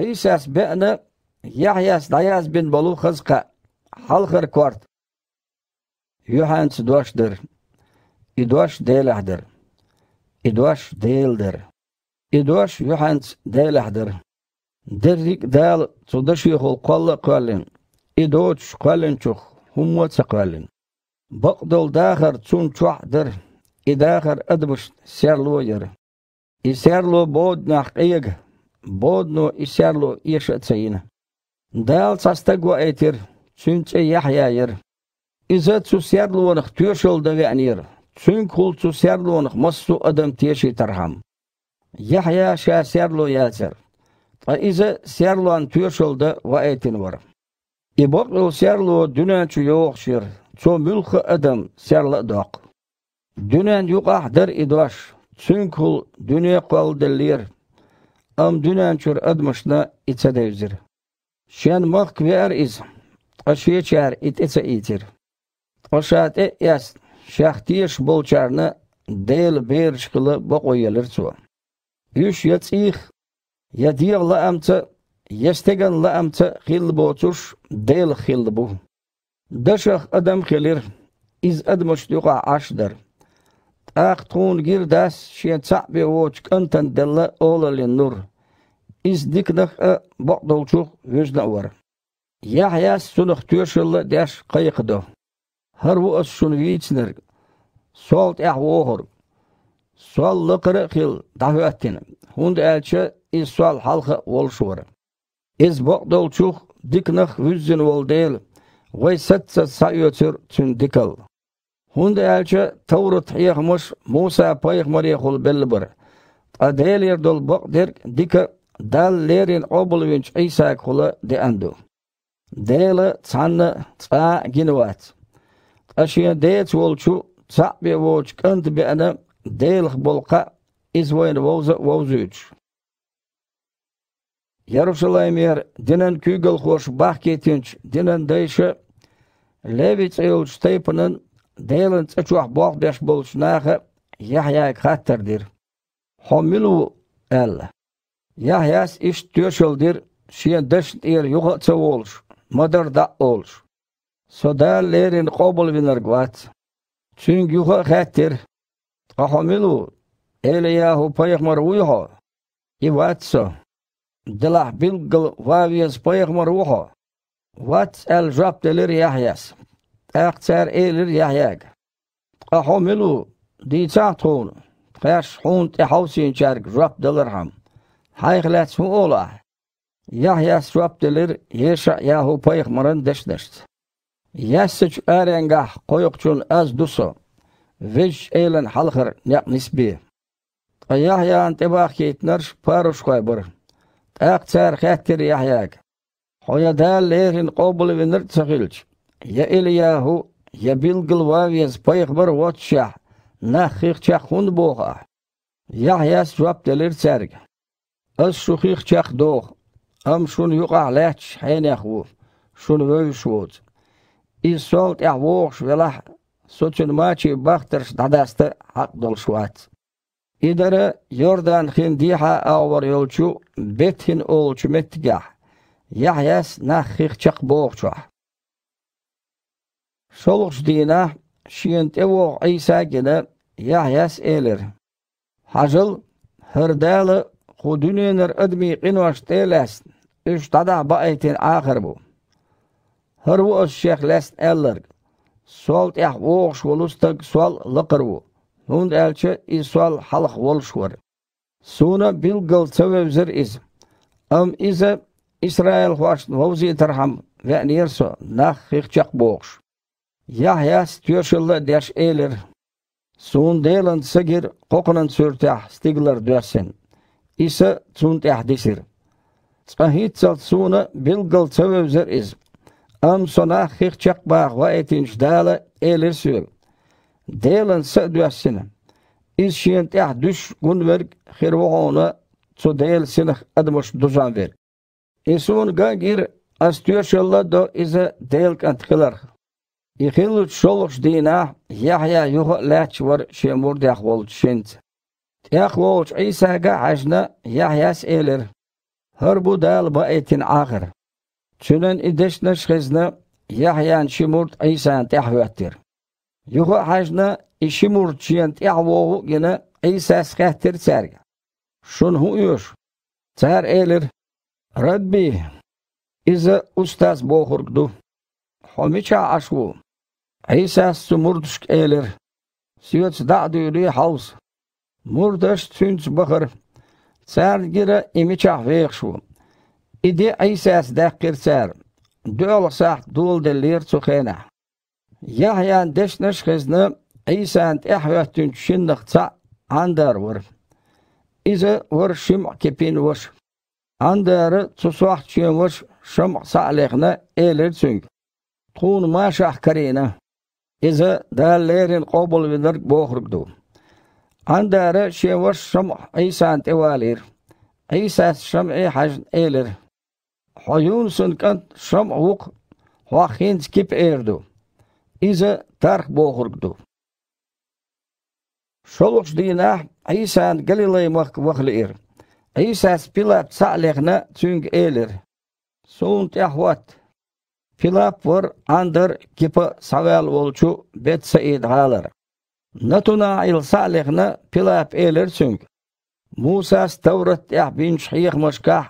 Isas bi'ne Jahjas Dajas bin Balu Chazka Halcher Kwart Johans Doshder Idosh Delahder Idosh Deelder Idosh Johans Delahder Derrik Del Tsudashi Kolla Kwalin Idoch Kwalinchuk Humwatsa Kwalin Bakdol Dacher Tsun Chwahder Idacher Adbush Serloyer Iserlo Bod nach Eger бодну и сярлу еша цаина. Дал састагу айтир, цюнце яхьяйр. Изэ цу сярлу вонах тюшел давянир, цюн кул цу сярлу вонах массу адам теши тархам. Яхья ша сярлу яцер. Та изэ сярлу ан тюшел да ва айтин вар. И бог ил сярлу дюнанчу йоохшир, цу мюлхы адам сярлы дақ. Дюнан идваш, цюн кул дюне қалдылир, am dünən kür admışla içə devzir. Şən maq kver iz, aşıya çər it içə itir. O şahat e yas, şaxtiyiş bol çarını deyil bir çıkılı bok oyalir çu. Üç yats ih, yadiyag la amca, yestegan la amca xil boçuş, deyil xil bu. Daşaq adam xilir, iz admış yuqa aşdır. ақ туын кирдас шиецак бе очк ынтан дэлла ололи нур издикнахы э, боқдолчух вежнавар яхяс сунах тёшылы дэш кайықыды хырву ас шун вичнер солт ах вохур сол лықыры хил дахуаттен хунд әлчі из сол халқы волшуар из боқдолчух дикнах вюзден волдейл ғой сэтца сайотюр цюн дикал Hunde elçi tavru tiyahmış Муса payık хул belli bir. Adelir dol bak der dike dallerin obulvinç İsa kulu de andu. Dele tsanne tsa ginuat. Aşiye deet volçu tsa'be volç kınt be ana хош бақ кетинч динен дейше левиц Дейлен це чуах бог беш болшнахе Яхя каттердир. Хомилу эл. Яхяс иш төшөлдир, шиен дэшт ир югатса олш, мадарда олш. Содар лерин кобул винар гват. Чүн юга хаттир. Хомилу эл яху пайгмар уйха. Иватсо. Дилах билгл вавиес пайгмар уйха. Ватс эл жап делер Яхяс. اختر ایلر یحیگ احملو دیتا تون قیش حون تحوسین چرگ رب دلر هم حیخلت مو اولا یحیی سرب دلر یشا یهو پیخ مرن دشت دشت یسچ ارنگه قویق چون از دوسو ویج ایلن حلخر نق نسبی یحیی انتباخ کیتنرش پارش خوی بر اختر خیتر یحیگ خویا دل لیرین قوبل ونر تسخیلچ я Ильяху, я бил главец, пайғбір от шах, нахиқ чахун боға. Яхяс жуап делер цәргі. Өз шухиқ чах доғ, ам шун юқа ләч хәйнәху, шун вөй шуот. И солт яхвоғ швелах, сочин мачи бахтырш дадасты хақ дол шуат. İdara yordan xindiha avar yolçu betin olçu metgah. Yahyas nakhix çaq boğçuah. Шолуқ жүдейіна шиынтеу оқ Иса келі яхяс әлір. Хажыл хырдайлы құдүненір үдмей қинуашты әләсін. Үш тада ба әйтен ақыр бұ. Хырву өз шеқ ләсін әлір. Сол тәх оқ шолыстық сол лықыр бұ. Нұнд әлчі исуал халық олшу бір. Суыны біл ғыл цөв өзір із. Үм ізі Исраил хуашын өзі хам вән ерсо нақ хиқчақ боғыш. Yahya stüyöşülle derş eyler. Suun deylan sigir qoqnan sürtah stiglar dörsen. İsa tsunt ahdisir. Tsahit sal suuna bilgal tsövövzer iz. Am sona hiç bağ va etinç dala eyler sür. Deylan sa dörsenim. İz şiyent ah düş gün verg xirvoğuna tsu deyl sinih admoş duzan ver. İsuun e gangir astüyöşülle do iza deyl kantkılar. Ихилут шолохш дина, яхя юха лач вар шемур дяхволч шинт. Дяхволч Исага ажна яхяс элер. Хырбу дал ба этин агыр. Чунен идешна шхизна яхян шимурт Исан тяхваттир. Юха ажна ишимурт чиент яхвогу гина Исас хәттир сәргә. Шун ху юш. Цәр элер. Рабби, иза устаз бохургду. Хомича ашву. Isas zu Murdisch Ehler. Sie wird da du ihr Haus. Murdisch zünds Bacher. Sərgirə imi çahveyək şu. İdi Isas dəqqir sər. Döl saht dul dillir çuxenə. Yahyan deşnəş xizni İsan əhvətün çindiq ça andar vur. İzi vur şim kepin vur. Andarı tsusuaq çin vur şim saliqni elir çünk. Tuğun maşah karina. إذا ده لير القبل بدرك بوخرج دو عند رأشي والشمع عيسى عن توالير عيسى الشمع حجن إيلر حيون سنكن شمع وق واخين سكيب إيردو إذا تارخ بوخرج دو شلوش ديناح عيسى عن قليلي وخلير عيسى سبيلا تسعليخنا تسنج إيلر سونت أحوات ಫಿಲಾಪುರ್ ಆಂದರ್ ಕಿಪ ಸವಾಲ್ ಓಲ್ಚು ಬೆತ್ ಸಯೀದ್ ಹಾಲರ್ ನತುನಾ ಇಲ್ ಸಾಲೆಹ್ನ ಫಿಲಾಪ್ ಏಲರ್ ಚುಂಗ್ ಮೂಸಾ ಸ್ತವ್ರತ್ ಯಾಹ್ ಬಿನ್ ಶಹೀಖ್ ಮಶ್ಕಾಹ್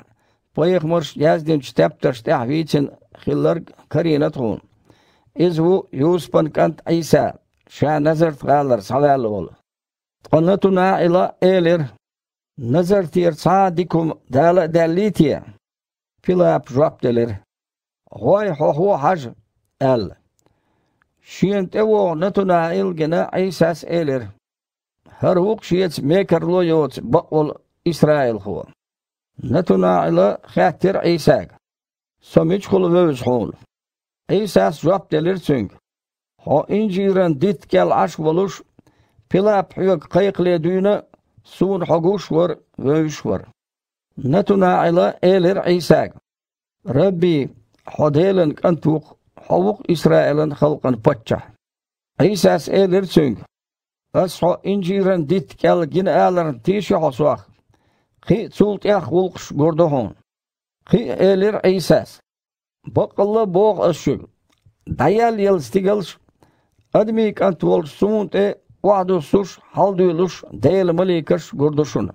ಪಯಖ್ ಮರ್ಶ್ ಯಾಸ್ದಿನ್ ಶ್ತೆಪ್ತರ್ ಶ್ತೆಹ್ ವೀಚಿನ್ ಖಿಲ್ಲರ್ ಕರೀನತ್ ಹೂನ್ ಇಸ್ವು ಯೂಸ್ಪನ್ ಕಂತ್ ಐಸಾ ಶಾ ನಜರ್ ಹಾಲರ್ ಸವಾಲ್ ಓಲ್ ತನ್ನತುನಾ ಇಲ ಏಲರ್ نظر تیر صادقم دال دلیتیه فیلاب رابطلر Hoi ho ho hac el. Shient evo netuna ilgene isas elir. Her vuk shiets meker lo yots baqol İsrail ho. Netuna ile khatir isag. Somiç kulu vövüz hol. İsas jop delir çünkü. Ha injiren dit gel aşk boluş. Pilap hüyük kayıklı düğüne suun hoguş var vövüş var. Netuna ile elir isag. Rabbi hodheelan kantuq hovuq israelan halkan pacha isas eler söng as ho injiran dit kel gin alar tishi hoswaq qi sult yak wulqush gordohon qi eler isas baqalla boq ashul dayal yelstigals admi kant wol sunt e wa'du sush haldulush del malikash gordoshuna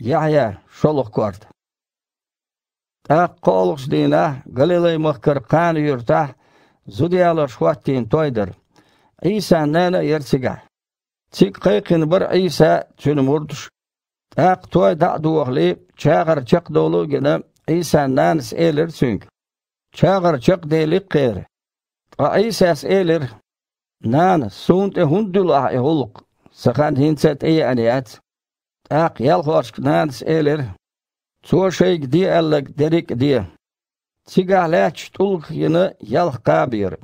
Яхя Шолохкорд. Тақ қолықш дейна Галилей мұққыр қан үйірта зудиялы шуаттейін тойдыр. Иса нәні ерсіға. Цик қайқын бір Иса түнім ұрдыш. Тақ той дағду оғли чағыр чық долу гіні Иса нәніс елір сүнг. Чағыр чық дейлік қейр. Қа Исас елір нәні сұнт эхундулах эхулық. Сықан хинцет ей әниәт. Ek jelhors knans eler. Zo şeyg di ellek derik di. Sigahlech tulk yine yalh kabir.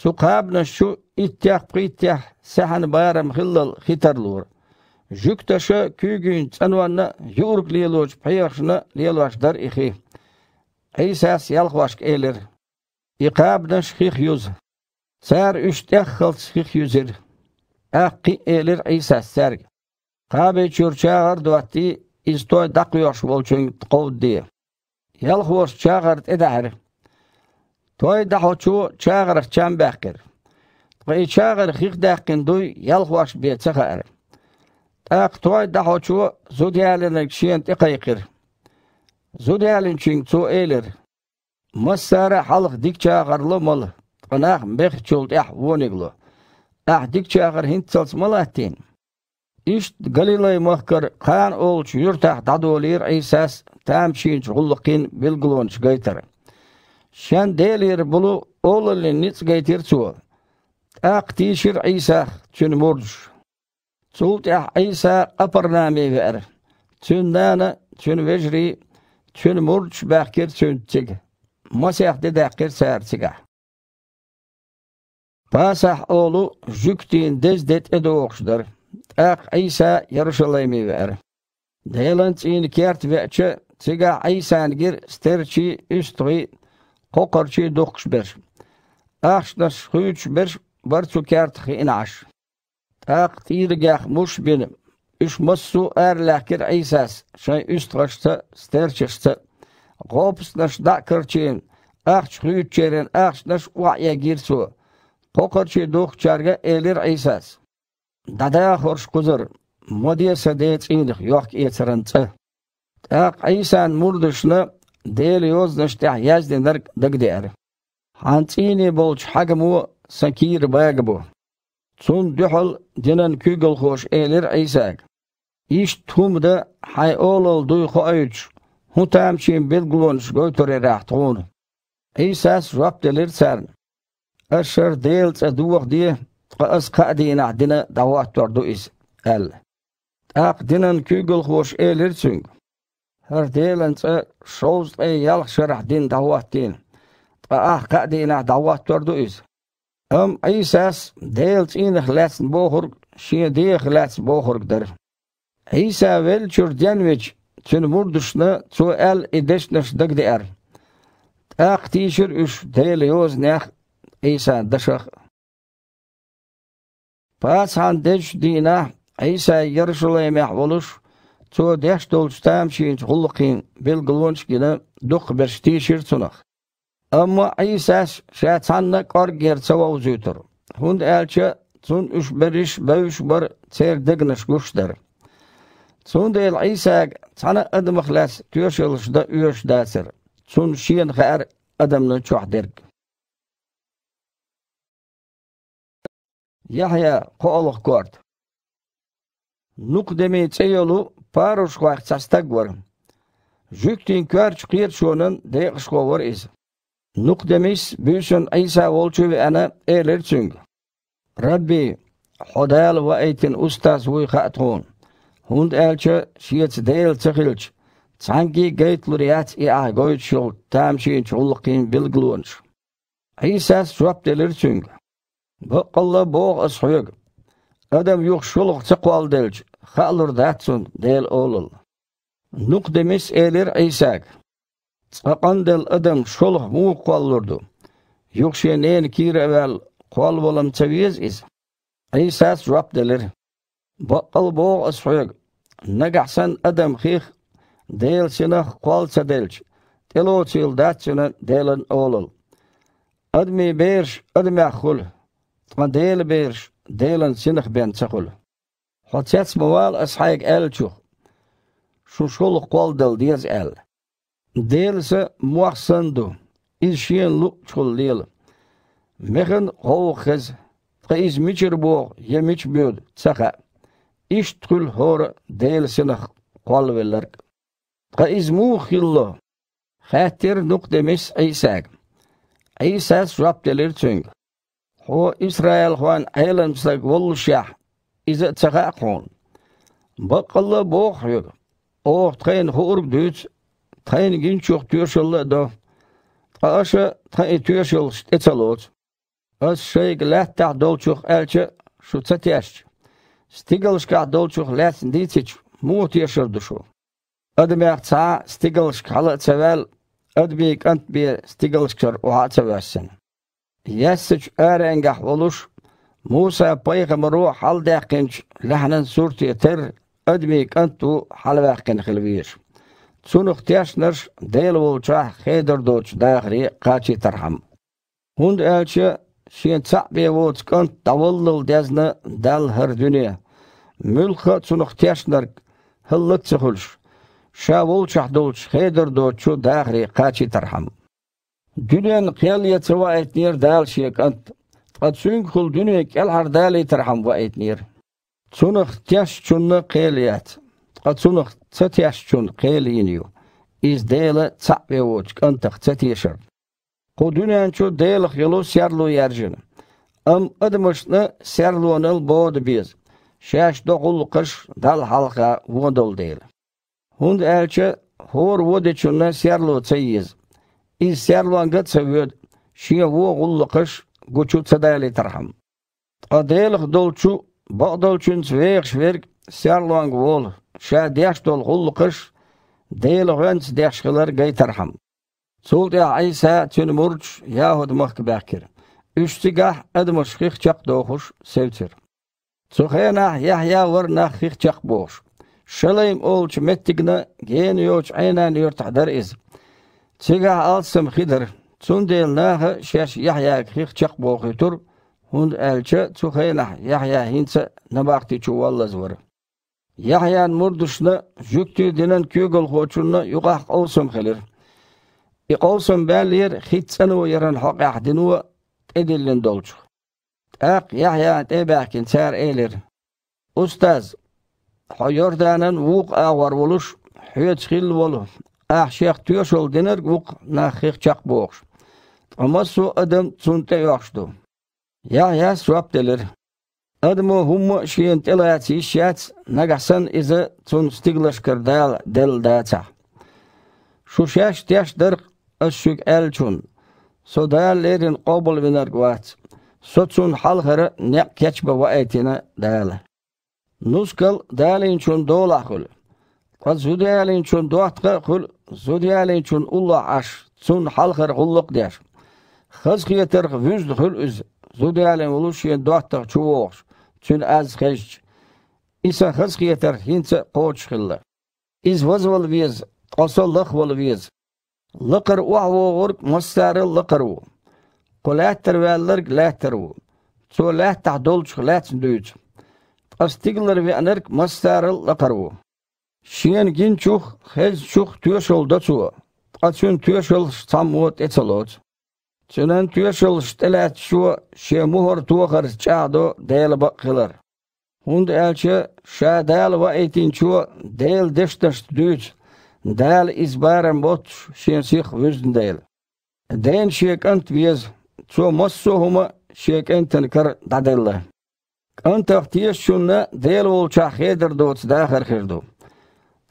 Zu kabne şu ittih prittih sahan bayram hillal hitarlur. Jüktaşı kügün çanvanna yurk liyeloç payakşına liyeloçdar ihi. Eysas yalh vaşk eler. İkabne şıkh yüz. Sar üçtih hıl şıkh yüzir. Akki eler Eysas sergi. Қабе чүрчағыр дуатты истой дақы ёш болчын қовды. Елхуыр чағыр дедәр. Той дақы чу чағыр чан бәкір. Қи чағыр хиқ дәкін дуй елхуыр бетсі қар. Тақ той дақы чу зуд елінің шиен тіқайқыр. Зуд елін чүн халық дик чағырлы мұл. Қынақ мұл чүлді әх вуниглу. Ах дик чағыр хинт сылс мұл İşt Galilay mahkar kan olç yurtah dadolir İsas tam şinç gullukin bilgulonç gaytar. Şen delir bulu oğlulin nits gaytir çuval. Ak tişir İsa çün murç. Sultah İsa aparname ver. Çün dana çün vecri çün murç bakir çün çig. Masih de dakir serçiga. Pasah oğlu jüktin dezdet edoğuşdur. أخ عيسى يرشليمي بأر ديلن تين كيرت بأتش تيغا عيسى نجر سترشي اشتغي قوقرشي دوخش بر أخش نش خويتش بر برتو كيرت خين عش أخ تيرجاخ مش بن إش مسو أر لكر عيساس شاي اشتغشت سترششت غوبس نش داكرشين أخش خويتشيرين أخش نش وعيا جيرسو قوقرشي دوخ شارغا إلير عيساس dadaya horsh kuzur modiyese de tsinih yok yeteren tse. Tak aysan murdishne del yoznish teh yazdin der dagder. Hantini bolch hagmu sakir bagbu. Sun duhul dinan kugul hoş elir aysak. İş tumda hay olol duyxu ayç. Hutam çin bilgulonş götürer ahtun. Aysas rap delir sern. Aşır delce duvax diye Qas dina dine davat dordu is el. Ap dinen kügül hoş elir çünkü. Her delen çe şoz e yal şerah din davat din. Ah qadina davat dordu is. Am İsas del in ihlas bohur şiye de ihlas bohurdur. İsa vel çurdyanviç tün murduşna tu el ideşneş dagdi er. Aq tişir üş del yoz nah İsa daşaq Pacan desh dina Isa Jerusalem yahvolush zu desh dol stam shin khulqin bil glunch gina duq bersti shirtunaq. Amma Isa shatanna qor gersa vawzutur. Hund elçi zun üç beriş bövüş bir çerdegniş guşdur. Zun del İsa sana adım ihlas tüyüşülüşde üyüş dasir. Zun şiyen xer adamını çoxdirk. Jahja koolog kort. Nuk demi cejolu parush kwa chastak war. Juktin kwer chukir shonen deyik shko war is. Nuk demis büyüsün İsa olçu ve ana eyler çünkü. Rabbi hodal ve eytin ustaz vuy khatun. Hund elçe şiyet değil çıkılç. Sanki geytluriyat i ahgoyt şol tam şeyin çoğullukin bilgulunç. İsa şuap delir çünkü. Qallar boğ asuyuk. Adam yok şuluq çıqval delç. Xalır datsun del olul. Nuq demis elir İsak. Çaqan del adam şuluq mu qallurdu. Yok şen en kirevel qal bolam çeviz is. İsas jwap delir. Baqal boğ asuyuk. Nagahsan adam xih del sinah qal çadelç. Telo çil datsun delen olul. Admi berş, admi axul. Want delenbeers delen zinnig bent, zeg Wat zet me wel, als ga ik eltje. Zo schuldig kwal del dies el. Deel ze mocht zendo. Is geen lukt schuldig. Mechen hoog is. Ge is mitjer boog, je mitj beud, zeg Is trul horen, deel zinnig kwal willer. Ge is moeg jillo. Gaat er nog de mis Isaac. Isaac schrapt de leer Israel juan eilenstag wulschach is het zagachon. Bakkalle bochjur. Och trein hoorg duits. Trein ginchok tuurshulle do. Taashe trein tuurshul stetsaloot. As sheik lehtach dolchuk elche shutzatjesh. Stigelska dolchuk leth ditich muotiersher dushu. Admer tsa stigelskala tsevel. Adbik antbir stigelskar uhatsevessen jessich örenga oluş Musa peygamberu hal dekinç lehnen surti yeter ödmik entu halvekin hilvir. Sunuk teşnir del volça heder doç dahri kaçi tarham. Hund elçi şien çabi volç kant davullul dezni del her dünya. Mülkü sunuk teşnir hıllık çıkılış. Şa volça dolç heder doçu dahri kaçi tarham. جنين قيل يتوا ايتنير دال شيك انت قد سنكل جنين قيل هردالي ترحم وايتنير تسنخ تيش جن قيليات قد سنخ تتيش جن قيلينيو إز ديلة تعبيوج انت تتيشر قدونان شو ديلة يلو سيرلو يرجن ام ادمشنا سيرلون البود بيز شاش دوغل قش دال حلقة ودول ديل هند الچه هور ودچنا سيرلو تييز isyaarlanga tsawiyod шия во laqash guchu tsadayali tarham adeelq долчу, baqdolchun tsweeg shwerg siarluang вол, ша diash дол gul laqash deelq wens diashqilar gay tarham Sulta Isa tün murç yahud Üçtigah doğuş Yahya Şalayım olç gen iz. Cigah alt som Khidr, Tun delna şerş Yahya khik çak boğutur. Hund elçe çuhena Yahya hinse nabakti çuvallaz var. Yahyan murduşna jüktü denen kögül hoçunna yuqaq olsum khilir. İqolsum bəlir xitsanu yaran haq ahdinu edillin dolçu. Taq Yahya tebakin sar elir. Ustaz, hayordanan vuq ağvar buluş, hüyet xil bolu, ҳах шех тюшол денер гук на хех чак боғш. Ама со адам цунте яхшду. Я я суап делер. Адмо хумма шиен телаяц ишяц нагасан иза цун стиглаш кардал дел даца. Шушяш тяш дырк ашшук элчун. Содайл лерин қобыл винар гвац. Соцун халхара не кечба ва этина дайла. Нускал дайлин чун долахул. Qad zudiyəl üçün duatqı xul zudiyəl üçün ulla aş. Sun halxır hulluq deyər. Xız xiyetir vüzd xul üz. Zudiyəl uluşyen duatqı çuvoş. Çün az xeş. İsa xız xiyetir hinçə qoç xillə. İz vazval viz. Qasollıq vol viz. Lıqır uhu gurb mustari lıqır u. Qulattir vəllir glattir u. Çu lat tahdolç glatsin duyuc. Astiglar vi anırk mustari lıqır u. Шенген чух, хэз чух А дацу. тюешел тюшел вот эцелот. Чынын тюешел штелет шу, ше мухор тухар чадо дейл бакхилар. Хунд элче ша дейл ва этин чу, дейл дештеш дюч, дейл избарен бот шен сих вюзден дейл. Дейн шекант вез, цу массу хума шекантын кар даделла. Кантах тиеш шунна дейл волча хедер доц дахар херду.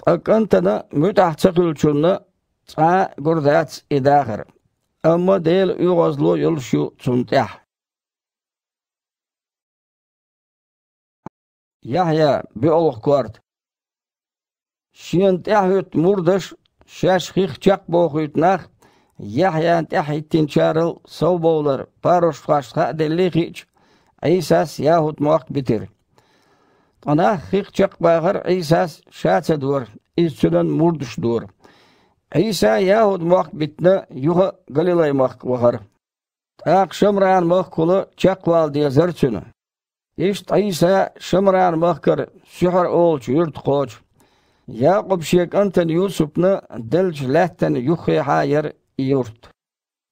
Акантана мутахцат улчунна ца гурдац идахар. Амма дейл югазло юлшу цунтях. Яхя биолог кварт. Шин тяхют мурдаш, шаш хих чак бохют нах, Яхя тяхиттин чарыл сау боулар, паруш фашха делли хич, Айсас яхут муакт битир. Ана хикчак бағыр Исас шаца дур, Исчудан мурдуш дур. Иса яхуд мақ битна юха Галилай мақ бағыр. Ақ шымран мақ кулы чак вал дезір чүні. Ишт Иса шымран мақ кір сюхар олч юрт қоч. Яқуб шек антын Юсупны ділж ләттен юхи хайыр юрт.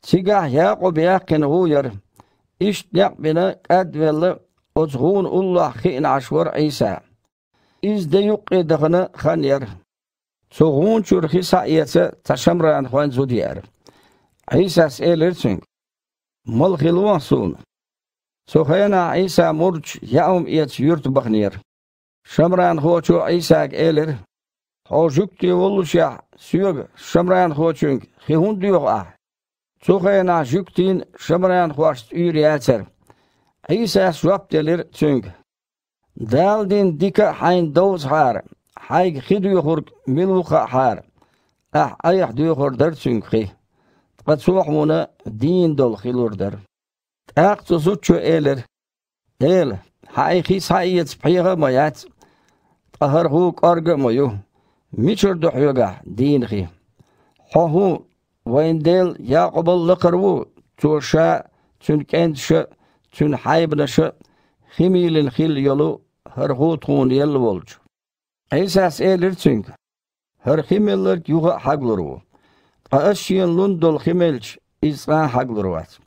Сигах Яқуб яқын ғуйыр. Ишт яқ бина әдвелі ұзғуын ұлла қиын ашвар Иса. Изді үқ едіғіні қан ер. Соғуын хиса етсі ташамрайан қуан зуд ер. Иса с әлір түн. Мұл қилуан суын. Соғайна Иса мұрч яғым ет үрт бұқын ер. Шамрайан қуачу Иса әк әлір. Қожүкті ұлыша сүйіг шамрайан қуачуң қиғынды үға. Соғайна жүктін шамрайан қуашт үйрі Isa swaptelir tsung. Daldin dika hain doos haar. Haig giduhur milwucha haar. Ah ayah duhur der tsunghi. Qat suhmuna din dol khilurder. Aq tsuchu eler. El hay khis hayet phiga mayat. Qahar hu qarga mayu. Michur duhyoga din khi. Hohu ويندل يا قبل لقرو توشا تنكند شو Çün haybılaşı himilin hil yolu hırgu tuğun yel volcu. Eysas elir çünkü. Hır himiller yuğa hagluru. Aşyin lun dol himelç isma hagluru at.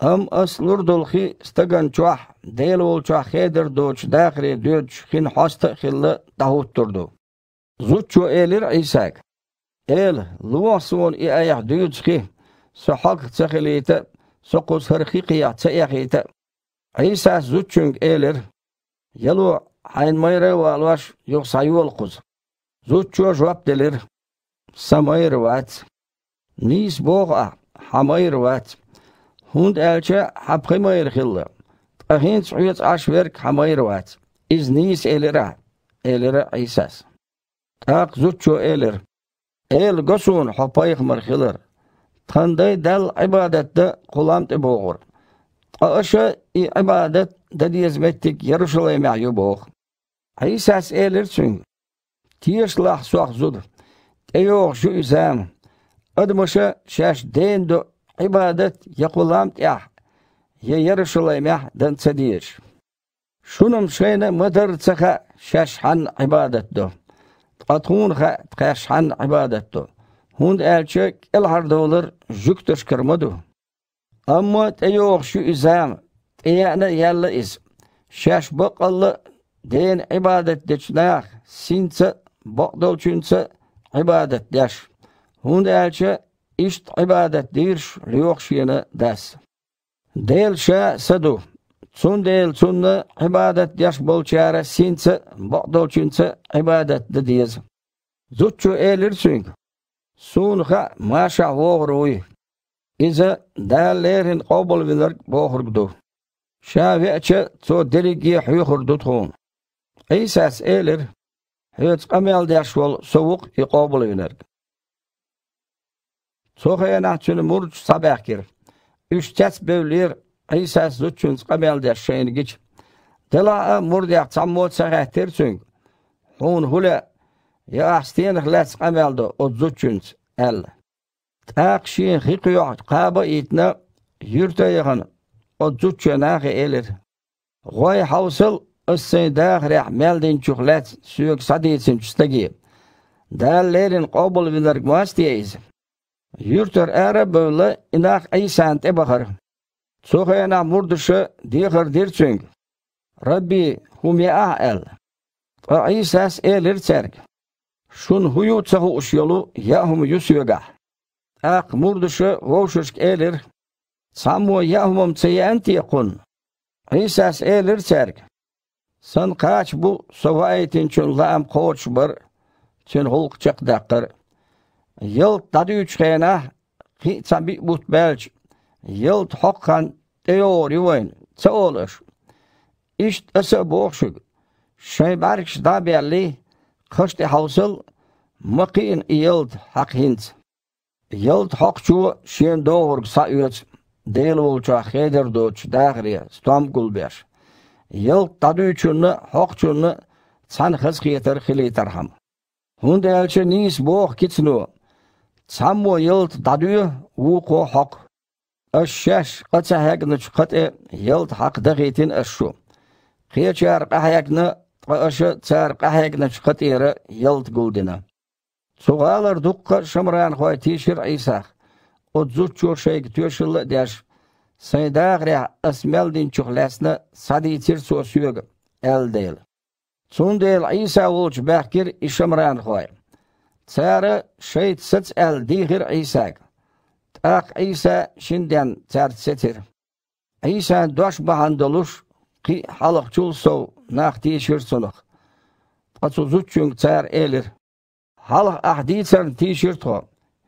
Am aslur dolhi stagan çuah del ol çuah heder doç dahri döç hin hasta hilla dahut durdu. Zuçu elir İsak. El luasun i ayah düç ki sahak çahilite sokus hırhi qiyat çayahite ciisaas zucung eeler yalu haynmayrewa alwash yoq sayuolquz zuccho jwabdeler samayerwaat niis boog'a hamayerwaat hund elçe elche hapqimayerxille suyet aşverk ashverk hamayerwaat iz niis eelera eelera İsa. taq zuccho eeler el gosun hopayx marxiler tanday dal ibadette qulamt'i boğur. Ağaşa ibadet dedi hizmettik Yeruşalayim ayub oğuk. Aysas elirsin. Tiyişlah suak zudur. Eyok şu isam. Admışa şaş deyindu ibadet yakulam tiyah. Ye Yeruşalayim yah den sediyiş. Şunum şeyne mıdır tıka şaşhan ibadetdu. Atun ha şaşhan ibadetdu. Hund elçek el harda olur jük teşkirmadu. Amma deyor şu izam, diyene yerli iz. Şaş bakalı deyin ibadet deçinak, sinse bakdol çünse ibadet yaş. Hunda elçe işt ibadet deyir, yok des. Deyil sedu. Sun deyil sunna ibadet yaş bol çare bakdol çünse ibadet de deyiz. izə dələrin qobul vinar boğurdu. Şafiəçə ço derigi huyurdu İsəs elir, heç əməl dəş ol sovuq iqobul vinar. Soğaya naçın murc sabahkir. Üç kəs bövlir, İsəs üçün əməl dəş şeyini giç. Dela murdiyaq çammol səhətdir çünki. Hun hule ya ahstiyen xlas əməldə o züçünç əl. Aq şeyhi qıyoq qabı itnə yurtə yığan. O cüt çönaq elir. Qoy havsıl ıssıydaq rəhməldin çuxlət suyuk sadiysin çüstəgi. Dəllərin qobul vilərq muastiyiz. Yurtər ərə bövlə inaq əysəntə baxır. Soxayana murduşu diyxır dirçüng. Rabbi humi'a el. Fa İsas elir çerg. Şun huyu çahu uşyolu yahum yusyogah. Ах, мурдышы, вовшышк элер. Саму яхмом цеянтикун. Исас элер церк. Сын кач бу совайтин чун лам коч бир. Чун хулк чак дакыр. Йыл таду чхена, хи цаби бут белч. Йыл тхокхан теори войн. Цоолыш. İşt ısı boğuşuk. Şey barkış da belli. Kıştı havsıl. Mıkin iyild hak hint. Yeld hoqchu shen dogurb sa'yuch del olcha xeder doch dagri stam gulber. Yeld tadu chunni hoqchunni san xiz xieter xileter ham. Hund elche nis boq kitsnu. Sammo yeld tadu u qo hoq. Ashsh qacha e, hagni chqat yeld haqda qitin ashu. Qiyachar qahayakni qashi tsar qahayakni chqat eri yeld guldina. Sogalar dukka şamran hoy tishir Isa. Odzut chor shayg tushil dash. Saydagre asmeldin chuhlasna saditir sosyog eldel. Sundel Isa ulch bakir ishamran hoy. Tsara shayt sits el dihir Isa. Taq Isa shinden tsar setir. İsa doş bahandoluş ki halıq çul sov naxti şir sunuq. Paçuzut çün tsar elir. Halk ahdiysen t-shirt ho.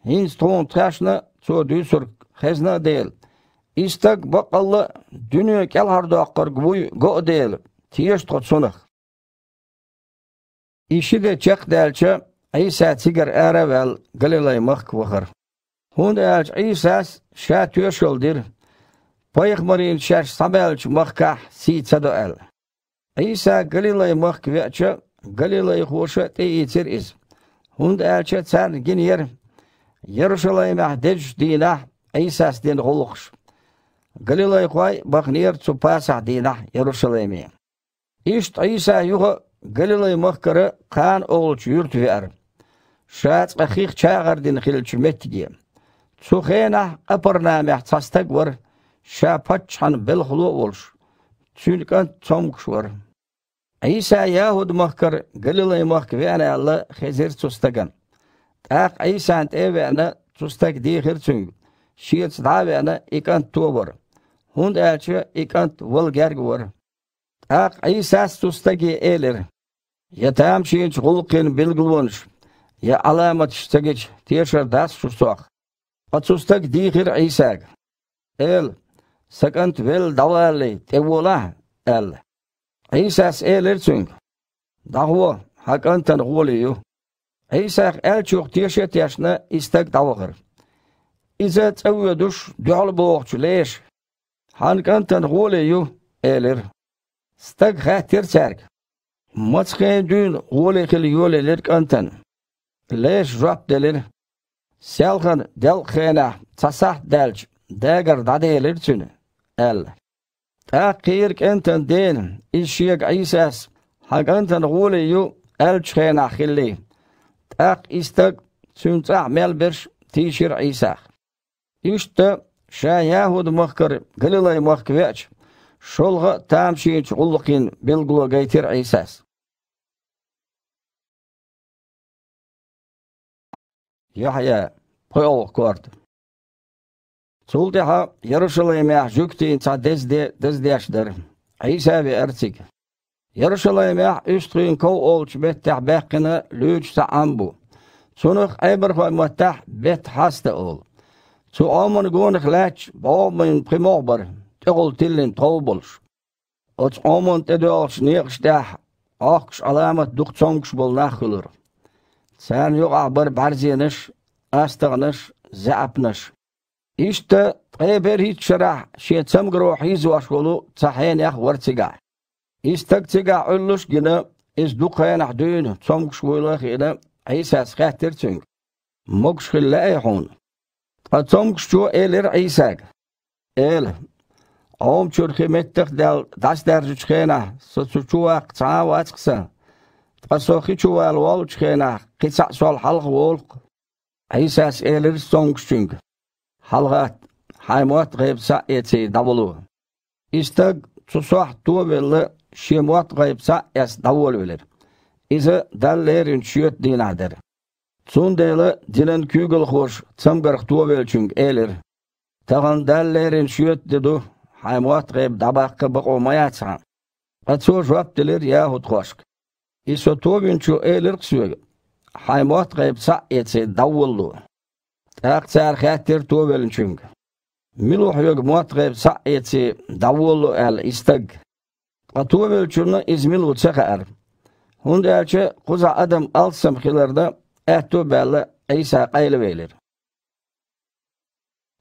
Hins tuğun taşna ço düsür xezna değil. İstak baqallı dünü kel harda akkar gvuy go değil. Tiyeş to sunak. İşi de çek delçe İsa tigar erevel Galilay mak vakar. Hund e elç İsa şat yöşöldir. Peygamberin şaş sabelç makkah si el. İsa Galilay mak veçe Galilay hoşa teyitir iz. und e er chet san genier Jerusalem ahdej dina Isas den golx Galilei qoy baqnir zu pasah dina Jerusalemi Ist Isa yuga Galilei maqkara qan oğulç yurt ver Şat qaxiq çağır din xilç metgi Suxena qaparnamih tastak var Şapat çan bil xulu olş عيسى يهود مخكر قليل مخك فينا الله خزير تستقن تاق عيسى انت ايه فينا تستق دي خير تنج شيل تدعى فينا اكانت توبر هند الشي اكانت والجرق ور تاق عيسى تستقي ايلر يتام شيل غلقين بالقلونش يا علامة تشتقج تيشر داس شستوخ قد دي غير عيسى ال سكنت فيل دوالي تقولا ال Հիսես էլ էլցունք։ Դաղվոր, հական տնղոլիու։ Հիսեղ էլ չուղ տիշե տեշնը իստեք դավղր։ Իզե ծվյուդուշ դյալ բողջ լեշ։ Հանքան տնղոլիու էլեր։ Ստեք հեթիր ծերք։ Մացխեն դույն գոլի խիլ յոլ էլեր կանտն։ Լեշ ժապ դելեր։ Սելխն դել խենա, ծասախ դելջ, դեգր դադե էլեր ծունը։ Էլ։ Akirk inten den ishiyag isas hag inten gule yu elchgen achilli. Ak istag suntsah melbirsh tishir isah. İşte şayahud muhkar galilay muhkveç. Şolga tamşiç ullukin bilgula gaytir isas. Yahya qoy olq kordi. Сулдиха Ярушалаймя жүкти цадезде дездяшдер. Айсави эрцик. Ярушалаймя үстүйн ков олч беттах бэхкина лүүч таамбу. Сунух айбархой муаттах бет хаста ол. Су омын гуных лэч баумын примобар. tilin тиллин тоубулш. Оц омын тедолш неғштах. alamat аламат дуқцомкш болнах хулур. Сән юға бір бәрзеніш, астығыныш, зәпніш. ishta eber hitscharah schie zemgro hizu ascholu zahenach e warzigah. Istag zigah ullusch gine is duqenach dün zum gschwulach e ine e Isas gehter zung. Mugsch geleihon. A zum gschtu eler Isag. El. Om churkhi mettig del das der chena so zu chuak tsawats gsa. Qasoxi chual wal chena qisa sol halq wol. Isas eler zum gschung. Халғат, حيموت غيب سأيتي دولو İstəq tsusuq tuvilli şimuat qayıbsa əs davul bilir. İzi dəllərin çiyot dinadır. Tsun deyli dilin kügül xoş, tsımgırq tuvil çünk elir. Tağın dəllərin çiyot didu, haymuat qayıb dabaqqı bıq olmayaçan. Qatsu jwab dilir yahud elir davullu. أكثر خاطر توبل نشنج ملوح يوغ موتغب سعيتي دولو الإستق توبل شنو إزميل وتسخر Hunda elçi kuza adam al semkilarda ehtu belli İsa qaylı velir.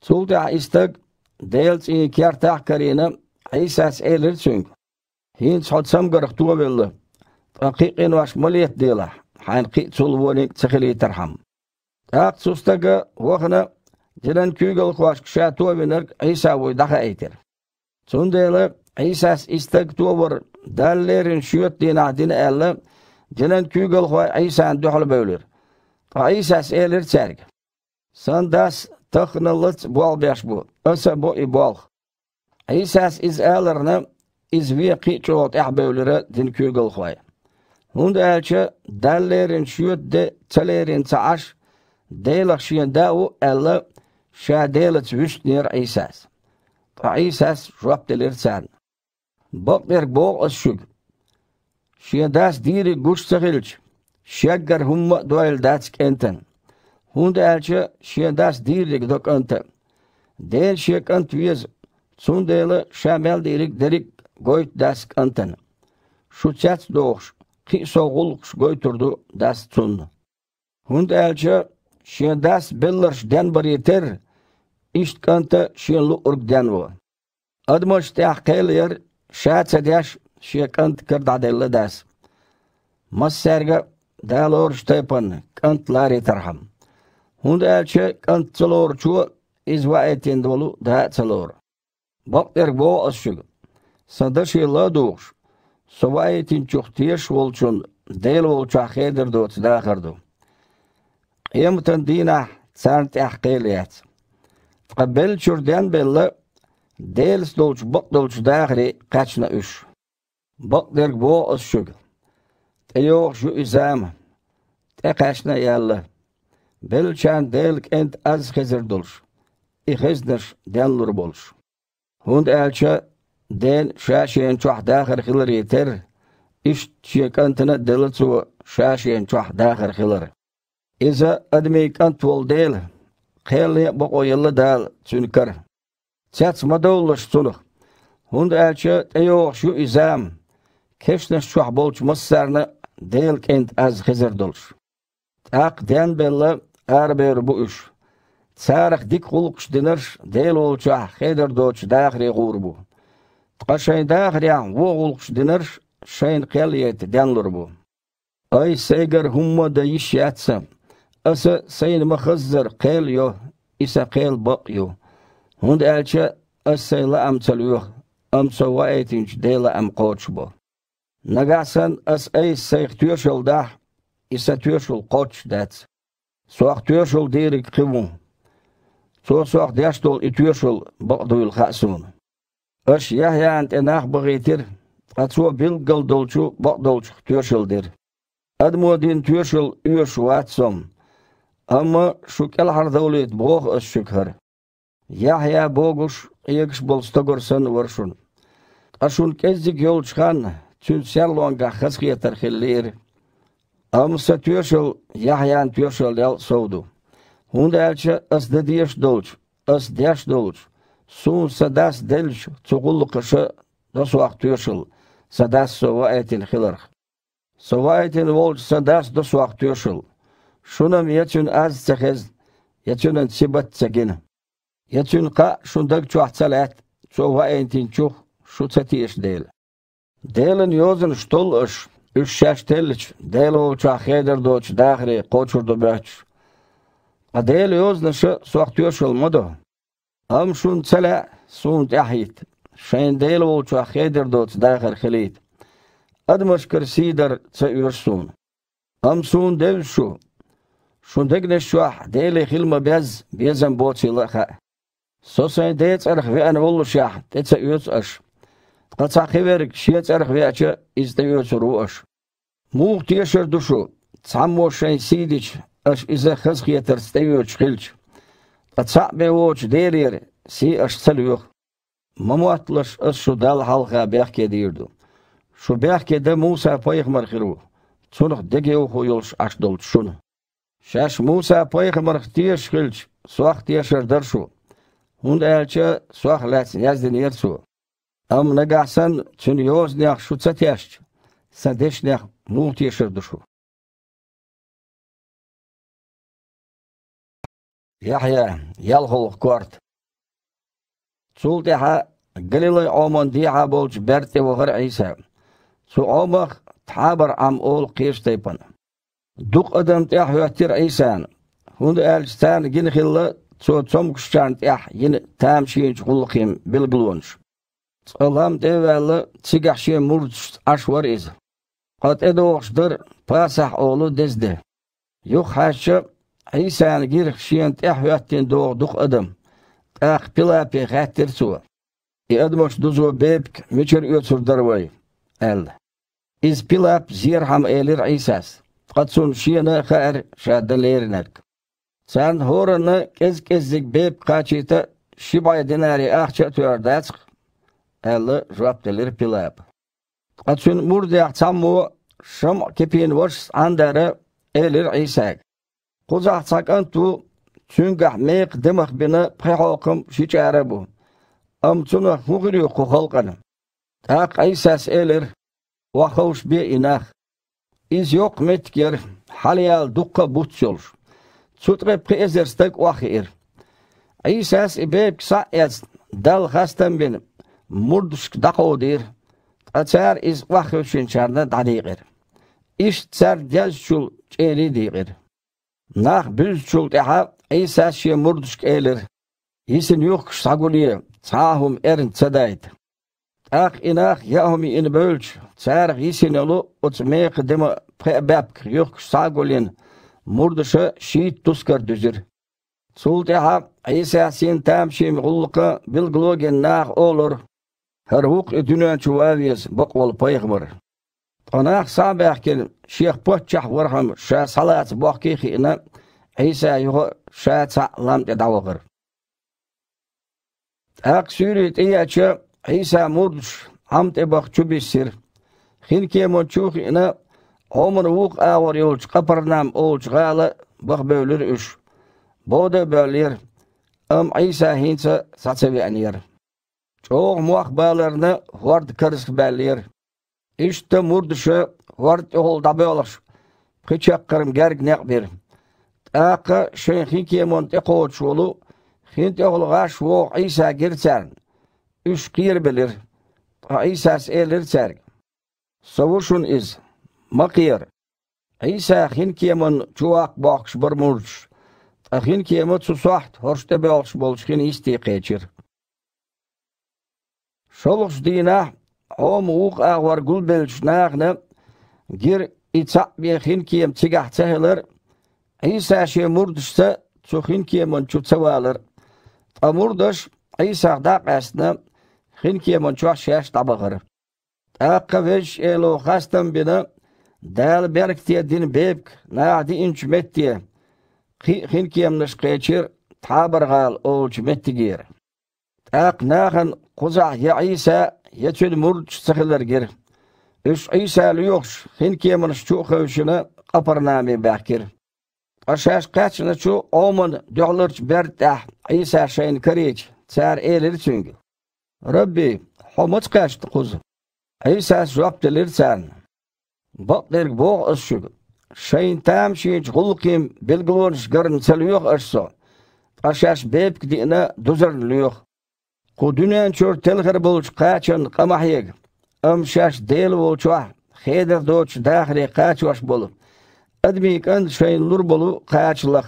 Sulta istek deyilç iyi kiyar tahkarine İsa seylir çünkü. Hin çotsam gırık tuğa belli. Taqiqin vaş muliyet deyla. Hayn qi sul vonik tıkhili terham. Так цустага вохана жилен кюгал хуаш кша туовинак Иса войдаха эйтер. Цундайлы Исас истаг туовар даллерин шюет динаhdin әлі жилен кюгал хуа Исан духал бөлür. Та Исас элер церг. Сандас тахнылыц буал беш бу. Өсі бу и буал. Исас из әлірні из веқи чуот әх бөлірі дин кюгал хуа. Hunda elçi dallerin şüyet de çelerin çaaş delas xindaw ela xa delas vishner isas. Pa isas rop de Bak bir der bok as Şeyin Xindas diri gustagilch. Şegger humma duel dats kenten. Hund şeyin şindas diri dok ante. Del şek ant viz. Sundele şamel dirik derik goyt dask anten. Şu çats doğuş. Ki soğul goyturdu dast sundu. Hund elçe Sjön das billers den barieter ist kante sjön lu urg den wo. Admo stach kelir şatsa daş sjön kant karda delle das. Mas serga dalor stepan kant lari tarham. Hund elçe kant çalor çu izva etin dolu da çalor. Bak der bo asşug. Sadar şey la doğuş. Sovayetin çok tiyeş olçun del olça xedir dot da xardu. يمتن دينا سنة احقيليات تقبل شردين بيلا ديلس دولش بق دولش داخري قاتشنا اش بق ديرك بو الشغل تيوخ شو إزامة تقاشنا يلا بلشان ديلك انت از خزر دولش إخزنش دين لور بولش هند ألشا دين شاشين چوح داخر خلر يتر إش تشيك انتنا دلتسو شاشين چوح داخر خلر إذا أدمي كان تول ديل خيالي بقو يلا دال تنكر تيات مدولش تلخ هند ألشي تيوخ شو إزام كشنش شوح بولش مصرنا ديل كنت أز خزر دولش تاق دين بلا أربير بوش تسارخ ديك خلقش دينرش ديل ولشا خيدر دوش داخري غوربو تقشين داخري عن وغلقش دينرش شين قيليت دينلر بو أي سيجر هم دا يشياتسم Əsə sayın məxəzzər qeyl yox, isə qeyl baq yox. Hund əlçə əs sayla əmçəl yox, əmçə və eytinç deylə əm qoç bu. Nəqəsən əs ey sayıq tüyəşəl dəh, isə tüyəşəl qoç dəc. Soğaq tüyəşəl deyirik qivu. Soğaq soğaq dəşdol itüyəşəl baq duyul xəsun. Əş yəhyə ənt ənəx bəğitir, əçə bil qıl dolçu baq dolçu tüyəşəldir. Admodin tüyəşəl üyəş vətsəm. Ama şükel hardavlıyet boğ öz şükür. Yahya boğuş yegş bolsta görsen varşun. Aşun kezdik yol çıkan tünsel longa hızkı yeter hillir. Amsa tüyoşul Yahyan tüyoşul el soğudu. Hunda elçi ısdı diyeş dolç, ıs diyeş dolç. Садас сова шунам ячун аз цехез, ячун ансибат цегина. Ячун ка шундаг чуах цалат, чуха эйнтин чух, шуцати иш дейл. Дейлен йозен штул ыш, үш шаш теллич, дейл ол чахедер доч, дахри, кочур дубяч. А дейл йозен шы суахтюш олмуду. Ам шун цала сунт ахит. Шайн дейл ол чахедер доч, дахр хелит. Адмаш карсидер ца юрсун. Ам сун девшу, شوندك نشوح ديلي خلما بيز بيزن بوتي لخا سوسين ديت ارخ في انا والله شاح ديت يوت اش قطع خبرك شيت ارخ في اتش استيوت روش موغ تيشر دوشو تسعمو شين سيديش اش اذا خزخ يتر استيوت شخلش قطع بيوش ديرير سي اش تلوخ ممواتلش اش شو دال حلقة بيحكي ديردو شو بيحكي ده موسى بيخ مرخيرو تونخ دقيقو يولش اش دولت شنو Шаш Муса пайғамбар тиеш күлч, суақ тиеш ердір шу. Хунд әлчі суақ ләтсін язден ерсу. Ам нагасан чын йоз неақ шуца тиеш. Садеш неақ ну тиеш ерді шу. Яхя, Цул Duq adam tih hüettir isan. Hundu elçi tani gini xilla çoğum kuşkan tih yini tam şeyin çukullukim bil bulunç. Allah'ım devallı çigah şey murç aşvar iz. Qat edo oxşdır pasah oğlu dizdi. Yox haşı isan girx şeyin tih hüettin doğduq adam. Tih pilapi xattir suva. Edmoş duzu bebk müçür ötürdür vay. Elde. İz pilap zir ham elir isas fatsunciene her schadelernerk. Sen horene kez kezdik bep kaçita şibay dinari ahça tüyardaçk, elle raptelir pilab. Atsun murdiyak tammu şam kepiyin vars andere elir isak. Kuzak sakantu çünkah mek demek bina pehokam şiçare bu. Am tuna hugriyu kuhalkanım. Tak isas elir vahavş bi inah. Is yok metger halyal dukka butjolf. Sutre prezer vahir. Er. wachir. İsas ibeb ez dal hastan bin Murdusk dakodir. Açar iz vachir şinçarda dadigir. Er. İş çar diyazçul çeri digir. Er. Nach büzçul deha İsas şi murdusk elir. İsin yok saguliye. Sahum erin çadaydı. אך אינך יאומי אין בולש, צער יסינלו עוצמי קדמה פאבאב קריוך סגולין, мұрдышы шиит тускар дүзір. Сул тәхап, әйсә сен тәмшім ғұлқы білглоген нақ олыр. Хәруқ үтінен чуавес бұқ ол пайғмыр. Қонақ сабақ кел, шех ша салац бұқ Иса مرج هم تبخ چوبي سر خين كيمو چوخ إنا عمر ووق آور يولج قبرنام أولج غالة بخ بولر إش بودة بولر أم عيسى هينسا ساتسوي أنير چوغ موخ بالرنا ورد كرسك بالير إشتا مردشا ورد أول دبولش خيشاق قرم جارق نقبير آقا شيخي كيمون تقوت شولو خين үш киір білір айсас елір сәрг совушун из мақиыр иса хин кемін чуак бақш бір мұрш хин кемі цусахт хоршты бақш болш хин исти қечір шолғыш дина ом уқ ағвар гүл білш нағны гир ицап бе хин кем цигах цехылыр иса ше мұрдышты цу хин кемін чу цевалыр а мұрдыш иса дақ әсіні خینکی منچوخ شیش تبغر اقوش ایلو خستم بنا دل برک تیه دین بیبک ناعدی این چمت تیه خینکی امنش قیچیر تابرغال اول چمت تگیر اق ناخن قزع یا عیسى یتون مرد سخلر گیر اش عیسى لیوخش خینکی امنش چوخوشنه قپرنامی بکیر Aşaş kaçını çu omun döğlürç berdəh İsa şeyin kiriç, çər elir çünki. ربي حموت قاشت قوز عيسى سوقت لرسان بطل بوغ الشب شين تام شين جغلقيم بالقلون شقرن سليوخ أشسو أشاش بيبك دينا دوزر ليوخ قدنين شور تلغر بولش قاچن قمحيق أم شاش ديل ووچوح خيدر دوش داخري قاچ وش بولو أدميك أند شين لور بولو قاچلق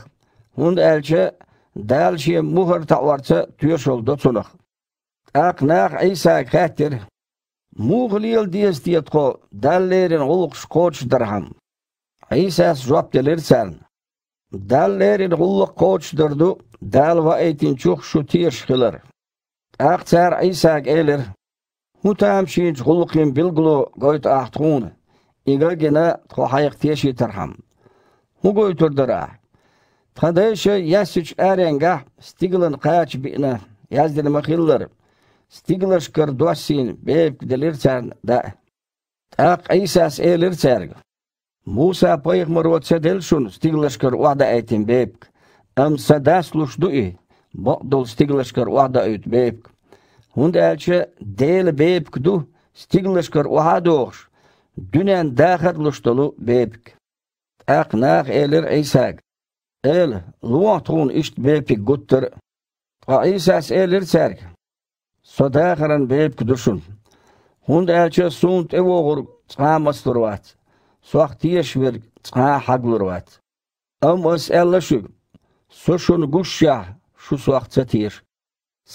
هند ألچه دالشي مهر تاورتsa تيوش oldu tsunaq. أقناع عيسى كاتر مغليل ديز ديتقو داليرين غلقش قوش درهم عيسى سجواب دليرسان داليرين غلق قوش دردو دال وأيتين چوخ شتير شخلر أقتار عيسى كيلر هتام شيج غلقين بلغلو قويت أحتقون إيغا جنا تخو حيق تيشي ترحم هو قويتر دراه تخدايش ياسج أرينغا ستيغلن قاچ بئنا يازدن مخيلر stiglash karduasin beeb delirtan da taq isas elirtarg Musa payğmar watsadel shun stiglashkar wada aytin Бо am sadas lushdui baqdol stiglashkar wada ayt beeb hund elçe del beeb du уада wahadosh дүнен daxat lushtulu beeb taq нах elir isag el luatun ist beeb guttur Qa isas سداخرا بيب كدرشن هند ألشا سونت إيوغر تقا مستروات سوقت يشبر تقا حقلروات أم أس ألشو سوشن قشيا شو سوقت ستير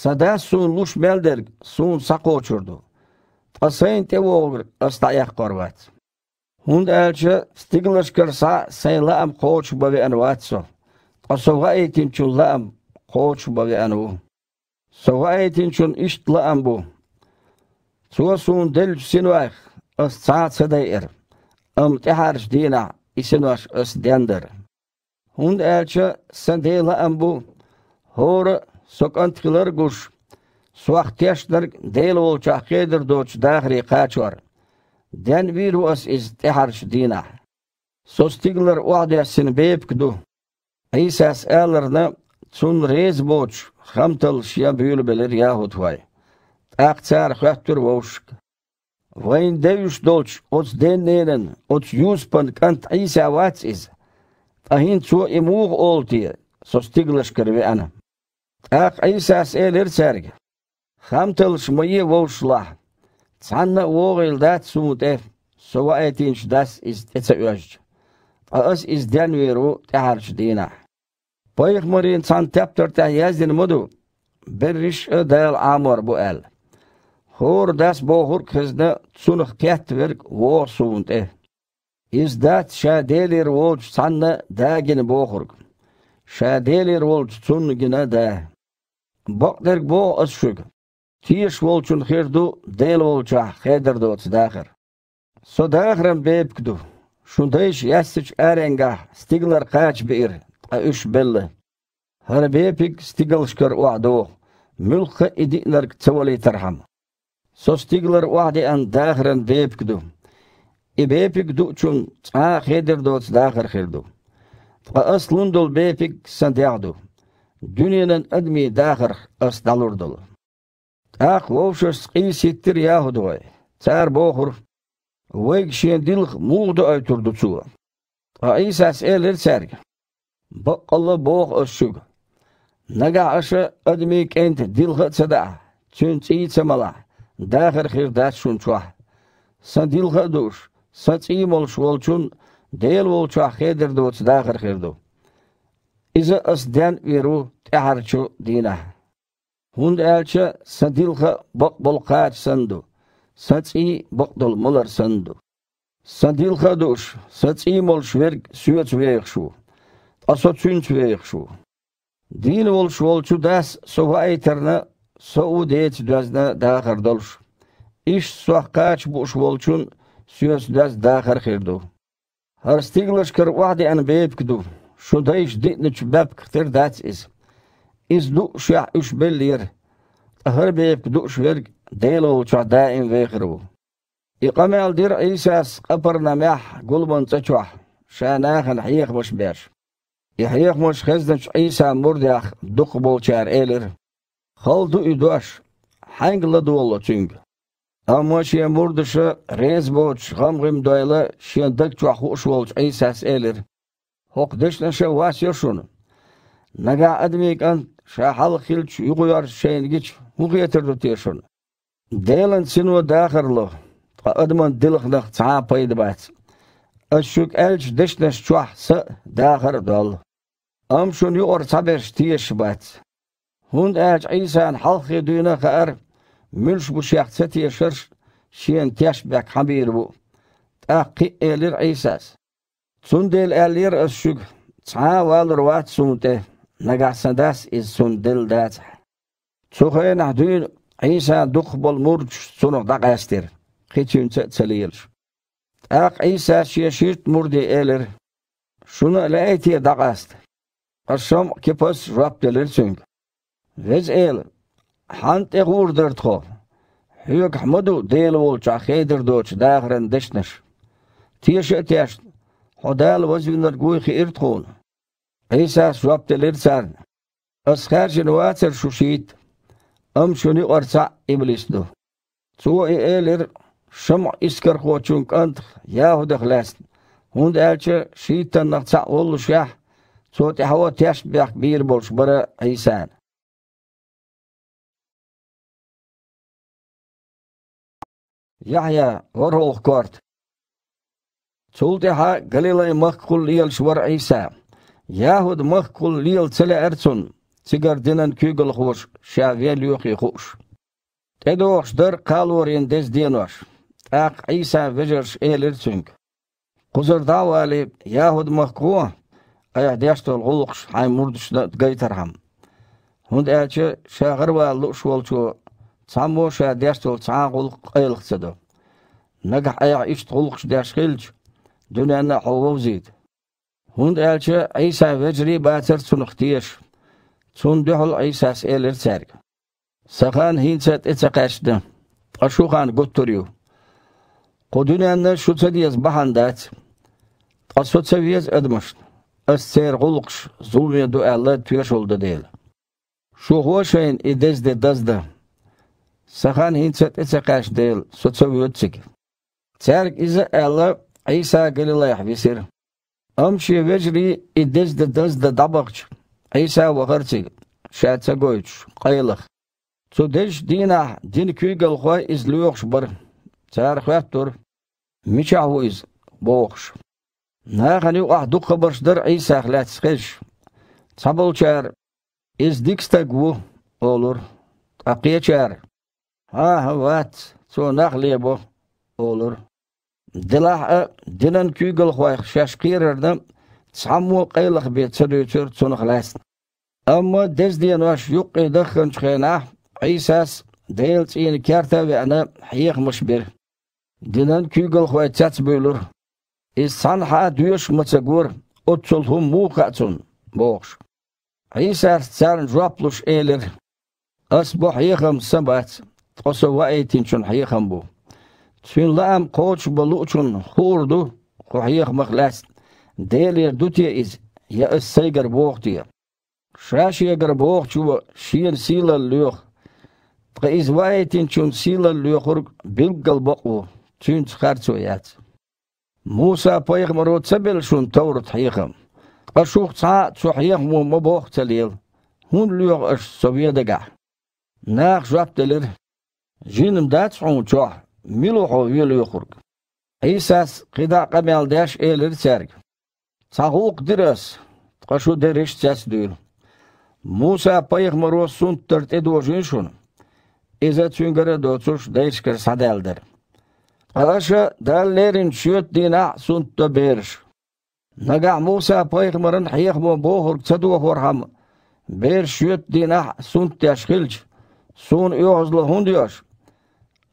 سدا سون لوش بلدر سون ساقو چردو تقسين تيوغر أستعيق قروات هند ألشا ستيغلش كرسا سيلا أم قوش بغي أنواتسو قصوغا إيتين چولا أم قوش بغي أنواتسو سوائتين شن إشت لأمبو سوسون دل سنواخ أستعاد سدائر أم تحارش دينا إسنواش أسدندر Hun elçi sendeyla ambu hor sokantkılar guş suaktiyaşlar deyl olça qedir doç dahri qaçor. Den viru as iz teharş dina. Sostiglar uadyasin beypkdu. İsas elerna tsun rez boç Xamtal shia bjul beler jahut vai. Ach tsar khaftur voshk. Vain devish dolch ots den neren, ots juspan kant isa vats is. Tahin zu imug olti, so stiglash kerve ana. Ach isa seler tsarg. Xamtal shmoye voshla. Tsanna vogel dat sumut ef. So va etinch das is etsa öj. As is den veru taharch dinah. ويخمر انسان تبتر تهيز دين مدو برش ديل عمر بو ال هور داس بو هور كزنا تسونخ كاتورك وور سونت اه إز دات شاديلر وولج سنة داجن بوخرك شاديلر وولج تسونجنا دا بقدرك بو أسشك تيش وولجن خيردو ديل وولجا خيدر دوت داخر سو داخرم بيبكدو شندايش يسج أرنجا ستيغلر قاچ بئر а үш білі. Әрбе пек стигалшкар уағды оқ, мүлқы едіклер кцеволей тархам. Со стигалар уағды ан дәғірін бейп күду. И бейп күду чун а хедерді оц дәғір хирду. Тұқа әс лұндул бейп күк сандяғду. Дүниенін әдмей дәғір әс далурдул. Тәк вовшы сқи сеттір яғуды ғой. Цәр боғыр. Вайк шен дилғ мұғды айтурды цуға. Тұқа әйс әс әлір Баққылы боқ өршіг. Нага ашы әдімей кент дилғытсыда, чүнцей цымала, дағыр қирдат шүнчуа. Са дилғадуш, са цим олшу олчун, дейл олчуа хедірді өтсі дағыр қирду. Изы ысден веру тәхарчу дина. Хунд әлчі са дилғы бақ болқач сынду, са ци бақ долмылар сынду. Са дилғадуш, са цим олшверг сүйет asotsunç veyik şu. E Din olşu olçu dəs sova eyterne soğu deyç dəzne dağır dolş. İş sohkaç bu şu olçun süyös dəz dağır xirdu. Her stiglaş kır vahdi en beyb kidu. Şu da iş ditniç beb kıtır dəç iz. İz du şah üç bellir. Her beyb kidu şverg deyl olça daim veyhirbu. İqame aldir İsas qapırna meh gulbun çaçuah. Şanahan hiyik boş berş. יחייך מוש חסדנש עיסא מורדח דוכבל צ'אר אלר, חל דו ידוש, חנגלה דוולה צינג. המוש יא מורדשה רייזבוץ' חמרים דוילה שיינדק צ'חוש וולץ' עיסאס אלר. Hoqdishna she vas yoshun. Naga admikan shahal khilch yuqyar sheingich huqiyatirdu teshun. Delan sinu daxirlo. Adman dilxdaq tsa paydbat. Ashuk elch dishna shuh sa daxir dol. أمشون يورتبش تيشبات هند آج عيسى عن حلقي دينا خأر ملش بشيخ ستي شرش شين تيشبك حبير بو تأقي إلير عيساس سندل إلير الشق تعاوال روات سونته نقع سنداس إز سندل دات سخين عدين عيسى دخبل مرج سنو دقاستر خيتين تسليلش أق عيسى شيشيرت مردي إلير شنو لأيتي دقاستر Arsham kepas rapteler sünk. Vez el, hante gurder tkov. Hüyük hmudu del olça xeydir doç dağren deşneş. Tiyşe tiyaş, hodal vazvinler guyxi irtkol. Eysas rapteler sarn. Askarjin vatser şuşit. Am şuni orsa iblisdu. Su e eler şam iskar koçunk ant Yahuda xlasn. Hund elçe şiitan naqsa olu şah. صوت حوت يشبه بيربولشبرة عيسان يحيى ورهوخ كورت صولتها قليلا مخ كل ليل شور عيسى يهود مخ كل ليل تلا ارتسون تيجر دينن كيغل خوش شافيل يوخي خوش تدوخش در قالورين دز دينوش اق عيسى فجرش ايل ارتسونك قزر داوالي يهود مخ كوه ayaa dheeshtool quduqsh xay murdishna gaytarham hund aache shaagarwaa lu'shwolcho tsamo shaa dheeshtool tsaan quduq ayliqtsado nagax ayaa isht quduqsh dheeshqilch dunyaana xowowziid hund aache ciisaa vejri baatsar tsunuqtiyesh tsun dehol ciisaas eelirtsarg saqaan hiintsat etsaqaashna ashuqaan gottoryu qudunyaana shutsad yaz bahandaat qassotsaviyaz edmashna As-serğulqş zulmiye dualı tüyeş oldu değil. Şu hoşayın idezde dazda. Sahan hincet etse kaç değil. Sotsa vütsik. Terk izi ala İsa Galilayah visir. Amşi vecri idezde dazda dabakç. İsa vakarçik. Şatsa goyç. Qaylıq. Sudeş dina din küygel xoy izliyokş bir. Tarih vektor. Miçahu iz. Boğuş. Нахани уахду қабаршдар Иса ахлятсқиш. Саболчар. Издикстагу олур. Ақиячар. Ах, ват. Сонах лебо олур. Дилах дилан күйгіл хуайқ шашқирырды. Саму қайлық бетсір өтір сонық ләсін. Амма дезден ваш юқ идықын чхена. Исас дейл цейін керта вәні хиық мұшбір. Дилан күйгіл хуайцац бөлір. Ισάνχα δυος ματσεγούρ, ο τσολχού μούχατσουν, μπόχ. Ίσαρ τσάρν ζουάπλους έλερ, أصبح يخم سبعت قصوا ايتين شن حيخم بو تشين لام قوش بلوشن خوردو قحيخ مخلاس ديلير دوتي إز يا السيجر بوختي شاش يجر بوخت شو شير سيلا الليوخ تقيز وايتين شن سيلا الليوخ بلقل بقو تشين تخارتو يات Муса пайығым ұрудса біл шуын тауырыт хайығым. Қашуқ ца цухайығы мұмы боқ тіліл. Хұн лүйоқ үш Советіға. Нәқ жап тілір. Жинім дә цуғын чоқ. Милуғы өйелі өқұрг. Исас қида қамелдәш әліл сәрг. Цағуқ дірес. Қашу дәреш цәс дүйіл. Муса пайығым ұрудсун түрт әді өжін шуын. Изә цүнгірі дөтсуш дәйшкір садәлдір. Asche, da lehren schütt die Nachts und der Berg. نجع موسى بايغمرن حيخ بوهر تدوه ورحم بير شيوت دينا سون تشخيلش سون يوز لهون ديوش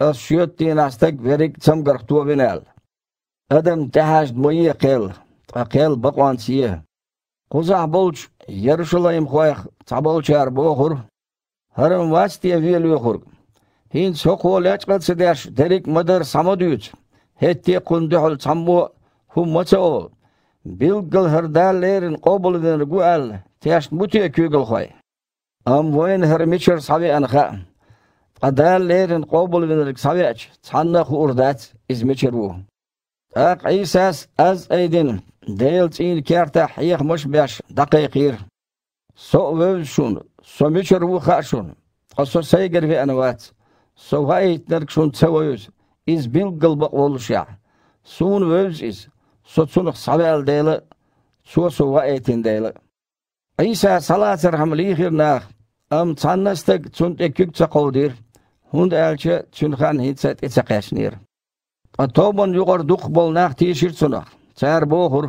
اس شيوت دينا استك بيريك تسمقر تو بنال ادم تهاش مي قيل قيل بقوان سيه قزح بولش يرشلايم خويخ تعبولش ار بوهر هرم واستي فيل يخرج Հին շոքո լեչկը ցդեշ դերիկ մդր սամոդյուց հետի կունդուլ ծամու հումոցո բիլգլ հրդալերին կոբուլվին գուալ տեշ մուտի քյուգլ խոյ ամ ոյն հրմիչեր սավի անխա qadallerin qobulvinir savyaç sanna xurdat izmichiru aq isas az aydin del tin kerta hiyh mushbash daqiqir so vevshun so michiru khashun qaso sayger fi anwat სოღაიტნერ ჩუნცევოის ის ბილგლბა ყოლშა სუნ ვევსის სოცუნხ სავალდელ სუა სოღაიტინდელ ისა სალაცერ ჰამლიხირნახ ამ ცანნასტეგ ჩუნტეკიკ ჩაყოდირ ჰუნდ ელჩე ჩუნხან ჰიცეთ ეცაყაშნირ ატომონյուყარ დუხ ბოლნახ თიშირცუნახ წარ ბოხურ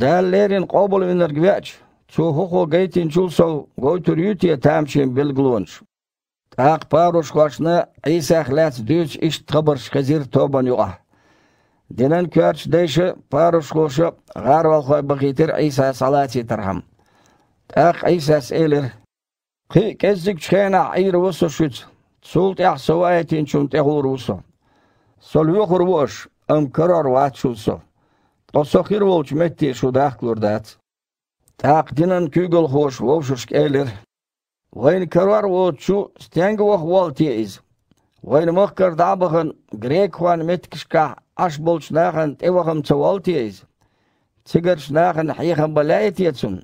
დალერინ ყობულ ვინერ გვიაჩ ჩუხო გეიტინ ჩულსო გოიტურ ютия тамчин билглонш Ақ паруш қошны Исах ләс дүйч иш тыбырш хазир тобан юға. Денен көрш дейші паруш қошы ғар қой бұғитер Иса салати тархам. Ақ Исас елір. Қи кездік чхена айр вусу шүт. Султ яқ суайтин чунт яғур вусу. Сол юқыр вош, ымкырор ват шусу. Тосохир волч метти шудақ клурдат. Ақ денен күйгіл хош вовшыш елір. Weinekerar wo chu stengwoch waltie is. وين mochker dabachen grek wan mitgeska asbol snagen ewachem zu waltie is. Ziger snagen hiegen beleit jetsun.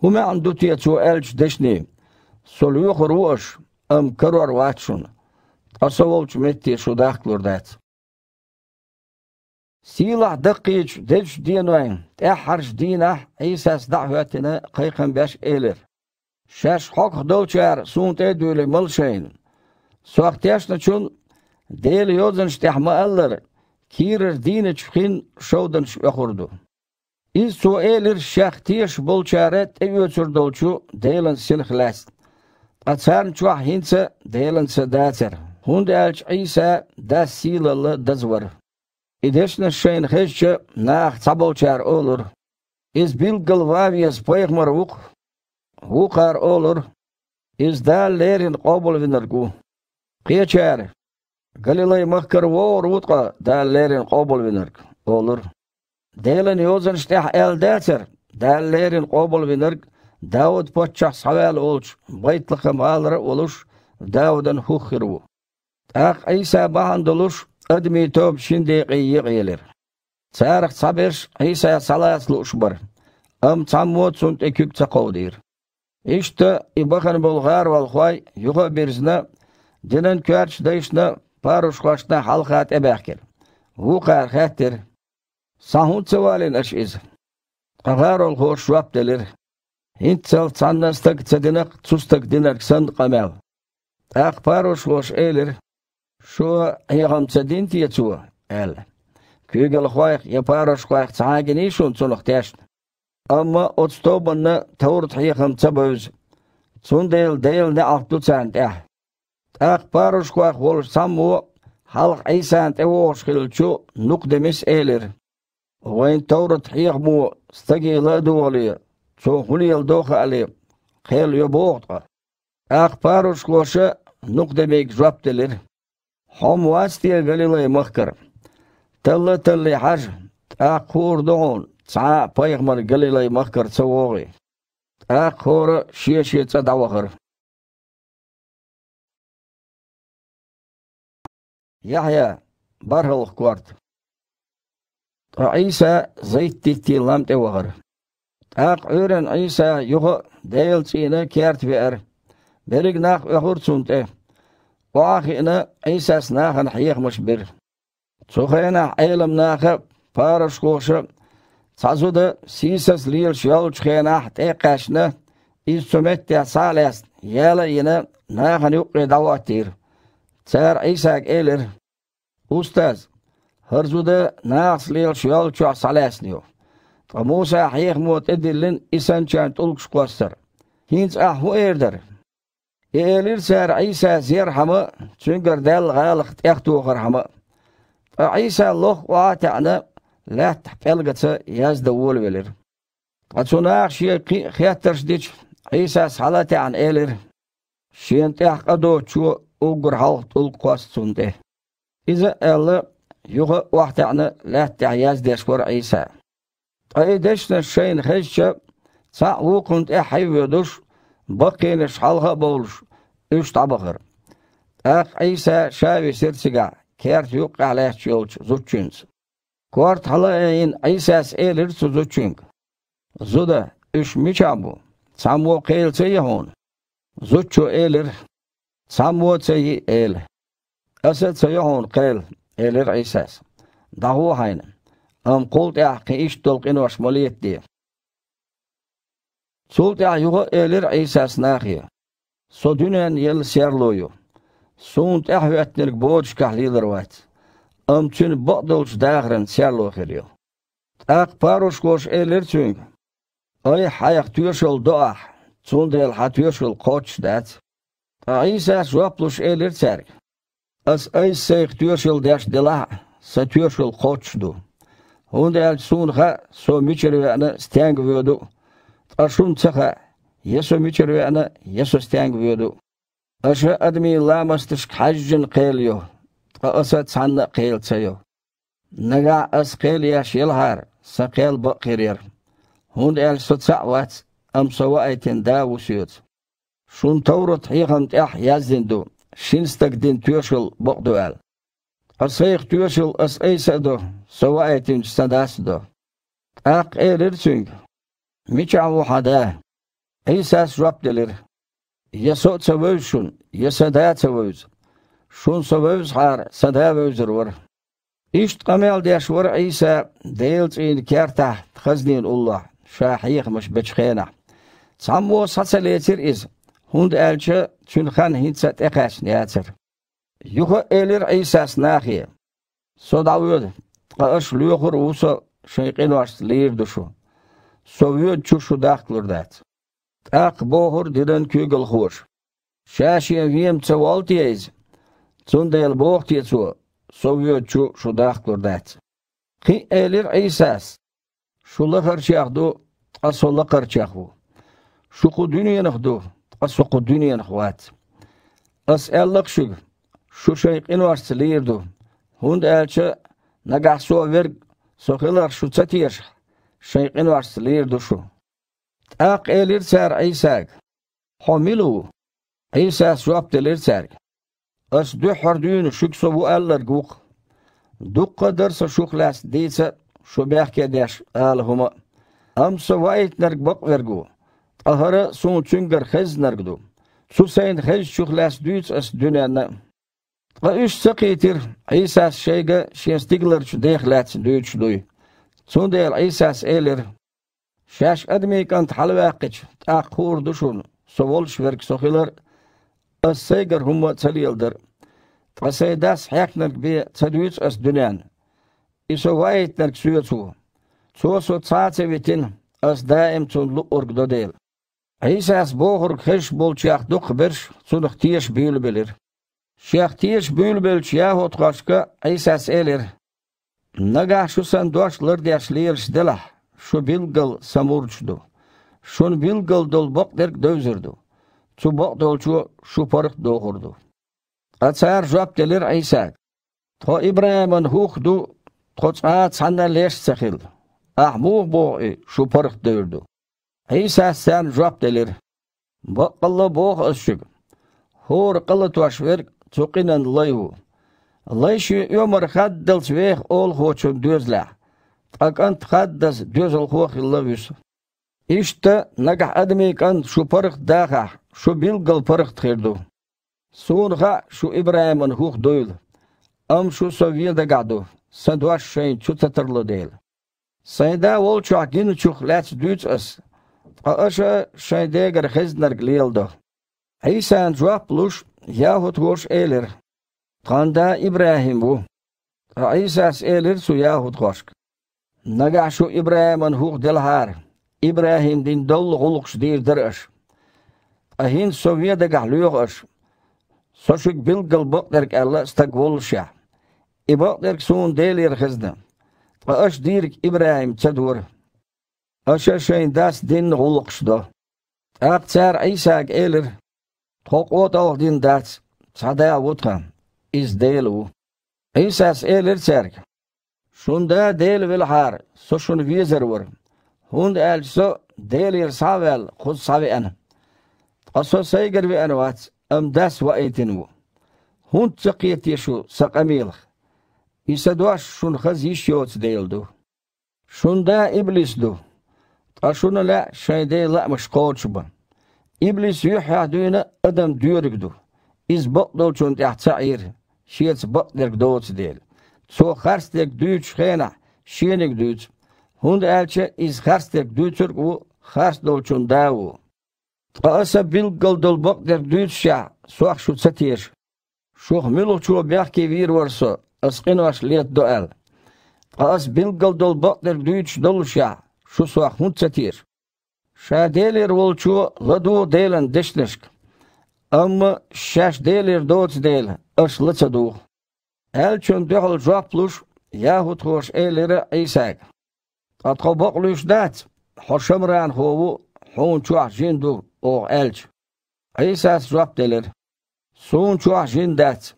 Hume an dut jet zu elch deshni. Sol yuch am watsun. دقيج باش Шеш хок долчар сунт эдвили мылшейн. Суактешна чун дел йодзен штехма аллар. Кирер дине чхин шоуден швехурду. Из су элир шахтиш болчарет эвёцур долчу делен силхлест. Ацарн чуах хинца делен садацер. Хунд элч Иса да силалы дазвар. Идешна шейн хешче нах цаболчар олур. Из бил галвавия спайх марух Hoe olur? izdarlerin qabul vinargu. Qiyachar. Galilay makkar vor utqa dallerin qabul vinarg. Olur. Delen yozan shtah eldater. Dallerin qabul vinarg. Davud potchah saval olch. Baytliqa malra olush. Davudan hukhiru. Aq Isa bahandolush. Admi tob shindi qiyiq yelir. Sarıq sabish Ишта и бахан болгар валхой юго берсна денен кюарч дайшна паруш хашна халхат эбэхкер. Ву кар хәтер. Сахун аш из. Кагар ол хош шуап делер. Инт цел цаннастаг цадинак цустаг динар ксан камел. Ах паруш хош элер. Шо ягам цедин тиецу эл. Күгел хуайх, я паруш хойх цаген ишун цунах тэшна. Ама otsto banna tawrt hiya khamsa bawz. Sun deyil deyil ne aftu sant eh. Aq parush kwa khol samu halq ay sant eh wosh khilchu nuqdemis elir. Wain tawrt hiya mu stagi la dowali. Chu khuliyal dokha ali. Khil yoboqta. Aq parush klosha nuqdemek zaptelir. Hom ца пайғмар галилай махкар цавоғи. А хора шия шия ца Яхя кварт. Иса зайт өрен Иса юғы дейл цейні керт Берік нақ өхір цунте. Уақиыны Исас нақын бір. Цухайна айлым нақы Sazudë, sisës lirë shjallë që këna hëtë e kashnë, i sëmët të salës, jelë jënë në hënë uqë davatir. Cër isak elir, ustaz, hërzudë naqs lirë shjallë që salës një. Të Musa hiyek mut edilin isen çan tulk şkuastır. Hinç ahu erdir. Elir sər İsa zir hamı çüngür del qalıq textu qarhamı. İsa loh wa ta'na Let pelgëtësë jes dhe ullvelir. Atësunar shje kjetër shdiq, Isa salati an elir, shjen të ahkado që ugur halt ul kuasën të. Iza elë yuqa wahti ana let të jes dhe shkur Isa. Të i deshtë në shëjnë xeqë, sa u kënd e hajvëdush, bëkin e shalha bëllsh, üç tabakır. Ak İsa şavi sirsiga, kert yuk aleyh çolç, zutçünç. Kuartalayin isas elir suzu çünkü. Zuda üşmü çabu. Samu qeylse yehun. Zuçu elir. Samu çeyi el. Asıl çeyhun qeyl elir isas. Dahu hayne. Am kult yahki iş dolqin vaşmaliyet diye. Sult yahyuğu elir isas nahiye. Sodünen yel serloyu. Sunt ehvetnir borç kahliler vat. амчун баъдалш дагъран сяллахирио тӀах парушкош элерцунг ай хаяқ туешал доах цундел хатуешал қоч дац аисаш ваплуш элерцарг ас айс сайх туешал даш дела сатуешал қочду ундел сунха со мичервеана стянгведу тӀашун цаха есо мичервеана есо стянгведу аша адми ламастыш хажжин қелио qosod sanla qeelsayo naga as qeelyash yalhaar saqeel bo qirir hun el sotsa'wat amsowa aytin daawusiyot шун таврот хигъамт аҳ яздинду шинстагдин тӯшил боғдуал асайх тӯшил ас эйсаду саваэтин садасду ақ эрирсунг мичаву хада эйсас раптилир ясоцавэвшун ясадаацавэвз Şunsa vövz har, sada vövzür var. İşt qamel deş var İsa, deyilc in kerta, tıxazdin ullah, şahiqmiş beçxena. Sammo saça leçir iz, hund elçi çünxan hintsa teqəs neçir. Yuxu elir İsas nahi. Sodavud, qaş lüxur usa şeyqin varslir duşu. Sovyod çuşu daqlırdat. Taq bohur diren kögül xoş. Şaşiyen viyem çavaltiyez. Cun del boh tietu, sovio chu shudak kurdat. Ki elir isas. Şulla karçaqdu, asolla karçaqvu. Şuku dünya naxdu, asoku dünya naxvat. As ellak şub. Şu şeyqin varsilirdu. Hund elçi nagah so ver sokilar şu çatiyir. Şeyqin varsilirdu şu. Taq elir sar isak. Homilu. İsas jop delir sarg as dy hardyn shuksa bu allar guk dukka dersa shuklas deysa shubah kedesh alhuma amsa vayt nerg bak vergu ahara sun çüngar khiz nergdu susayn khiz shuklas dyts as dünyanna Qa üç saqitir İsas şeyga şenstigler şu dehlats dyts duy Sundel İsas elir Şaş admi kant halvaqich taqur dushun sovol shverk sohilar الصيغر هم تليلدر تقصيداس حيكنك بتلويت أسدنان إسوائتنك سويتو سوسو تساتي ويتين أس دائم تنلو أرق دوديل عيسى أس بوغر خش بول شاخ دوخ برش سنخ تيش بيل بلر شاخ تيش بيل بل شاهو تقاشك عيسى أس إلر نگاه شو سندوش لردیش لیرش دلح شو بیلگل سمورچدو شون بیلگل دل بق درک دوزردو çubuk dolçu şuparık doğurdu. Açar jap gelir İsa. To İbrahim'in hukdu koça çanda leş sehil. Ahmuh bu e, şuparık dövdü. İsa sen jap gelir. Bakkalı boğ ışık. Hor kılı tuaşver çukinen layvu. Лайши өмір хаддал свех ол хочын дөзла. Акан хаддас дөзл хох иллавюс. Ишта нагах şu bil galparık tıkırdı. Suğunha şu İbrahim'in huk duyul. Am şu soviyil de gadu. Sanduaş şeyin çu tatırlı değil. Sayda ol çakgin çuk lats düç as. Aşa şeyde gar hiznar gliyildi. İsan cevap buluş yahut hoş elir. Kanda İbrahim bu. İsas elir su yahut hoş. Naga şu İbrahim'in huk dilhar. İbrahim din dol gulukş dir dirish. Ahín sovia de garluras, so shik bil gal boqderk alla stag wolsha. I boqderk soon deel ir gizde. Tva ash dirk Ibrahim tzadur. Ash e ashayn das din gulqshdo. Ab tsar Isaac elir. Tog ot al din das. Sada wutqa. Is deelu. Isas elir tsark. Şunda deel vil har. So shun vizer vur. Hund el so deel ir er savel. Khud savi anam associai garvėnuats amdas va eitinvu. Hun cakietīšu sakamīlah. Įsaduoš šun haz išjots dėldu. Šunda iblisdu. Ašunale šaidėla maškočuba. İblis yuhaduyna adam dürgdu. İz bakdol çun yahtsair. Şiets bakdırk doğuts değil. So harstek düç hena. Şienik düç. Hund elçe iz harstek düçürk u hars dolçun davu. رأس بالقل دلبق در دوتشع سواح شو تساتيش شوخ ملو شو بيحكي فير ورسو أسقنوش ليت دوال رأس بالقل دلبق در دوتش دلشع شو سواح مو تساتيش شا ديلر ولشو غدو ديلن دشنشك أما شاش ديلر دوت ديل أش لتدو ألشون دخل جوابلوش ياهوت خوش إيلر إيساق أتخبق لوش دات حشمران خوو hunchuarjindo o elç Sun Isas joapteler. Sunchuarjindet.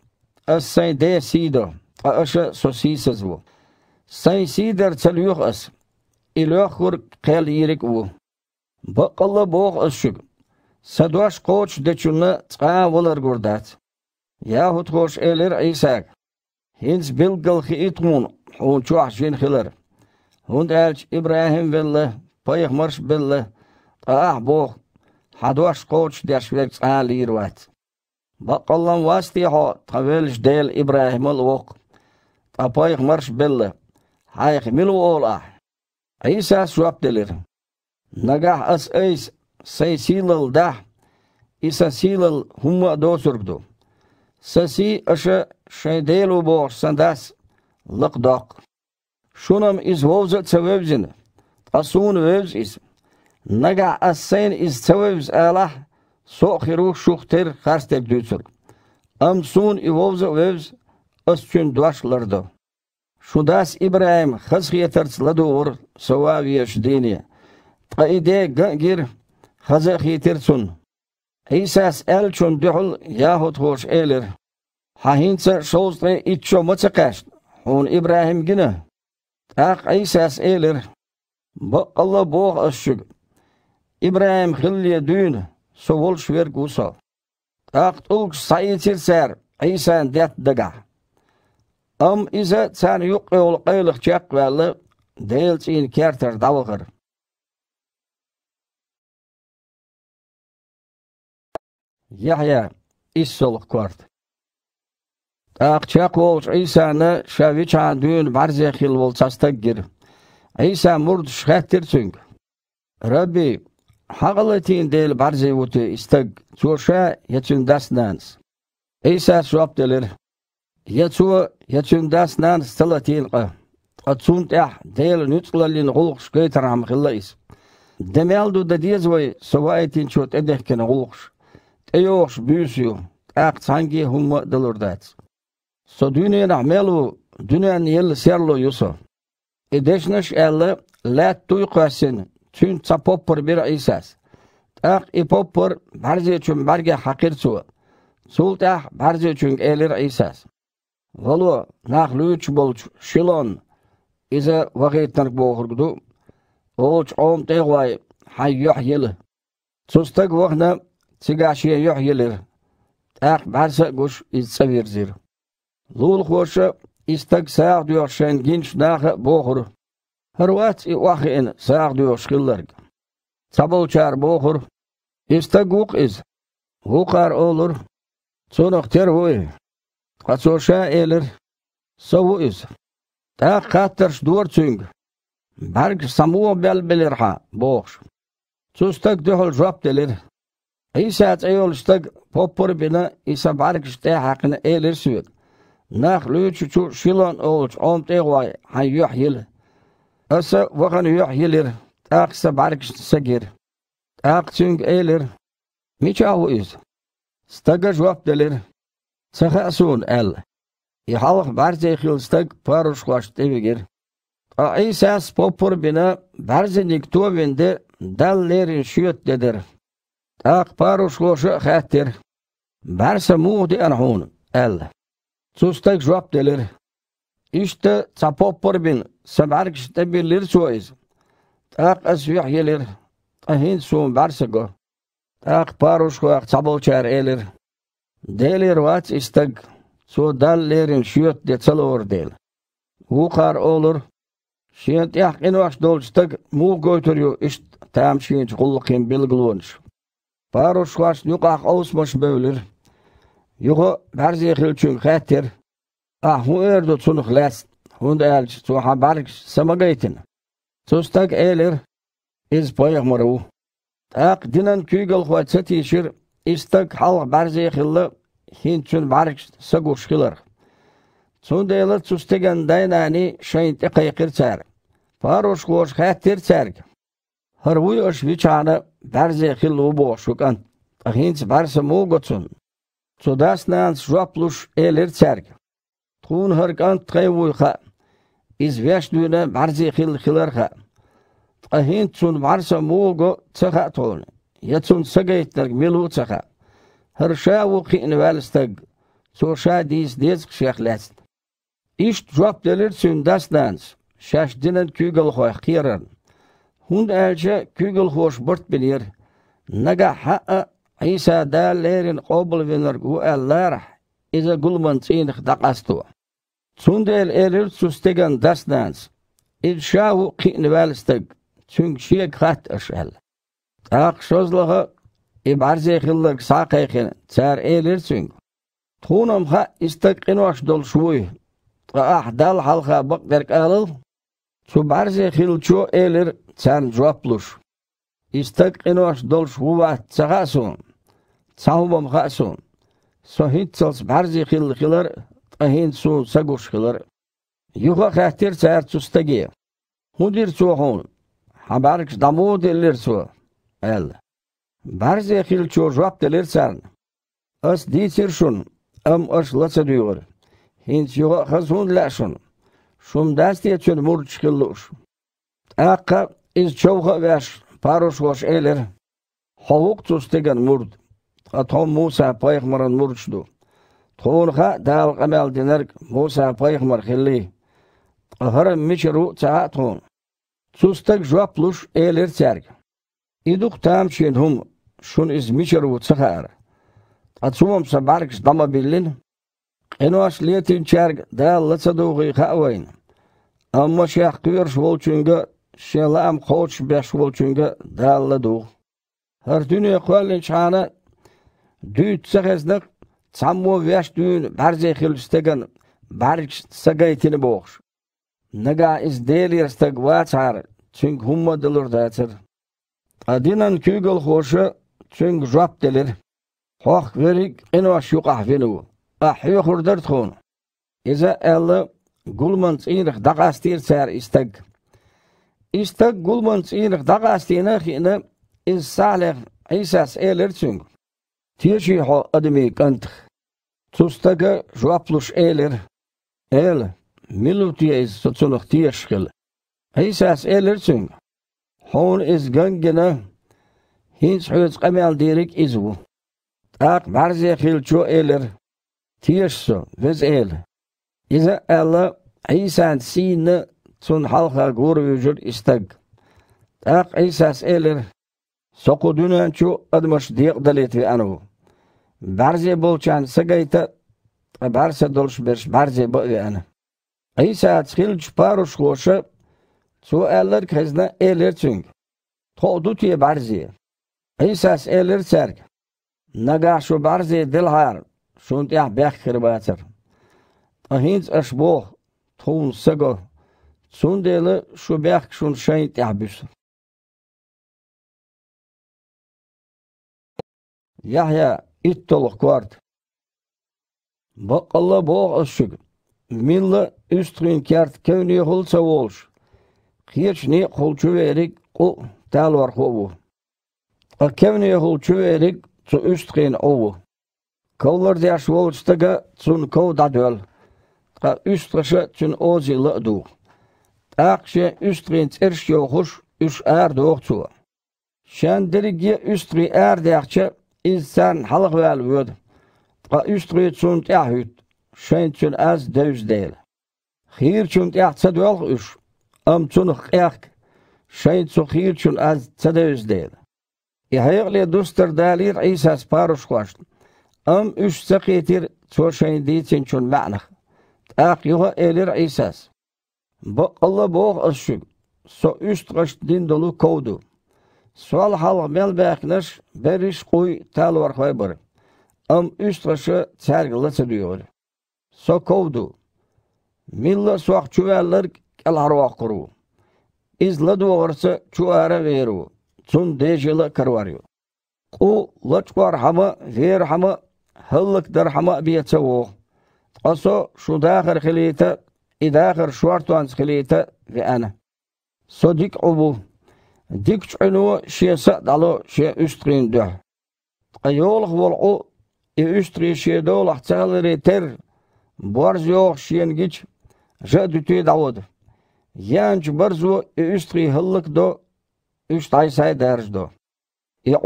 Ascen de sido. Asha sosisas vo. Sen sider çalıyor as. İlöhür kel yirik vo. Bakalla boğ asşık. Sadoş koç deçunna tsavalar gurdat. Yahut koç elir isak. Hins bilgal hitmun. Hunchuarjin hilar. Hund elç İbrahim velle. Payıh marş ahbo haduash qoch diashvek tsaal irvat baqallan wastiho tavelsh del ibrahimul woq tapoyq marsh bille hayq milu ol ah isa suap delir nagah as eis say silal dah isa silal humma dosurgdu sasi ışı şeydelu boş sandas lıqdoq şunam izvovza tsevevzin tasun vevz isim Naga asen is tsevs Allah so khiru shukhter kharster dutsur. Am sun ivovz vevs as chun dwashlardo. Шудас Ибраим хазхиятарц ладуур сававиеш дини. Таиде гир хазахиятирцун. Исас элчун дюхул яхут хош элер. Хахинца шоузлы итчо мацакаш. Хун Ибраим гина. Ак Исас элер. Бо Алла Бог ашшуг. Ibrahim xilliye düğün, sovul şver guso. Akt ulk sayitir ser, İsa det daga. Am ise sen yok yol qayılıq çak vəli, deyil çin kerter davıqır. Yahya İssolıq kvart. Aqçaq olç İsa'nı şəviçan düğün barzəxil olçastak gir. İsa murd şəhəttir çünkü. Rabbi, Hagalati in del barze wote istag zuasha yatsun das nans. Isa swapteler. Yatsu yatsun das nans talatilqa. Atsunt ah del nutsqlalin gulq skaytar am khillais. Demeldu da dizway sawaitin chot edehken gulqsh. Teyosh büsyu. Aq sangi humma dalurdat. So dünen amelu dünen yel serlo yuso. Edeşnaş elle la tuyqasin Tünca poppur bir isas. Taq i poppur barzi uchun barga haqir su. Sultah barzi uchun elir isas. Volu naqluch bolch shilon. Iza اوچ اوم تیغوای om یوح hayyuh yili. Sustag vaqna یوح yuh yilir. Taq barsa ایز izsa زیر. Lul خوش istag saq دیوشن ginch naqa bo'g'ur. Hırvaç vaxin sağ diyorlar. Sabol çar boğur. İstaguk iz. Hukar olur. Sonuk tervoy. Kaçoşa elir. Savu iz. Ta katırş duvar çünkü. Berg samu bel bilir ha. Boğuş. Sustak dühül jop delir. İsa ayol istak popor bina İsa bark işte hakkını elir süvet. Nakhlü çu şilon oğuç omt egvay han yuhyil. Asa wachen yuh yelir. Ach sabark sagir. Ach chung elir. Michahu is. Stagar jwap delir. Sahasun el. Yahalak e, barze khil stag paruş kwash tevigir. A isas popur bina barze niktuvinde dallerin şüyet dedir. Ak parush kloşu khattir. Barse muhdi anhun el. Sustak jwap delir. İşte sapopur bin Samarisk, den bliver lidt suris. Tak asvih yelir. Ahin sum barsago. Tak parushko ak tabulchar elir. Delir vat istag. Su dallerin şiyot de çalor del. Vuqar olur. Şiyot yaqin vaş dolstag mu götürüyor ist tam şiyin qulluqin bilgulunş. Parushko vaş nuqaq ausmoş bölir. Yuqo barzi xil çün xatir. Ahu erdo sunuq last und elch zu habarg samageiten. Zu stag eler iz payag e maru. Aq dinan kugel hwatsati shir istag hal barze khilla hin chun barg sagu shkilar. Çun deyler zu stegen deynani şeyin teqay qirçar. Farosh qosh xatir e çarg. Har vuy osh vichana barze khillu boşukan. Ahinç barsa e mo gotsun. Zu das nans joplush eler çarg. Tun har kan tqay vuy kha известную Марзи Хилхилерха. Ахин цун Марса Мулго Цехатон. Яцун Сагайтнер Милу Цеха. Херша Вухин Велстег. Соша Дис Диск Шехлест. Иш Джоп Делир Цюндастанс. Шаш Динен Кюгел Хойхирен. Hun elçe kügül hoş bort bilir. Naga ha'a İsa da lerin qobul vinir gu ellar. İza gulman tsinik daqastu. Sundel erir sustegan dasnans. İrşavu qi'n velstag. Çünkü qat aşal. Aq şozlağı ibar zeyhillik saqayqin. Çar elir çünkü. Tunum ha istaqin vaş dol şuy. Qah dal halqa baq derk alıl. Şu bar zeyhil ço elir çan jopluş. İstaqin vaş dol şuva çagasun. Çahubam qasun. Sohit çals bar zeyhil qilar. هند سو سگوشکلر یوخا خیتر سر چستگی هودیر سو هون حبرکش دمو دلیر سو ال برزی خیل چو جواب دلیر سرن اس دیتر شون ام اش لسه دیور هند یوخا خزون لشون شوم دستی چون مور چکلوش اقا از چوخا وش پاروش وش ایلر حوق چستگن مرد اتام موسا پایخ مرن مرد شدو تولخا دال قمال دينرك موسى پيخمر خلي قهر مشرو تعاتون سوستك جوابلوش ايلر تارك إدوك تامشين هم شون إز مشرو تخار أتصومم سباركش دما بيلين إنواش ليتين تارك دال لتصدوغي خاوين أما شيخ قيرش والچنگا شيلام قوش بيش والچنگا دال لدوغ هر دنيا قوالين شانا دوت سخزنق Samo vješt dyn barze khilstegen barg sagaitini boğş. Naga iz delir stagwa çar. Çünkü humma dilur daçır. Adinan kügül hoşu çünkü jap delir. Hoq verik ino şu qahvinu. Ahyu xurdur txun. İza elle gulman tsinig dagastir çar istag. İstag gulman tsinig dagastine xine iz salih İsas elir çünkü. Tierschieho ademi kantch. Zustaga schwaplus eler. Ele. Milutie is so zu noch Tierschkel. Heis as eler zung. Hon is gangena. Hins hüts qamel direk izu. Tak marze khilcho eler. Tierschso vez el. Iza alla Eysan sine tun halka gur vücud istag. Tak Eysas eler. Sokudünen çu admış diğdalet ve anu bardziej bolchan, gaita barsa dolsz bersz, bardziej boiana. Isa tschil paru szłosza, cu eller kazna eller chung. Todu tie bardziej. Isa s eller cerk. Naga shu bardziej dilhar, shunt yah bech kirbater. Ahinz ashboh, tun sago, sundele shu bech shun shaynt yah büsür. Yahya it toluk vardı. Bakkalla boğ asık. Minla üstün kert kevni hulsa olş. Kiyerç ne hulçu verik o tal var hovu. A kevni hulçu verik su üstün ovu. Kovlar diyaş volçtaga sun kov dadöl. Ka üstreşe üstri er izsən halıq vəl vöd. Üstri çunt yahüd. Şen çün az dövz deyil. Xir çun yahtsa dövl üş. Am çun yak. Şen çun xir çun az dövz deyil. Yahayıqli dostur dalir İsa sparuş qoşdun. Am üç səqitir ço şen deyicin çun mə'nıq. Taq yuğa elir İsas. Bu Allah boğ ışıb. So üst qaş din dolu kovdu. Суал халық бел бәкіліш бір іш қой тәл варқай бір. Ам үстрашы тәргілі цедүйір. Со көвді. Милла суақ чүвәлір кәл аруақ құру. Излы доғырсы чуәрі веру. Цун дежілі кірварю. Қу лачқар хамы, вер хамы, хыллықтар хамы бетсе оқ. Асо шудағыр хилейті, идағыр шуартуанс хилейті Dikc'unuwa şiye sa'dalu şiye üstrin döh. Qayoluq volqu i üstri şiye dolaq çaliri ter. Borz yoq şiyen giç jö dütü davud. Yanç borzu i üstri hıllık do üç tay say üstri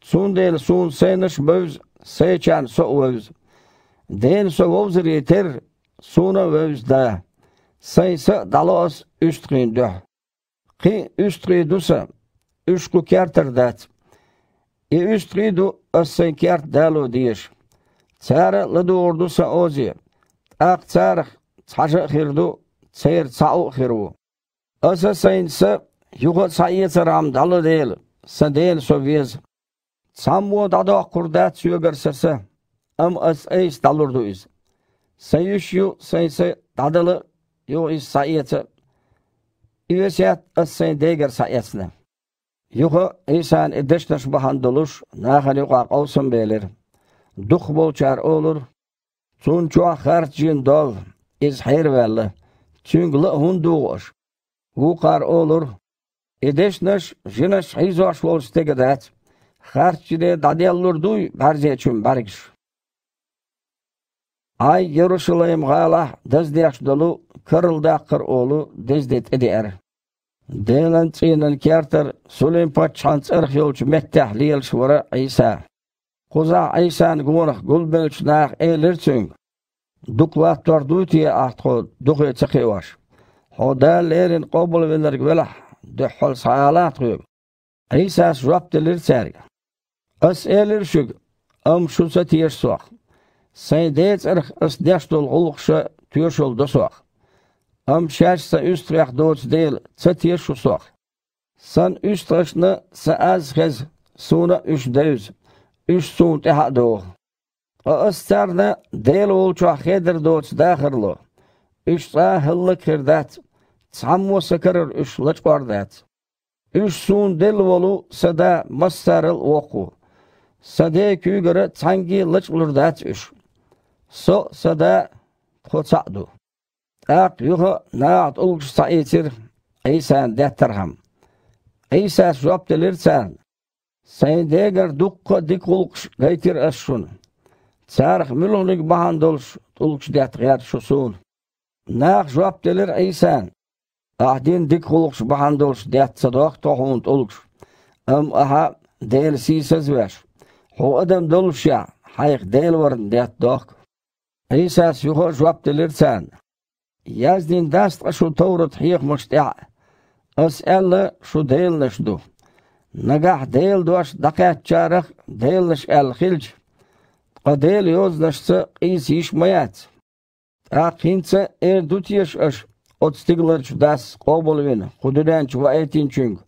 Sun Den sovovzer jeter sona өзді da. Saysa dalos ushtrin e da. Qi ushtri e dusa. Ushku И И E ushtri du assan kert dalo e diyesh. Tsara ladu өзі ozi. Aq tsarx tsasha khirdu tsayr tsau khiru. Asa sayinsa yuqa sayitsa дейл, am as e stalur do is sayush yu say say dadal yu is sayet ivesiyat as say deger sayetsne yuho insan edeştaş bahan doluş nahal yuqa qavsun beyler duh bolçar olur sun çoğa harcin dol is hervelli çünkü hun doğuş vuqar olur edeşnaş jinaş hizoş bolstegedat harcine dadiyallur duy barze çün bargish Ay Jerusalem galah desde yaxdolu kırılda kır oğlu dezdet eder. Delan tsinan kerter Süleyman paçans ırh yolcu mettahli yelşvara İsa. Kuza İsa'nın gumurah gulbelçnaq elirçün. Duklat tordutiye atqo duqe çıqıvar. Hoda lerin qabul veler gvelah duhul salat qoyub. İsa şurap delir serga. As elir şük am şusa tiyersuq. Sejdecer është deshtul ullëkshë të shull dësoh. Am shesh se ystrë jahdo që del, që tje shusah. Sen ystrë është në se az hez, suna ysh dëyz, ysh sun të hado. O është tërë në del ullë që aheder do që dëkhërlo. Ysh të hëllë kërdat, të hamu së kërër ysh lëqbardat. Ysh sun del ullë se da mësërël uqu. Sade kygërë të hangi lëqlërdat ysh. سؤسد خطعدو أت يخ نعت أولك سعيتر عيسى دهترهم عيسى شواب تلرسان سين ديگر دقة ديك أولك غيتر أشون تارخ ملونك بحان دولش أولك دهتغير شسون ناخ شواب تلر عيسى أحدين ديك أولك بحان دولش دهت صداق تحونت أولك أم أها ديل سيسز وش هو أدم دولش يا حيق ديل ورن دهت دوك عیسی شوخو جواب لرسان یزدین دست شو تورت حیق مشتع اس ال شو دیلش دو نگاه دیل دوش دقیق چارخ دیلش ال خلج قدیل یوزلش سه قیسیش میاد Ақинца әр дутиеш дас кобол чудас қобол ва худуден чунг.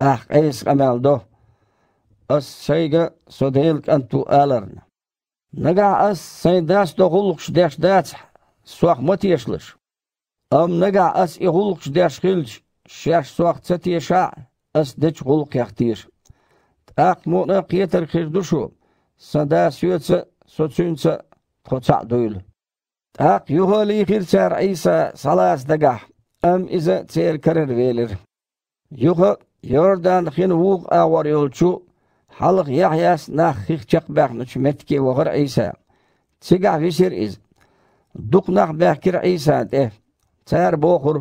Ах эйс ақ әйс қамалдо, сайга сәйгі содейл кәнту аларна. Nëga ës së ndrash të hulluk shdesh drach, suak më tjeshlish. Ëm nëga ës i hulluk shdesh hilq, shesh suak të tjesha, ës dëq hulluk jaktish. Ak mu në kjetër kirdushu, së ndrash jëtësë, së cynësë, të qatë dujlë. Ak juhëli i kirçer İsa salas dëgah, ëm izë cër kërër velir. Juhë, jordan hin vuq avar yolçu, Halıq Yahyas na xixçaq bəxnuç metki vəğır İsa. Çiqa visir iz. Duqnaq bəkir İsa de. Çər boxur.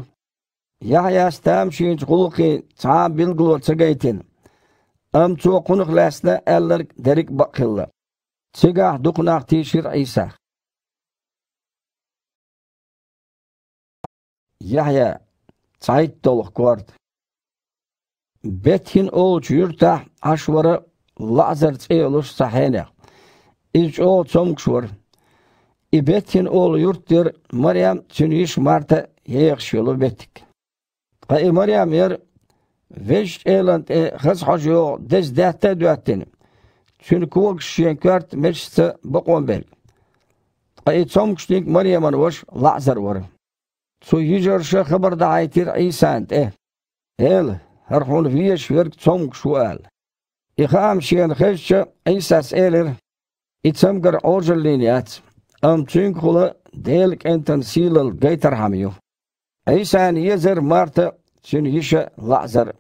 Yahyas tam şinç qulqi ça bilglor çiqaytin. Am ço qunuq ləsnə əllər derik baqıllı. Çiqa duqnaq tişir İsa. Yahya çayt doluq qord. Betkin oğuç yurta aşvarı Лазар цейлуш сахенях. Ичо цомкшур. И беттин ол юрттир Мариям цюниш марта еяхшилу беттик. Ха и Мариям ер веч эйланд э хаз хожо дез дәхтә дуаттин. Чүнки ол кишен көрт мешсе бакон бел. Ха и цомкшник Марияман вош Лазар вор. Цу южарша хабарда айтир Исанд э. Эл, هرحون فيش ورك تصوم شوال Ich habe schon gestern Einsatz Eller i cëmgër orgjën linjat, ëm qynkullë delk e të nësilël gëjtër hamju. E isa në jezër martë që në ishe lazër.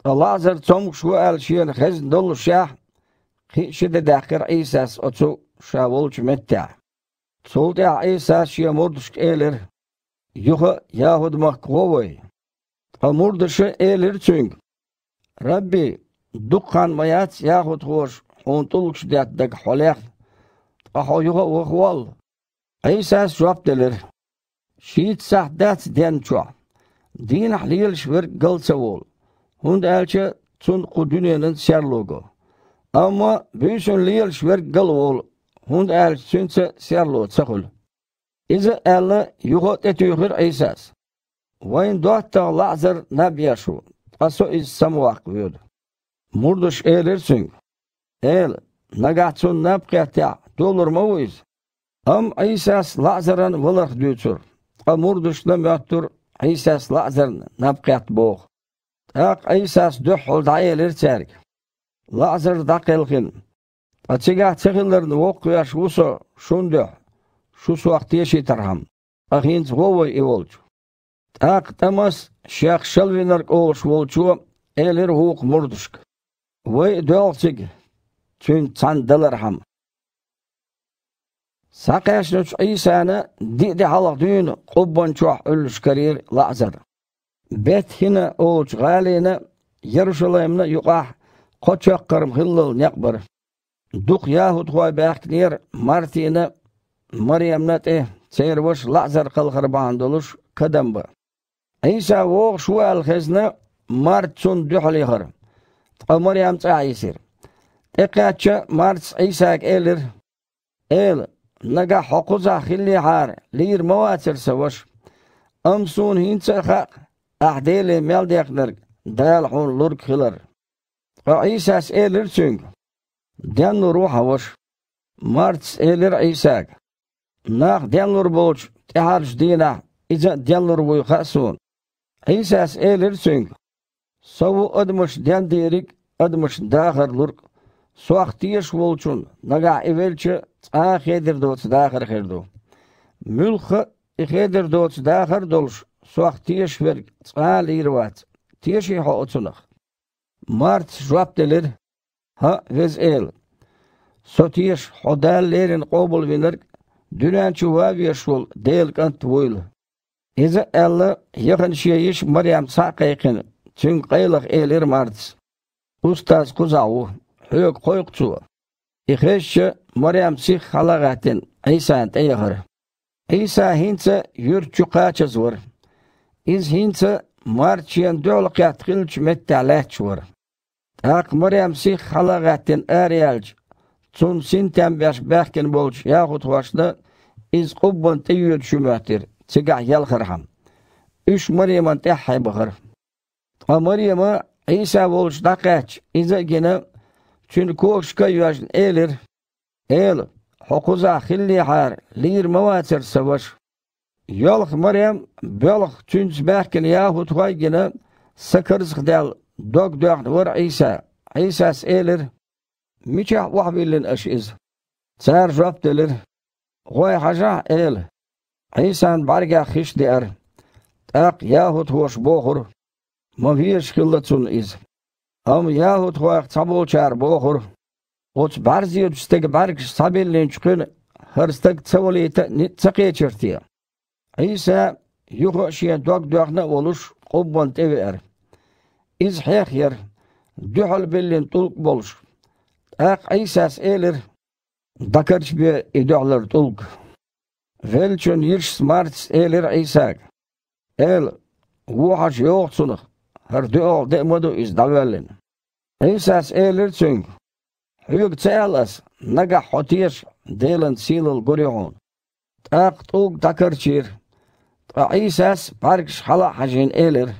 Të lazër cëmë këshu el që në xezë ndullë shah, që dhe dakër isas o që shavull që me të. Sultë ja isas që e murdëshk elir, juhë jahud më kovëj. Të murdëshë elir cyngë. Rabbi, دقا ويات ياخد خوش unutuluk şiddetdək xalaq axoyuğa uğval. Eysa şuap delir. Şiit sahdat den ço. Din ahlil şvir gılçavol. Hund elçi tun qudünenin serlogu. Amma büyüsün liyil şvir gılvol. Hund elçi sünse serlo çakul. İzi elli yuğut eti yuğur eysas. Vayn dohta lazır nabiyaşu. Aso iz samuak buyudu. Murdush erirsin. El, nagatsun napkatya, dolur mawiz. Am Isas lazaran valach dutur. A murdush namattur, Isas lazaran napkat boğ. Ak Isas duhul dayelır çerik. Lazar dakilgin. Açıga çıkılırını okuya şusu, şundu, şusu vakti yeşitarham. Ahins govoy ivolcu. Ak tamas, şak şalvinar oğuş volçu, elir huk ويدوغتك تون تاندلرهم цандылар хам. عيسانا دي دي حلق دين قبان شوح ألش كرير لأزر بيت هنا أوش غالينا يرشليمنا يقاح قوشاق قرم خلل نقبر دوق ياهود خواي باختنير مارتينا مريمنا المريا متاع يصير إقاتشا مارس عيساك إيلر إيل نقا حقوزا خلي عار لير مواتر سوش أمسون هينسا خاق أحديلي ميال ديقنر دال حون لورك خلر عيساس إيلر تشنق ديان روحا وش مارتس إيلر عيساك ناق ديان بوش تحارش دينا إذا ديان ويخاسون عيساس إيلر تشنق Сау адмыш дян дейрик, адмыш Суах тиеш волчун, нага ивелче а хедер доц дахар херду. Мюлха и хедер доц дахар долш, суақтиеш верк, а лирват. Тиеши ха оцунах. Март жуаптелер, ха вез эл. Сотиеш ходал лерин қобыл венерк, дүнәнчі вавиеш ол, дейл кант войл. Иза әлі, яқын шиеш Мариям сақайқын, çün qeylıq elir marts. ustaz kuzavu, hök koyukçu. İhreşşi Meryem sih halagatin İsa'nın teyhir. İsa hince yürçü kaçız var. İz hintse marçiyen dövlük yatkılç mettalahç var. Tak Meryem sih halagatin ariyalç. Er Tun sintem beş behkin bolç yahut vaşlı iz kubbun teyyüd şümatir. Sigah yalhırham. Üç Meryem'in tehhay bıhır. A Marijama insából stakács, izegéne, csin kókska jöjjön élir, él, hokuzá hillihár, lír mavácer szavas. Yalq Maryam belq tünç bəhkin yahut vaygina sakırz xdal dog dog var İsa İsa selir miçə vahbilin əşiz sər jabdilir qoy haja el İsan barga xiş der taq yahut hoş boğur Maviyeş gıllatun e e e iz. Am yahut hoyak tabol çar bohur. Oç barziyo tüstegi bark sabellin çıkın hırstag tsavoliyete nit tsakiye çirtiye. İsa yuhu şiyen dog dogna oluş qobban tevi er. İz hiyek yer. Dühul bellin tulk boluş. Ak İsas elir. Dakarç bir idoğlar tulk. Velçün yirş smarts elir İsak. El, wuhaş yoğtsunuq. hör du av dig må du izdagalen. Visas elirtsung. Er Hug tsalas naga hotish delan silal gurion. Taqt ug dakarchir. Isas barg shala hajin elir.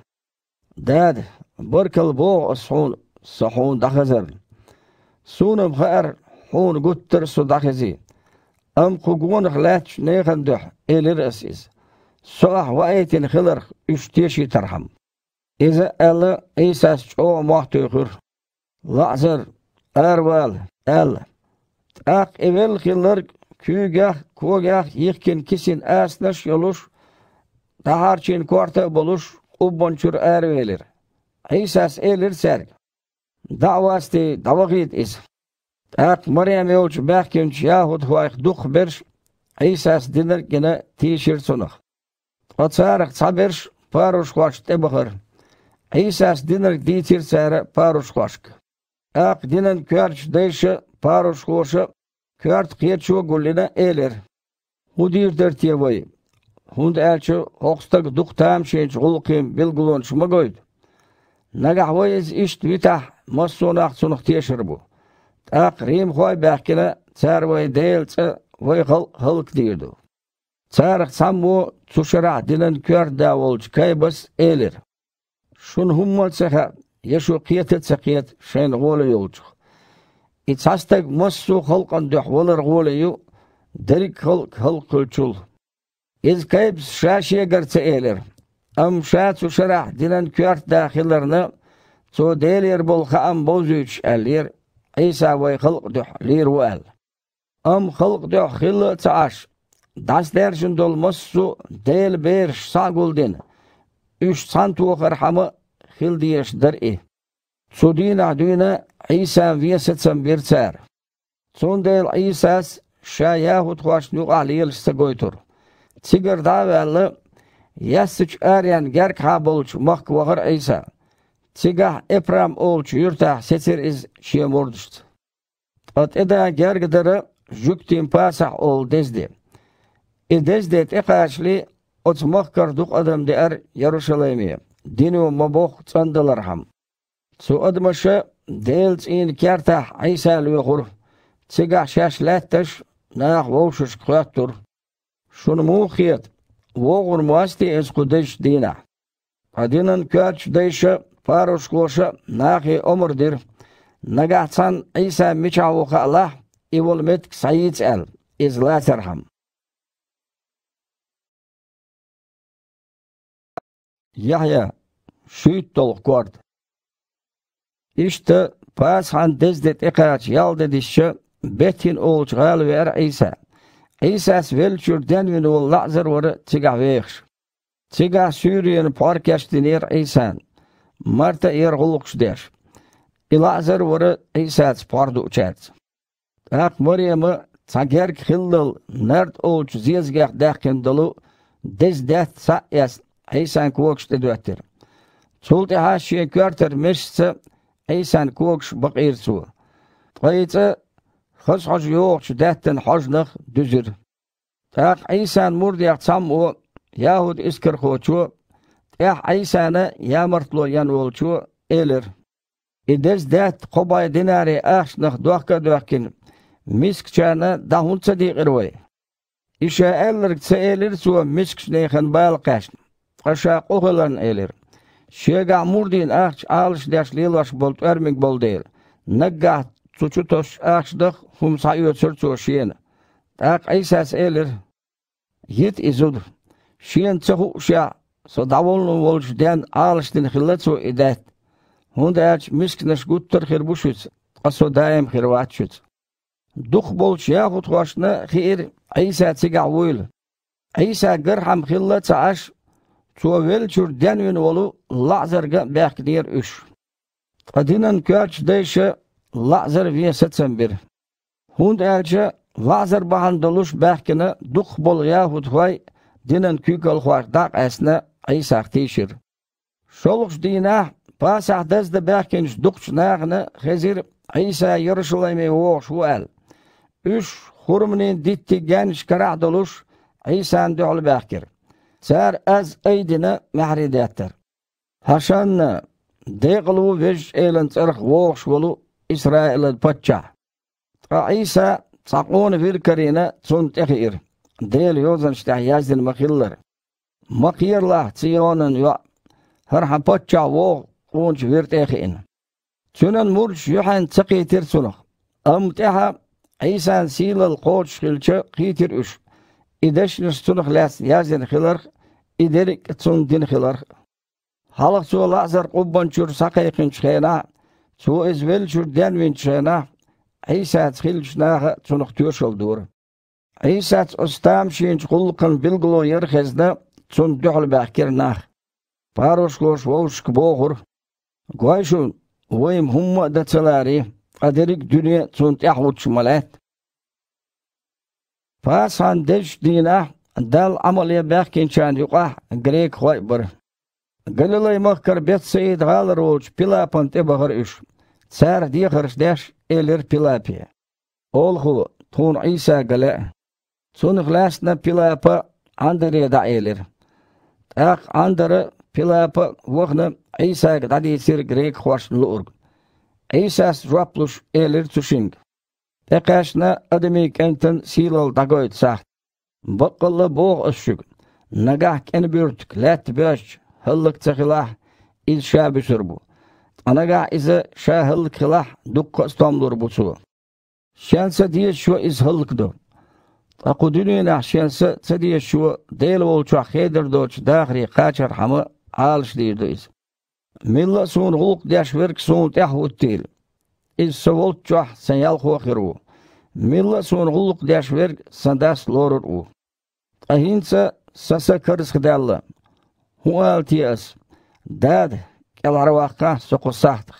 Dad burkal bo ashun sahun dakhazar. Sunam khair hun gutter su dakhazi. Am kugun khlat shnekhand elir asis. Soh waetin khilr ishtishi tarham. إذا ال إيساس أو محتوخر لعزر أروال ال أق إبل خلر kügah, kogah, yıkkin, kisin, əsnəş yoluş, taharçin, korta buluş, ubbonçur ər velir. İsas elir sərg. Davasti, davagit is. Ət Maryam yolç bəhkinç yahud huayq duq birş, İsas dinir gine tişir sunuq. Qatsarıq sabirş, paruş qoç tebıxır. Исас динер дитир царе паруш хошк. Ак динен кверч дейше паруш хоша кверт кирчу гуллина элер. Худир тевой. Хунд элчу окстаг дуктам шенч гулким билгулон шмагойд. Нагахвой из ишт витах массунах цунах тешер бу. Ак рим хой бахкина царвой дейлца вой хал халк дирду. сам саму цушара динен кверт даволч кайбас элер. Schon hundert sicher, يشوقيت تسقيت شين غول يوجخ إتساستك مسو خلق أن دحول غول يو درك خلق خلق الجول إذ كيب شاشي قرت إيلر أم شات شرح دلن كيارت داخلرنا تو ديلير بولخ أم بوزيوش ألير عيسى وي خلق دح لير وقال أم خلق دح خلق تعاش داس ديرشن دول مسو ديل بيرش ساقول دينه Ushtzandurcharhammer hildiers der Zu dina dina Isa vjesecem bircer. Cundel Isas shajahut huash nuk alil stagojtur. Cigar davel jasic aryan gerk habolç mak vahar Isa. Cigah Ephraim olç yurtah setir iz şiyemorduşt. At eda gergdara juktim pasah ol dezdi. İdezdet ekaşli Oçmaq qarduq adam deyər er Yeruşalaymiyə. Dinu mabuq çandalar ham. Su admaşa deils in kertah İsa lüğur. Sigah şaşlatış naq vovşuş qiyattur. Şunu muhiyet. Voğur muasti es kudeş dina. Adinan kaç deyşe paruş koşa naqi omurdir. Nagahsan İsa miçavuqa Allah. İvolmet sayic el. İzlaterham. Yahya, skyt doch Gott. İşte pas han dezdet ekaç yal dedişçe betin olçgal ver İsa. İsa svel çürden ve ol lazır var tiga vekş. Tiga Suriyen parkeştinir İsa. Marta er hulukş der. İlazır var İsa pardu uçat. Ak Meryem'i Tagerk hillil nerd olç zizgah dahkin dolu dezdet sa est Ejsan kuoksh të duatër. Qulti hashje kjartër mishë që ejsan kuoksh bëkirë që. Qëjtë xës haqë joqë që dehtën haqënëq dyzir. Taq ejsan murdi aqsam o yahud iskir xoqo. Taq ejsanı yamırtlo yan olçu elir. İders deht qobay dinari aqsnıq duakka duakkin. Miskçanı dahunca diqir vay. İşe elirkse elir su miskçneyxin bayal qaşn աշա օղելան էլեր շեգա մուրդին աղջ ալշ դաշլիլաշ բոլտ արմիկ բոլդել նգա ծուչուտոշ աղջդախ հումսայո ծրծոշին տակ այսաս էլեր Yit izud. Shien tsohu sha. So davolnu volch den alstin khilletsu idet. Hund erch misknes gutter khirbushut. Aso daim khirvatchut. Duh bolch ya gut washna khir. Isa tsiga wul. Isa gerham khilletsa ash Zur welcher denven wolu lazerga bäk dier üş. Adinen körç deşe lazer viesetsen bir. Hund elçe lazer bahandoluş bäkine duq bol yahut vay dinen kükal huardak esne ay sahtişir. Şoluş dina pasah dezde bäkin duqç nagne gezir İsa Yeruşalayme woş wel. Üş hurmnin ditti genç karah doluş İsa'nın döl bäkir. Sər əz eydinə məhrid etdir. Haşanna deyqlu viş eylən çırx voğş volu İsrailin patça. İsa saqonu fil karina tsun texir. Deyil yozan işte yazdil makillar. Makirla tsiyonan yo harha patça voğ qonç vir texin. Tsunan murç yuhan tsiqi tirsunuq. Amteha عيسى سيل القوش خلچه قيتر اش إدش نستنخ لاس يازن خلرخ إدرك تسندين خلارخ حالق سو لحظر قبان شور سقيقين شخينا سو إزويل شور دينوين شخينا عيسى تخيل شناخ تنختور شلدور عيسى تستام شينج قلقن بلغلو يرخزنا تندحل بحكرناخ باروش لوش ووش دل عملية بيحكي كان грек غريك خيبر غليلي مخكر بيت سيد غالروج بيلابن تبغر үш. دش دي غرشداش پی اول خو تون عيسى غلا تون غلاسنا بيلابا اندری دا إلير تاق عندر بيلابا وخنا عيسى غدادي يصير غريك خوش لورغ عيسى جوابلوش إلير ادمی کنتن سخت بقل بوغ الشق نجاح كان بيرتك لا تباش هلك تخلاح إذ شاب شربو أنجاح إذا شا هلك خلاح دق استمدر بوسو شانسة ديش شو إز هلك دو أقو دنيا شانسة تديش شو ديل وولشو خيدر دوش داخري قاچر حما عالش دير دويز ملا سون غلق ديش ورك سون تحو التيل إز سولت جوح سنيال خوخيرو ملا سون غلق ديش ورك سنداس لورر او A gente só se carisco dela. Um altias. Dad, ela arwaqa só coçarta.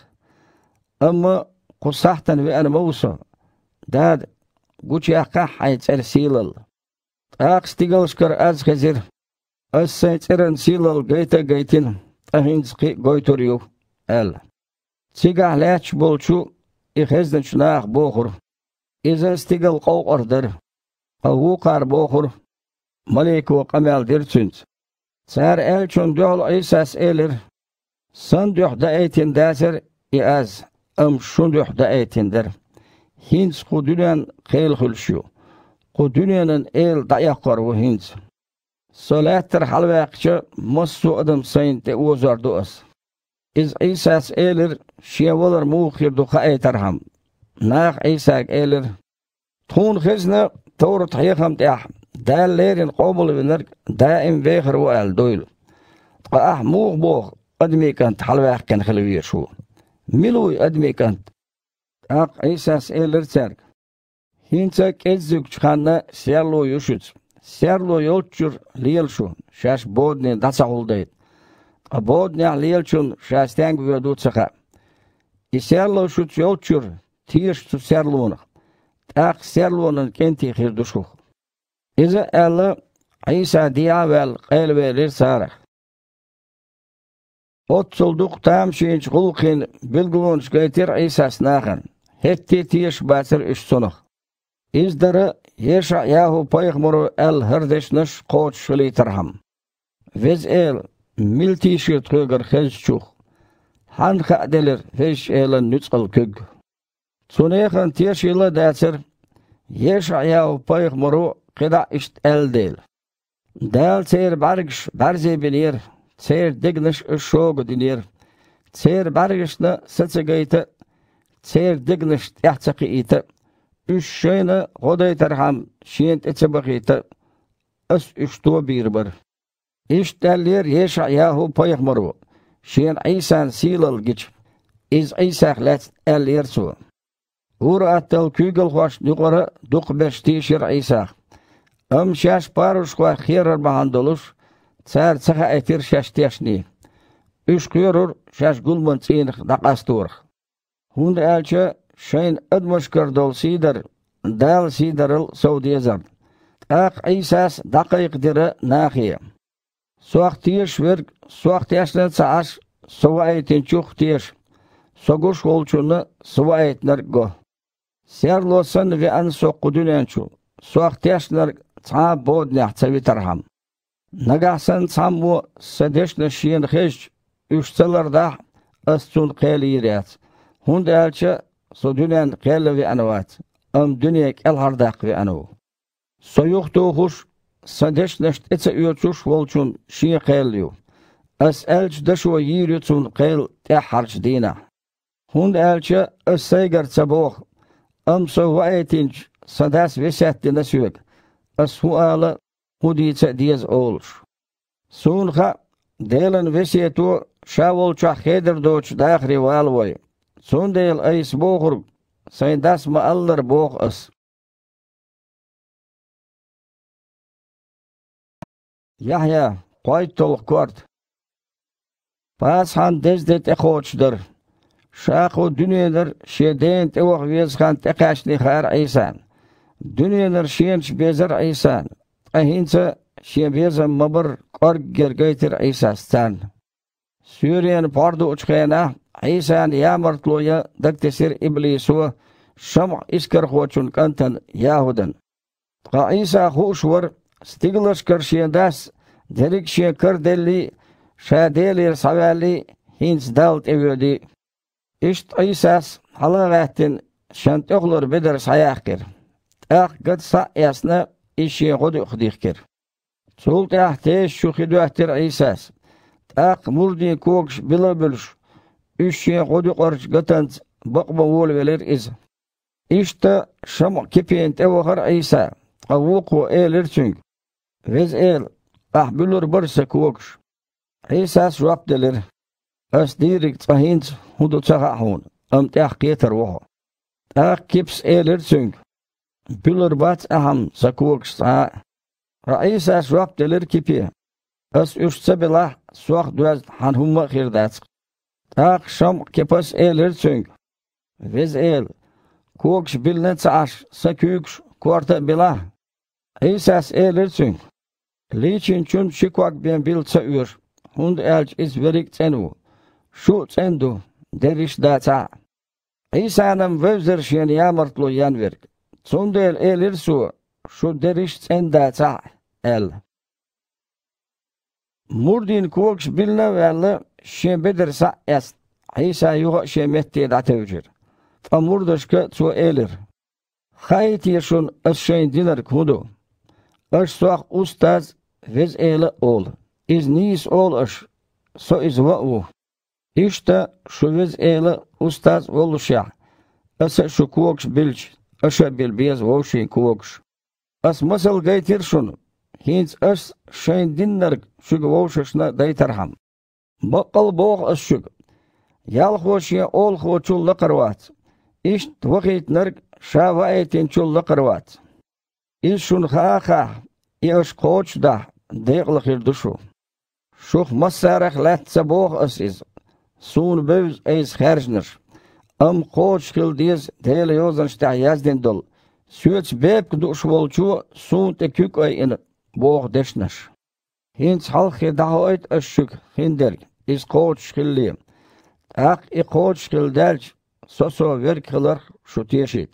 Ama coçarta no ano moço. Dad, guti aqa hain ser silal. Aqs tigal skar az khazir. As sain seran silal gaita gaitin. A gente goitoriu. Ela. Cigahlech bolchu. Ihezden chunaq boğur. إذا استقل قوقر در قوقر بوخر Մալեյքու կամել դերցունց։ Սար էլ չուն դյոլ իսաս էլիր։ Сан դյոխ դա էյտին դասեր իազ ըմ շուն դյոխ դա էյտինդեր։ Հինց խուդունեն խել խուլշու։ Խուդունենն էլ դայախ կարվու հինց։ Սոլəttir halvaqçı mosu adam sayın te ozar duas. İz İsas elir şevolar muhir duqa etarham. Naq İsak elir. Tun xizna tawr tahyaqam te ahm. der leren qobbel we ner daar in weger wo al doil qaah moog boog admi kant halweg ken gelweer so miloy admi kant aq isas eler cerk hinça kezzük çıkanna serlo yuşut serlo yolçur إذا الله İsa diyavel el verir sarı. Otçulduk tam şinç kulkin bilgulun şkaytir İsa snağın. Hetti tiyiş basir üstünük. İzdarı yeşa yahu payıqmuru el hırdeşniş koç şulitirham. Vez el mil tiyişirt kögür xezçuk. Han kadelir veş elin nüçqil kög. Suneyxan tiyiş yıla dasir yeşa yahu payıqmuru Qida ist eldel. Del zer bargish barze bilir. Zer dignish shog dilir. Zer bargishni sitsigayta. Zer dignish yahtsaqiyita. Üç şeyini Hoday terham şiyent içe bakiyta. Ös üçtu bir bir. İşteller yeşa yahu payık marvu. Şiyen İsan silal giç. İz İsa let el yersu. Ura atıl kügel hoş yukarı duk beşti şir İsa. ام شش پارش خو цар مهندلوش سر سخه ایتر شش تشنی اش قیرور شش گل منتین دقاستور هون шайн شین ادمش сидар, سیدر сидарыл سیدرل سودیزم اق ایساس دقیق دیره ناخیه سوخ تیش ورگ سوخ تیشنه ساش سوایتین چوخ تیش согуш голчуны сваетлер го. Серлосын ве ан צעה בוד נחצבית הרחם. נגחסן צמו סדש נשיין חש ושצל ארדח אסצון חיל יריאץ. הון דאלצ'ה סודונן חיל ואנוואץ. ام دنیا کل هر دقیقی آنو. سویخ تو خوش سدش نشت اتسا یوتوش ولچون شی قیلیو. اس الچ دشو ییریتون قیل ته حرچ دینا. هند الچ اس سیگر تبوخ ام سوائتینچ سدس وسیت دینا سویگ. السؤال قديت ديز أولش Sunha ديلن وسيتو شاول شا خيدر دوش داخري والوي سون ديل ايس بوغر سين داس ما ألر بوغ اس يحيى قايت تلقورت باس هان دزدت اخوتشدر شاخو دنيدر شدين توغ ويزخان تقاشني خار دنیا شیان شبیزر عیسان اهینسا شیبیزا مبر قرق گرگیتر عیساستان سوريان باردو اچخينا عيسان يامرتلويا دكتسير إبليسو شمع إسكر خوچون كانتن يهودن قا عيسا خوشور ستيغلش كرشين داس دريكشين كردلي شاديلي سوالي هينس دالت ايودي اشت عيساس حلغاتن شانت اغلر بدر سياخر اخقد سأيسنا إشي غد أخديخكر سولت أحتيش شوخي دو أحتر عيساس تأق مردي كوكش بلا بلش إشي غد قرش قتنت بقبا وول بلير إزا إشتا شمع كيبين تأوخر عيسا قووقو إيل إرتنج غز إيل أحبلور برسا كوكش عيسا سواب دلير أسديرك تفهينت هدو تسخحون أم تأخ كيتر وحو تأخ كيبس إيل إرتنج Bylurbac-aham zakuoksa Raisa şuap delir kipi. Ös üçse bilah suak düz hanhumma xirdaç. Tak şam kepas elir çöng. Vez el. Kokş bilne çaş sakükş korta bilah. Eysas elir çöng. Liçin çün şikvak ben bilça ür. Hund elç iz verik çenu. Şu çendu deriş daça. Eysanam vevzer şen yamırtlu yan verk. Zum del elir su, shuderisht enda ta el. Murdin kuoksh bilna velle shembeder sa est. Isa yuha shemet te da tevjir. Fa murdoshka tu elir. Khayt yeshun as shein dinar kudu. As suaq ustaz vez ele ol. Iz nis ol as so iz va u. İşte şu vez ele ustaz oluşa. Asa şu kuoksh bilch. Аш белбез вовши кулокш. Ас масал гайтер шуну. Хинц аш шайн диннарг шуг вовшашна дайтархам. Бақал боғ аш шуг. Ял хошия ол хо чулла карват. Иш твахит нарг шава айтен чулла карват. шун хаха. И аш коч да. Дейглах ир душу. Шух массарах лэтца боғ ас из. Сун бөз айз хэржнырш ëm koç këldiz tele jozën shtahjas den dol. Syëç bep këdu shvolqu sun të kyk e inë, boh deshnash. Hinç halk e daha oyt ëshyk, hinder, is koç këlli. Ak i koç këldelç, soso ver këllar shutjeshit.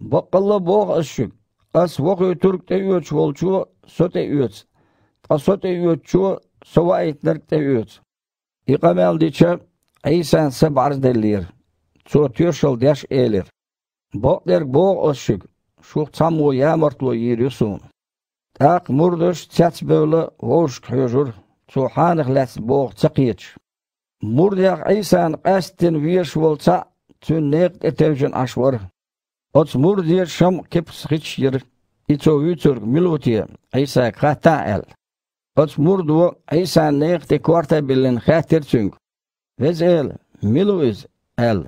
Bakalla boh ëshyk, as zur Tür soll dersch eler. Bot der bo oschug, schuch zamu jamertlo jirusun. Tak murdus tsatsböle hosch khöjur, zu hanig lets boch tsaqich. Murdach isan qastin wirsch volsa, zu negt etevjen ashwar. Ots murdir sham kips khitshir, itso vytur milutie, isa qata el. Ots murdu isan negt kwarta bilin khatir tsung. Vezel miluiz el.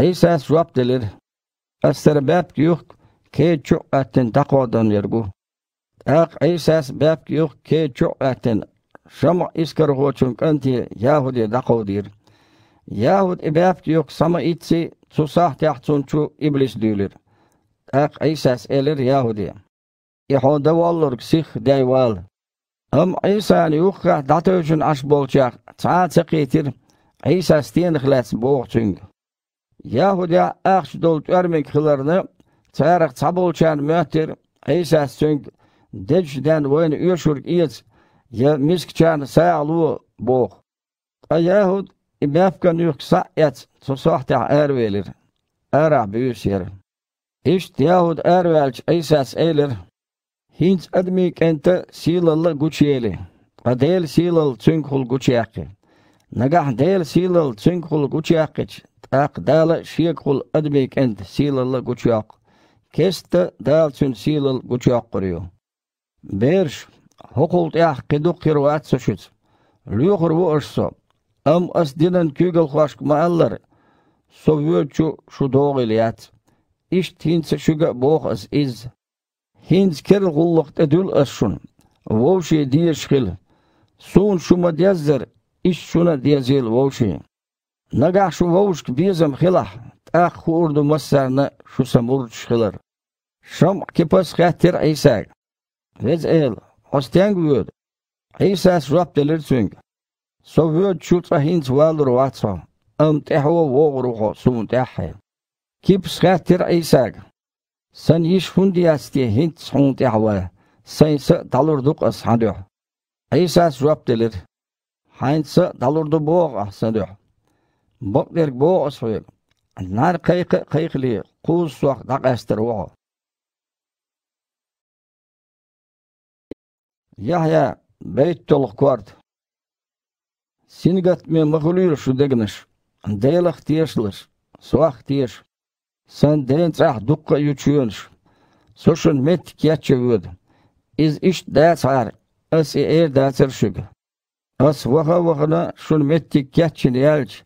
عيسى سوابت لر السرباب كيوخ كي تشعتن تقوى دميربو اق عيسى سباب كيوخ كي تشعتن شمع اسكر هو چونك انت يهود دقو دير يهود اباب كيوخ سما ايتسي سوساح تحتون چو ابليس دولر اق عيسى سئلر يهودي يحو دوالر كسيخ دايوال ام عيسى يوخ داتوشن اش بولچاق تساعد سقيتر عيسى ستين خلاص بوغ چونك Yahudiya əxs dolçər miklarını çərək çabolçən möhtir İsəs çünk deçdən voyn yöşür iç ya miskçən sağlu boğ. Yahud imafkan yuqsa et susahta ervelir. Ara büyüs yer. İşt Yahud ervelç İsəs eylir. Hinç admi kente silalı güçeli. Adel silal çünk hul güçyaqi. Nagah del silal çünk hul güçyaqiç. Ақдалы шекул адбек әнд силалы гучақ. Кесті далчын силал гучақ құрыю. Берш, хукулт яқ кеду қируат сөшіц. Люғыр бұ ұшсы. Ам асдинан күйгіл қашқ мааллар. Совөчу шудоғ илият. Иш тинсі шуға боқ аз из. Хинц кер Вовши نگاشووش بیزمخیله تأخر دموسرنا شو سمورش خیلر شم که پس خطر عیسا وز ایل استنگ وید عیسا سراب دلر سنگ سو وید شوت رهینز والر واتسا ام تحو وغرو خسون تحه که پس خطر عیسا سن یش فندی استی هند سون تحوه سن سه دلر دوق اسحانده عیسا سراب دلر هند سه دلر دو بوغ اسحانده Bogdér bóosfél, nár kéike kéikli kússuach dagéster wó. Yahya beit toluk kwart. Singat me mağulur şu degniş. Deylach tiyesliş, suach tiyesh. Sen deyn trah dukka yuçuyunish. Sushun met kiyache vud. Iz ish daatsar, as i er daatsar shug. As vaha vahana shun met kiyache niyalch.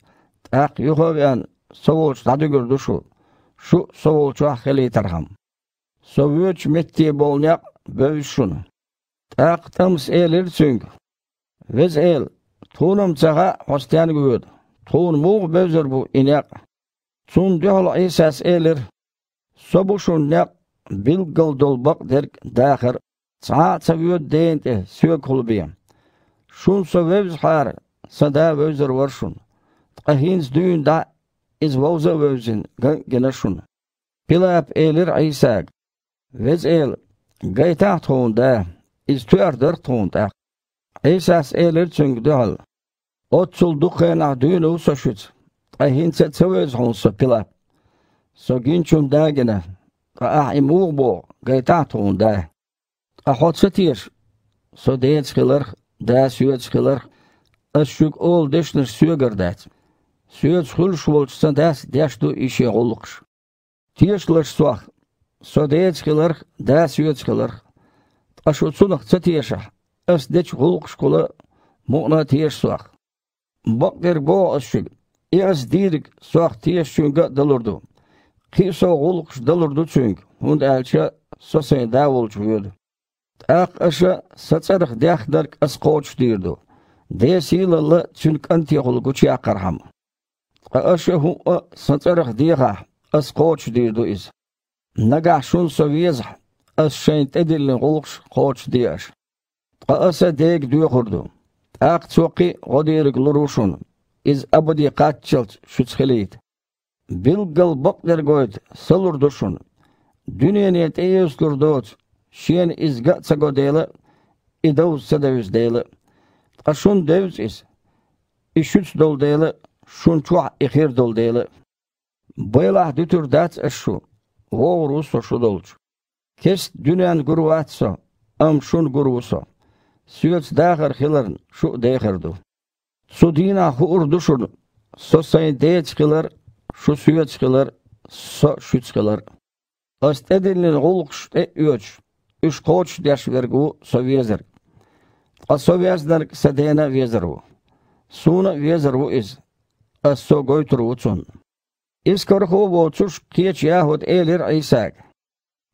اخ یخویان سووچ تادی گردو شو شو سووچو خیلی ترخم سووچ متی بولنیق بوشون اخ تمس ایلیر چونگ ویز ایل تونم چاقا هستیان گوید تون موغ بوزر بو اینیق چون دیحل ایساس ایلیر سووشون نیق bilgal dolbaq derk daxir çaa çaviyod deyinti süve kulubiyem. Şun sövevz har, sada vevzir var şun. Əhlin düyündə izvavza vəvzin gələşun. Piləb elir İsəq. Vəz el qeytəq tuğunda, iztüərdir tuğunda. İsəs elir çünkü hal. Otçuldu qeynaq ah düyünü usaşıç. Əhlin çəçəvəz honsa piləb. Soginçum ah dəgənə. Əhimuq bu qeytəq tuğunda. Əxotsa ah tiyir. So deyə çıxılır, dəyə süyə çıxılır. Əşşük ol deşnir süyə gərdəyəcəm. Suet schul schwoltsen das das du ich holks. Tieschlach swach. So deetskiler das suetskiler. Ашуцунах цатиеша. Эс деч голк школа муна тиеш свах. Бак дер бо ашшил. Эс дирик свах тиеш чунга далурду. Кисо голк далурду чунг. Хунд элча сосен да волчу йоду. Ак аша сацарх дахдарк ас коч дирду. Десилалы აშჰუ საწერხ დიღა ას ყოჩ დირდუ ის ნაგაშულ სოვიეზ ას შენ ტედილ ყოლხ ყოჩ დიაშ ყასა დეგ დიხურდუ აქ ცოყი ღოდირ გლურუშუნ ის აბოდი ყაჩჩელ შუცხელიით ბილგალ ბოყნერ გოიდ სოლურ დუშუნ დუნიენე ტეიოს გურდოც შენ ის გაცაგო დელა ი დოუსა დევს დელა ყაშუნ დევს ის ის შუც დოლ დელა шунчуа ихир долдейлы. Быйлах дүтүр дац эшу, воурусо шудолчу. Кест дүнен гурватсо, ам шун гурвусо. Сюец дахар хиларн, шу дехарду. Судина хур душун, со сайн деец хилар, шу сюец хилар, со шуц хилар. Аст эдинлин гулкш э үч, үш коч деш вергу со везер. А со везнер седена везеру. Суна везеру из. السوغوي تروتسون إسكر خو ووتسوش كيتش ياهود إيلر إيساك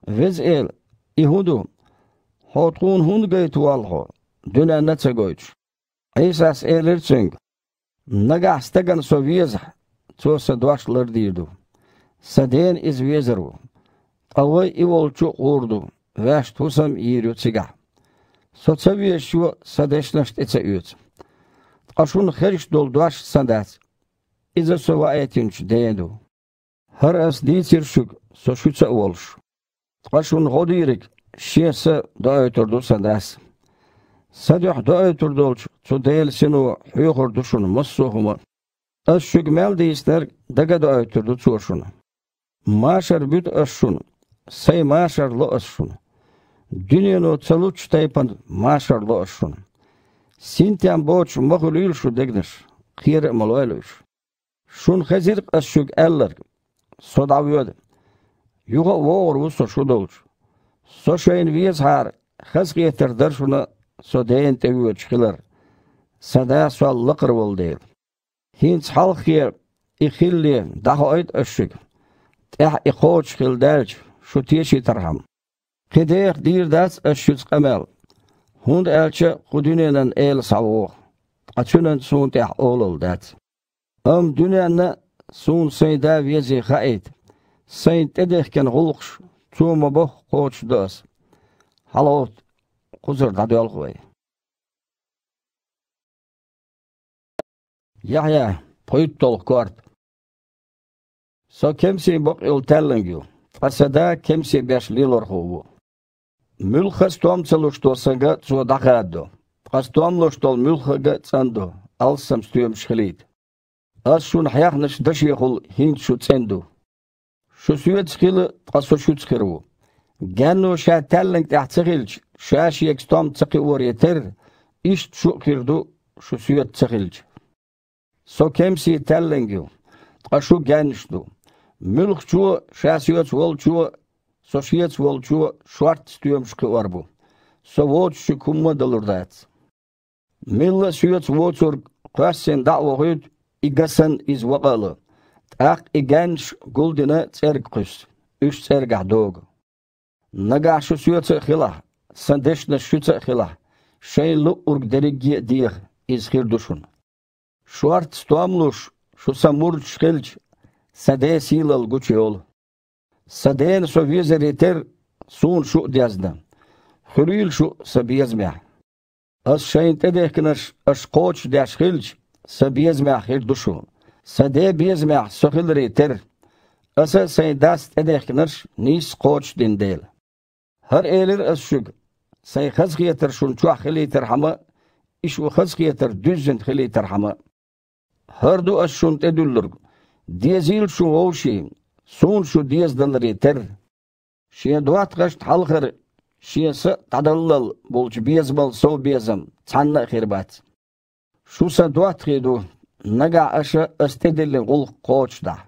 فيز إيل إهودو خوتقون هون غيت والخو دولا نتسغويتش إيساس إيلر تسنغ نغا استغن سوفيزح تو سدواش لرديدو سدين إز ويزرو قوي إيولچو قوردو واش توسم يريو تسيغا سوتسويشو سدشنشت إتسأيوت قشون خيرش دولدواش سندات iza sova'etinch deyedu. Har as diyitirşük, soşkutsa uoluş. Qaşun godirik, şiyese da ötürdü sadas. Sadyah da ötürdü olç, tu deyil sinu huyuhur duşun mussuhumu. Öz şükmel deyisler, daga da ötürdü çoşunu. Maşar büt öz şunu, say maşarlı öz şunu. Dünyanu çaluç taypan maşarlı öz şunu. Sintiyan boç mahul yülşu degdir, kire malu elüş. Shun hezir shug eller. So da vyod. Yuga vor us so shudoch. So shein vies har. Khaz getir der shuna so dein te vyod chilar. Sada so lqir volde. Hinç halq yer ikhilli da hoyt ashug. Tah ikhoch khildelch shu tieshi tarham. Keder dir das ashuz qamal. Hund elçi qudunenen el savuq. Açunan sun tah olul dat. Om dünyanı sun sayda vezi xait. Sayn tedehken gulqş tuma bu qoç dos. Halot quzur dadyol qoy. Yahya poyut кемсе kort. So қасада кемсе il tellingu. Pasada kemsi besh lilor qovu. Mülxas tom tsalushtosaga tsu daqaddo. Qastom loshtol шун хаяхнаш дашиехул хинт шу ценду. Шу суецкил тасо шуцкирву. Генну ша теллинг тахцихилч, ша шиек стом цики уориетер, ишт шу кирду шу суецкилч. Со кемси теллингю, ташу геншту. Мюлх чу, ша суец вол чу, со шиец вол чу, шуарт стюем шки Со вот шу кумма далурдаец. Милла суец воцур, кассен да вогют, igасан iz waqala aq igansh guldina tserqus üsh tsergah dog naga shu syotsa khila sandeshna shutsa khila shaylu urgderigi dir iz khirdushun şuart stomluş şu samur şkelç sade silal ol. saden so ter, sun şu diyazda hürül şu sabiyazmeh as şeyin tedeknaş as koç daşkilç سبيزمح يردشو سدي بيزمح سخل ريتر أسا سيداست إدخنرش نيس قوش دين ديل هر چو أسشق تر خزخيتر شنچوا خلي ترحمه إش وخزخيتر دوزن تر ترحمه هر دو أسشنت إدولرق دیزیل شو غوشي سون شو ديز دل ريتر شي دوات غشت حلخر شيسي تدلل بولچ بيز بل سو بيزم خیر خيربات Шуса дуатриду, нага аша астеделин гул коочда.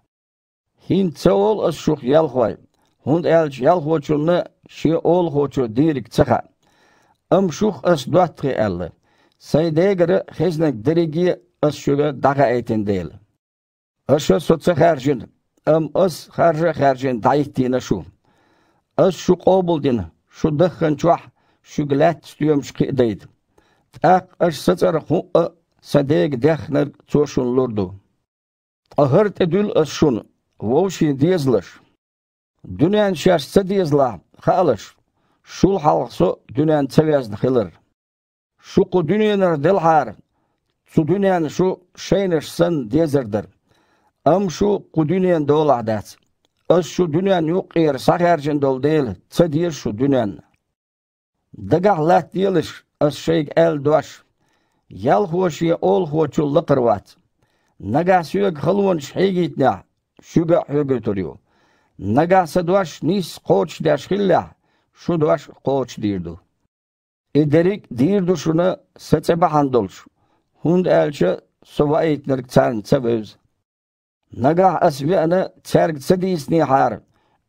Хин ца ол ас шух ялхвай. Хунд элч ялхвочу на ши ол хочу дирик цаха. Ам шух ас дуатри элли. Сайдегары хезнак дириги ас шуга дага айтин дейл. Аша соца харжин. Ам ас харжа харжин дайк дина шу. Ас шу кобул дин. Шу дыхан чуах. Шу глядь стуем шки дейд. Так аш сацар хуа садег дяхнар цошун лорду. Агар тедул ашшун, вовши дезлаш. Дүнен шаш цадезла, халыш. Шул халқсу дүнен цавязд хилар. Шуку дүненар дилхар, цу дүнян шу шейнаш сын дезірдір. Ам шу ку дүнян дола адац. Аз шу дүнян юк ер сахаржын дол дейл, цадир шу дүнян. Дагах лат дейліш, аш шейг әл дуаш. Ялхоши олхочуллы кырват. Нагасюк хылвон шхигитна, шуга хөгөтөрү. Нагасы дуаш нис коч дашхилла, şu duaş koç dirdu. Ederik dirdu şunu seçe bahandolş. Hund elçi sova eğitler çan çevöz. Nagah asvi ana çergse diisni har.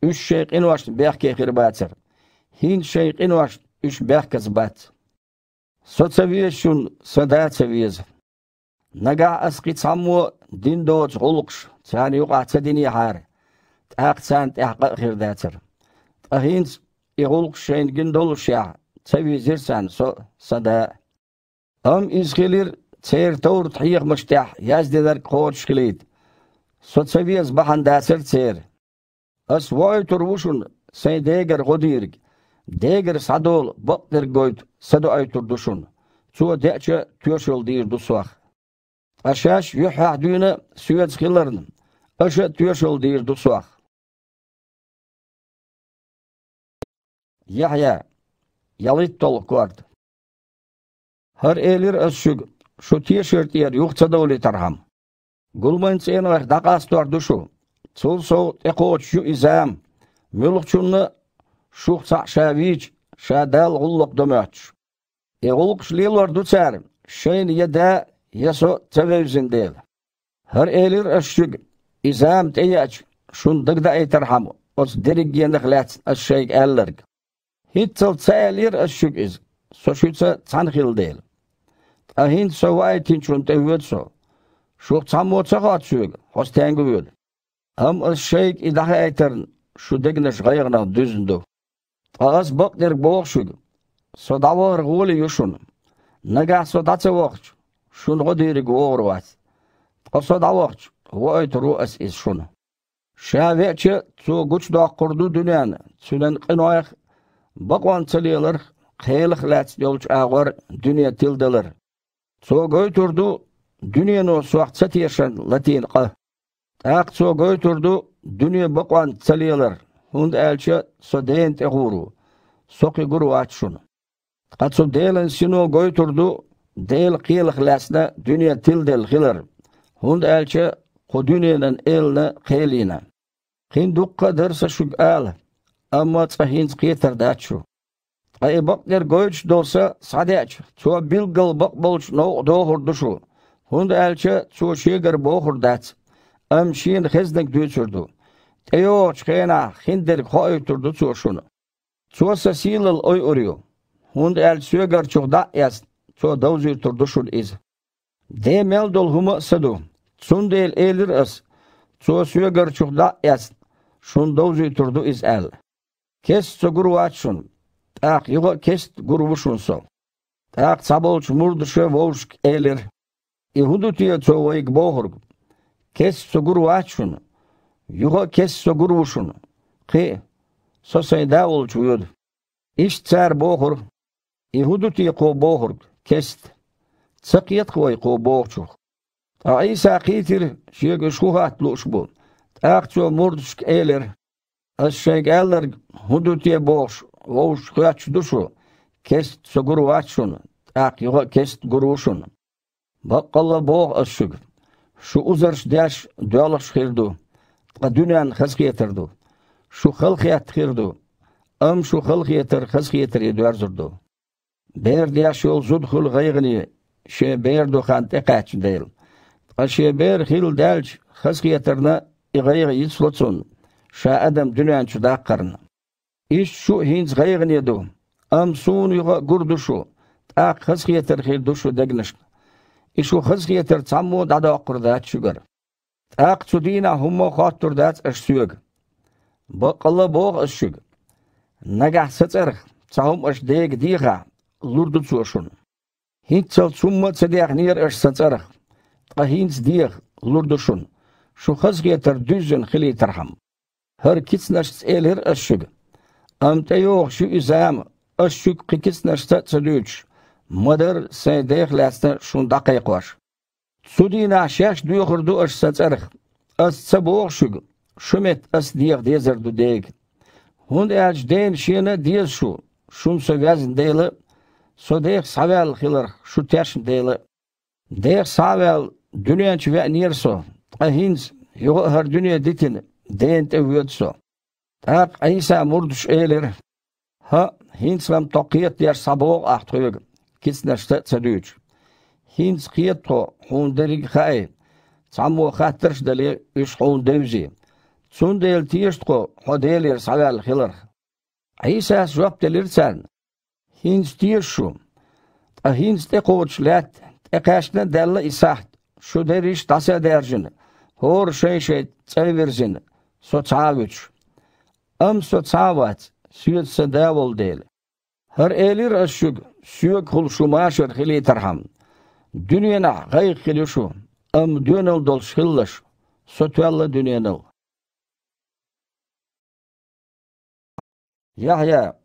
Üç şeyqin vaş behke khirbatir. Hin şeyqin vaş üç behke zbat სოციევიეშუნ სადააცევიეზ ნაგა ასკიცამო დინდოც ულყშ ცანი უყაცედინი ჰარ ტახცან ტახა ღირდაცერ ტახინც იულყ შენგინ დოლშა ცევიზირსან სო სადა ამ ისხილირ ცერტორ თიიღ მშტაჰ იაზდედარ ყოჩხილით სოციევიეზ ბაჰანდაცერ ცერ ას ვაიტურ ვუშუნ სედეგერ ღოდირგ дегір садол бұқтыр көйт сәді айтыр дұшын. Цу дәкші төш өл дейір дұсуақ. Әшәш үйх әдуіні сүйәц қиларын. Әші төш өл дейір дұсуақ. Яхя, ялит тол көрд. Хар әлір әсшүг, шу тешірт ер юқцада өлі тархам. Гүлмайн цейн ойық дақастуар дұшу. Цул соғыт әқоғыт шу изәм. Мүлік Шухцах шавич, шадал уллок домач. И улк шли лорду царь, шейн еда ясо цевевзин дел. Хар элир ашчуг, изам тияч, шундык да эйтархаму, оц дериг ендых лец ашшейг эллерг. Хитцел цайлир ашчуг из, сошуца цанхил дел. Ахин совайтин чунт эввэтсо, шух цаммоца хатсюг, хостянгу вюд. Ам ашшейг идах эйтарн, шудыгнаш гайгнах дүзінду. Asbëknir boqshug, sodavër gulli jushun, nëga sodace voqch, shun gëdiri gëvërvac, qësod avqch, vojt ruës is shun. Shaveqi cu guçda qurdu dünən, çünən qınoyq, baqvan çılıyılır, qeyliq ləç yolç ağır dünya tildilir. Cu göytürdü, dünyenu suaqçat yeşən latin Hund elçi sodent eguru. Soki guru açşunu. Katsu delen sino goyturdu del qil xlasna dünya til del xilir. Hund elçi ku qudunyadan elna qelina. Qin duqqa dersa şub ama Amma tsahin qitar dachu. Ay e bakner goyç dolsa sadech. Tu bil gal bak bolç no dohur duşu. Hund elçi tu şeger bohur dat. Am şin xeznek düçürdü. Эйо чхэна хиндэр хойг турду чуушуну. Чууса силыл ой урю. Хунд эл сөгар чугда яс, чуа даузыр турду шул из. Дэ мэл дол хума саду. Цундэл эйлир ас, чуа сөгар чугда яс, шун даузыр турду из эл. Кес цугур вачшун. Так, его кес гурву шунсо. Так, цаболч мурдыше вовшк эйлир. И хунду тия цовайг бохург. Кес цугур вачшуну. Юго кессо гурвушун. Хи, сосой давол чуюд. Иш цар бохур. Игудут яко бохур. Кест. Цакият хво яко бохчух. А Иса китир шеге шухат луш бул. Акцо мурдушк элер. Аз шег элер худут я бохш. Воуш хуяч душу. Кест со гурвачун. Ак юго кест гурвушун. Баккалла бох аз шуг. Шу узарш дяш дуялаш хирду. ودنيا خلق етірді. Шу خلق يتخردو أم شو خلق يتر خلق يتر يدوار زردو بير دياش يول زود خل غيغني شي بير دو خان تقاتش ديل أشي بير خيل دالج خلق يترنا إغيغ يتسلطون شا أدم دنيا شو دا قرن Aqtudina hummo xottur dats ashsug. Baqalla boq ashsug. Nagah satser tsahum ash deg diga lurdu tsushun. Hitzal tsumma tsadih nir ash satser. Qahins dig lurdu shun. Shu khazgiyatar düzün xili tarham. Her kitsnash tselir ashsug. Amtayoq shu izam ashsug qikitsnash tsadüch. Madar saydeh lasta shun daqiqwash. Судина шеш дуйхурду аш сацарх. Ас цабоохшуг. Шумет ас диев дезерду дейк. Хунд аж ден шена диез шу. Шум совязн дейлы. Содех савел хилар шу тешн дейлы. Дех савел дюнянч ве нирсо. Ахинс його хар дюня дитин. Дент эвьотсо. Так айса мурдуш эйлер. Ха хинс вам токиет дер сабоох ахтуйг. Китснашта цадуйч. Хинскието хундерик хай, цамо хатырш дали иш хундевзи. Цундел тиештко ходелер савял хилар. Айса жуап делирсен, хинс тиешу. А хинс те коучлет, те кашне делла исахт, шудериш тася держин. Хор шейше цеверзин, соцавич. Ам соцавац, сюет седевол дел. Хар элир ашуг, сюек хулшумашер хилитархам. Дүниені ғай келешу, ам дүнел дол шыллаш, сотуэлла дүниенел. Яхя,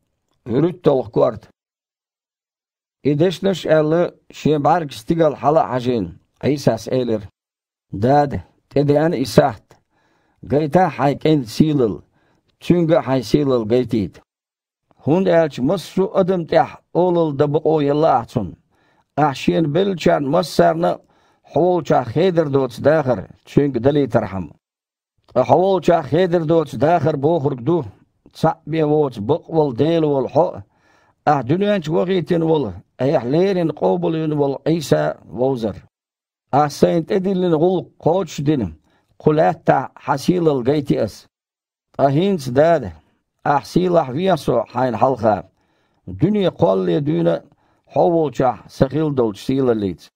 үрүт толық куард. Идешнеш әлі шебар кістігал хала ажин, Исас әйлер. Дәд, теден Исахт, гайта хайкен силыл, çüngü haysilil gaytid. Hund elç mussu adım teh olul da bu oyalla atsun. ахшиен билчан моссарны ховолча хедер доц дахыр чөнки дали тархам ховолча хедер доц дахыр бохурду цабе воц боквол дел вол хо ах дүнянч вагитен вол айхлерин кобулин вол иса возер ах сайнт эдилин гул коч дин кулатта хасилал гайтиас ахинц дад ахсилах виасо хайн халха дүния қолли дүния Hovolčah se hildoč silelic.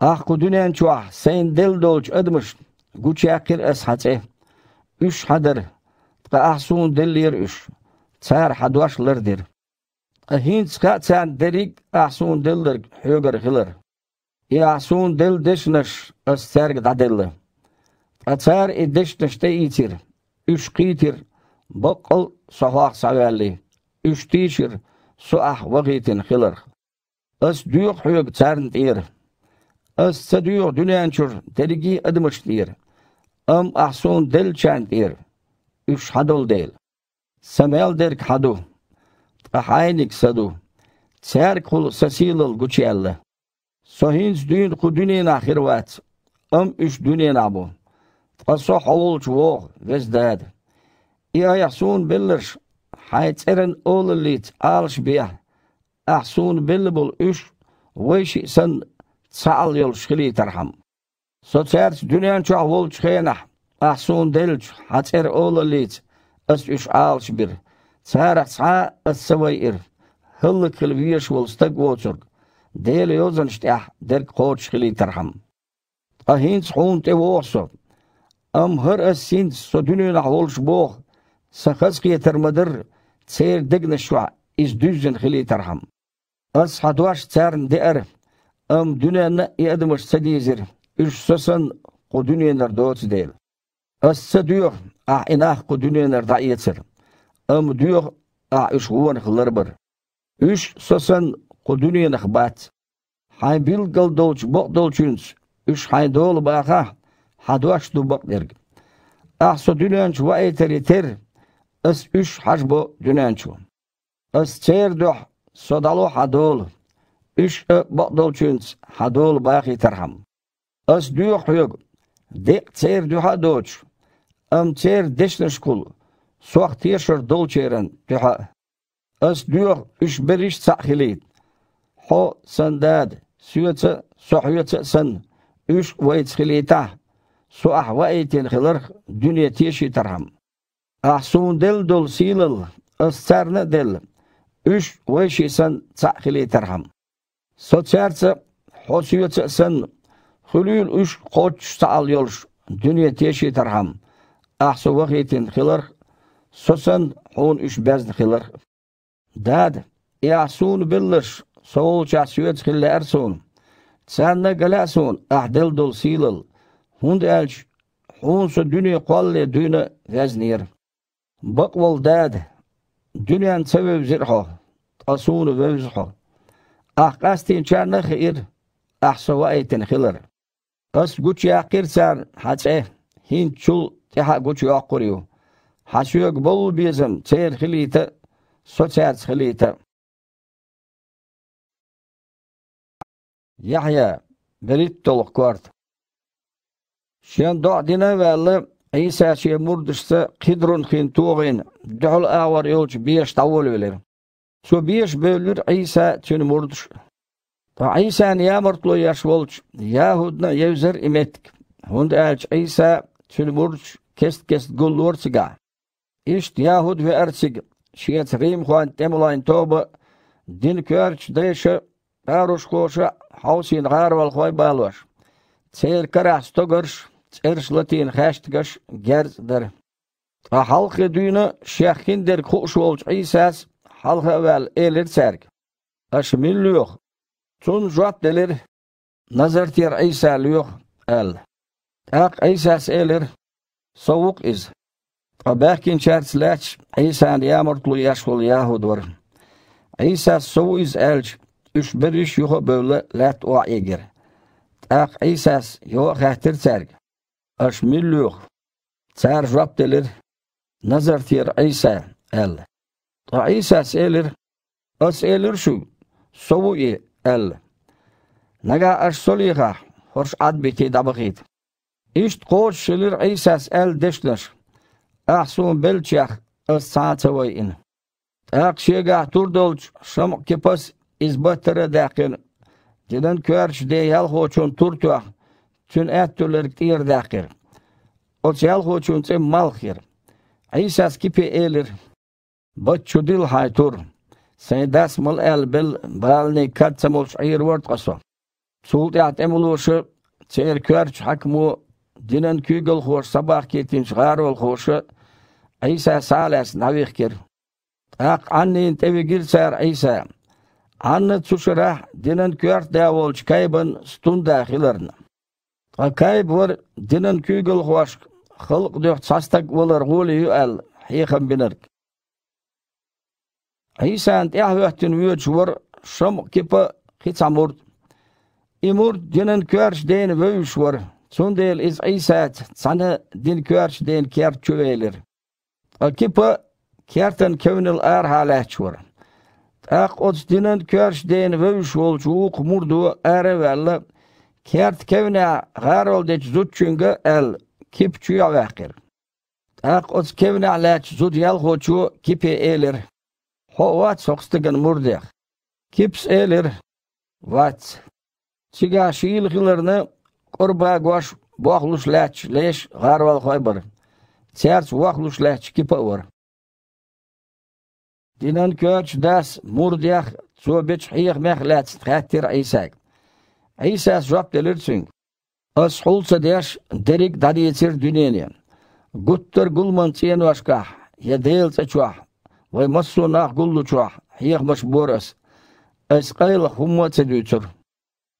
Ah kudünençuah sen dildoç edmiş. Guçakir es hatse. Üç hadır. Tka ahsun dillir üç. Çar hadvaşlardır. E Hinç kaçan derik ahsun dildir högür hilir. I e ahsun dil dişniş es serg dadilli. Açar i dişnişte e itir. Üç qitir. Bakıl sahaq savalli. Üç tişir. Suah vagitin hilir. As duyuk huyuk çarn dir. As saduyuk dünyan çur terigi admış dir. Am ahsun del çarn dir. Üç hadol del. Samel derk hadu. Ahaynik sadu. çerkul kul sasilil guçelli. Sohinz düğün ku dünyan ahirvat. Am üç dünyan abu. Aso havul çuvoğ vezdad. İya yahsun billir. Hayteren oğlu lit alş biyah. أحسون بالبل ويش سن تسعل يلشخلي ترحم سوتيرت دنيان چو أول چخينح أحسون دلج حتير أول ليت أس إش عالش بير تسارح تسعى أسوي إر هل كلفيش والستق ووتر ديل يوزن شتاح درك قوتش خلي ترحم أهين تحون تيووصو أم هر أسين سو دنيان أولش بوخ سخسقية ترمدر تسير دقنا شوع إز دوزن خلي ترحم Аз хадваш царн дер. Ам дүнәне ядмыш садизер. Үш сосан ку дүнәнер доц дел. Аз садюр а инах ку дүнәнер да ецер. Ам дюр а үш гуан хлар бер. Үш сосан ку дүнәне хбат. Хай бил гал долч бок долчүнс. Үш хай дол баха. Хадваш ду бок дер. Ахсо дүнәнч ва этер этер. Аз үш хаш бо дүнәнч. Аз цердох صدالو حدول إش بقدل تشنس حدول باخي ترحم أس ديو حيوغ ديق تير دو حدوش أم تير دشنش كل سوخ تيشر دول تيرن تحا أس ديو إش بريش تأخليت حو سنداد سيوت سحيوت سن إش ويت خليته سو أحوائتين خلرخ دنيا تيشي ترحم أحسون دل دول سيلل أسترن دل Үш ой шесен цахиле тархам. Социарца хосио цесен хулюл үш хоч саал йолш дүния теши тархам. Ахсу вахитин хилар сосан он үш бәзн хилар. Дад ясун биллыш соул часует хилла арсун. Цанна галасун ахдел дол силал. Хунд элч хунсу дүния қолле дүния вәзнер. Бақвал дад جنيان بزرحه أصول بزرحه أح قاستين شان نخير أح سوائتن خلر قص قوش ياقير سار حتس إيه هين شل تحا قوش ياقوريو حسيوك بول بيزم تير خليتا سوتيرت خليتا Yahya, Berit doluq kvart. Şen doq dine vəli İsa şe murduşsa Kidrun Kintogin dol awar yolcu 5 davul bilir. Şu 5 bölür İsa tün murduş. Ta İsa ya murtlu yaş bolç. Yahudna yevzer imettik. Hund elç İsa tün murduş kest kest gol orsiga. İşt Yahud ve ersig. Şiyet rim kuan temulayn toba din körç deşe Aruş koşa hausin garval koy balvar. Çeyir karas togörş წერშლათინ ხაშტგაშ გერწდერ ხალხე დუინა შეხკინ დერ ხოშ ვოლჯ ისას ხალხ ეველ ელერ სერგ აშ მილუხ წუნ ჟუატ დელერ ნაზარტიერ ისა ლუხ ელ აქ ისას ელერ სოუყ ის აბახკინ ჩერც ლაჩ ისან იამორტლუ იაშხულ იაჰუდვარ İsa so is elç üç bir iş yuha böyle let o eger. Tak İsa yo xehtir serg është myllur, صار ربط لر نظرت ير عيسى ال عيسى سألر أسألر شو سوي ال نجا أش صليغة هرش عد بكي دبغيت إيش تقول شلر عيسى سأل دشلر أحسون بلشيخ الساعة وين أك شيغا تردولج شمق كبس إزبتر داقين جدن كورش دي يلخوشون ترتوخ Gjunehtuller këtir dhe akir. O që jalhu që në cim malkir. Isa skipi elir, bët që dil hajtur, se i das mël elbil, balni katë që mël shqir vërt qaso. Sulti atë emullu shë, që er kër që hakmu, dinën kygël hosh, sabah ketin shgar ol hoshë, Isa sales navih kir. Ak anni intevi gilser Isa. Anne tuşurah dinen kört de olç kaybın stun dahilerne. Akay ور دينن كيغل خوش halk diyor تساستك ولر غولي يؤل حيخن بنرك هيسان تيحوهتن ويوش ور شم كيبا خيتس عمورد إمورد دينن كيرش دين ويوش ور sundel iz İsa'at sana din körç din kert çüvelir. Akipa kerten kevnil er halaç var. Ak ots dinen körç din vövüş ol murdu er evvelle Kert kevne her oldiç zut çünkü el kip çuya vekir. Ak os kevne leç zut yel hoçu kipi elir. Hovat sokstigen murdek. Kips elir. Vat. Çiga şiil hilarını kurba goş boğluş leç leş garval koybır. Çerç boğluş leç kipi var. Dinan köç das murdek çobiç hiyek mehlet hattir isak. Isa Rab der Lützing. Os hulse dersh derik dadi yitzir e düneni. Guttur gulman tiyen e vaşkah. Yedeyil çeçuah. Ve massu nah gullu çuah. E Hiyek maşburas. Eskayla humma çedütür.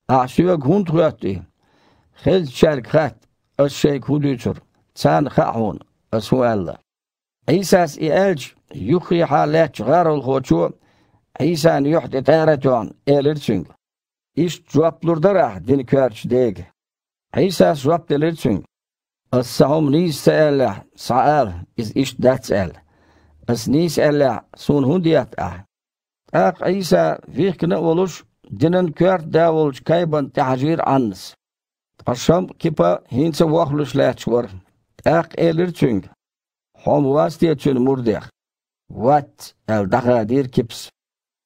Aşivek hunt huyatti. Xil şerk xat. Os şeyk hudütür. Çan xahun. Esu Allah. İsas i elç. Yukhi halet garul hoçu. İsan yuhdi tayretuan. Elirçing. iş cevaplarda rah din kürç deg. Heysa cevap delir çün. As-sahum nis sa'al sa'al is iş dat sa'al. As nis ala sun hundiyat ah. Ak Isa vikne oluş dinin kürç da oluş kayban tahcir ans. Aşam kipa hinse vahlış laç var. Ak elir çün. Hom vastiye çün murdek. Wat el dahadir kips.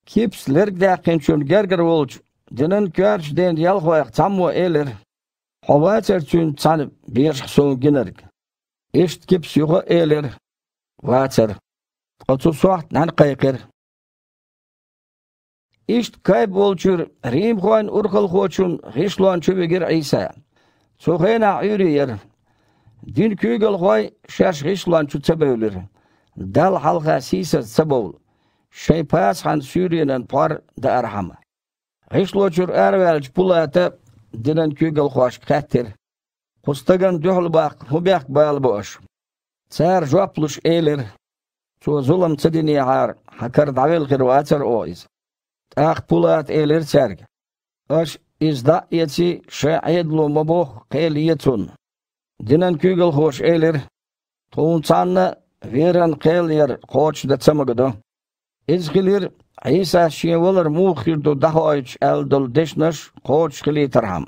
Kipsler de kençün gerger oluş Дінін көрш дейін ел қойық таму әлір. Хова тәр түн тәні бейш қсуын кенірік. Ишт кіп сүйғы әлір. Ватер. Құтсу суақт нән қайқыр. Ишт кай болчыр, рим қойын ұрқыл қочын ғишлуан чөбігір әйсе. үйрі ер. Дін күйгіл қой шәш ғишлуан чү цебөлір. Дәл халға сейсіз цебөл. Шайпас хан сүйренін пар Իշլոչուր արվելջ պուլատը դինն կյուգլ խոշ կհետիր։ Հուստգան դյուհլ բախ, հուբյախ բայալ բոշ։ Ցար ժոպլուշ էլեր, çu zulm çedini har hakar davil qirwatsar oiz taq pulat elir çerg aş izda yetsi şaid lo mabuh qel yetun dinan kügel hoş elir tuun çanna veran qel yer qoç da çamagda izgilir Isa shiwuller mukhir do dahoyts el dol dishnas khoch khiliter ham.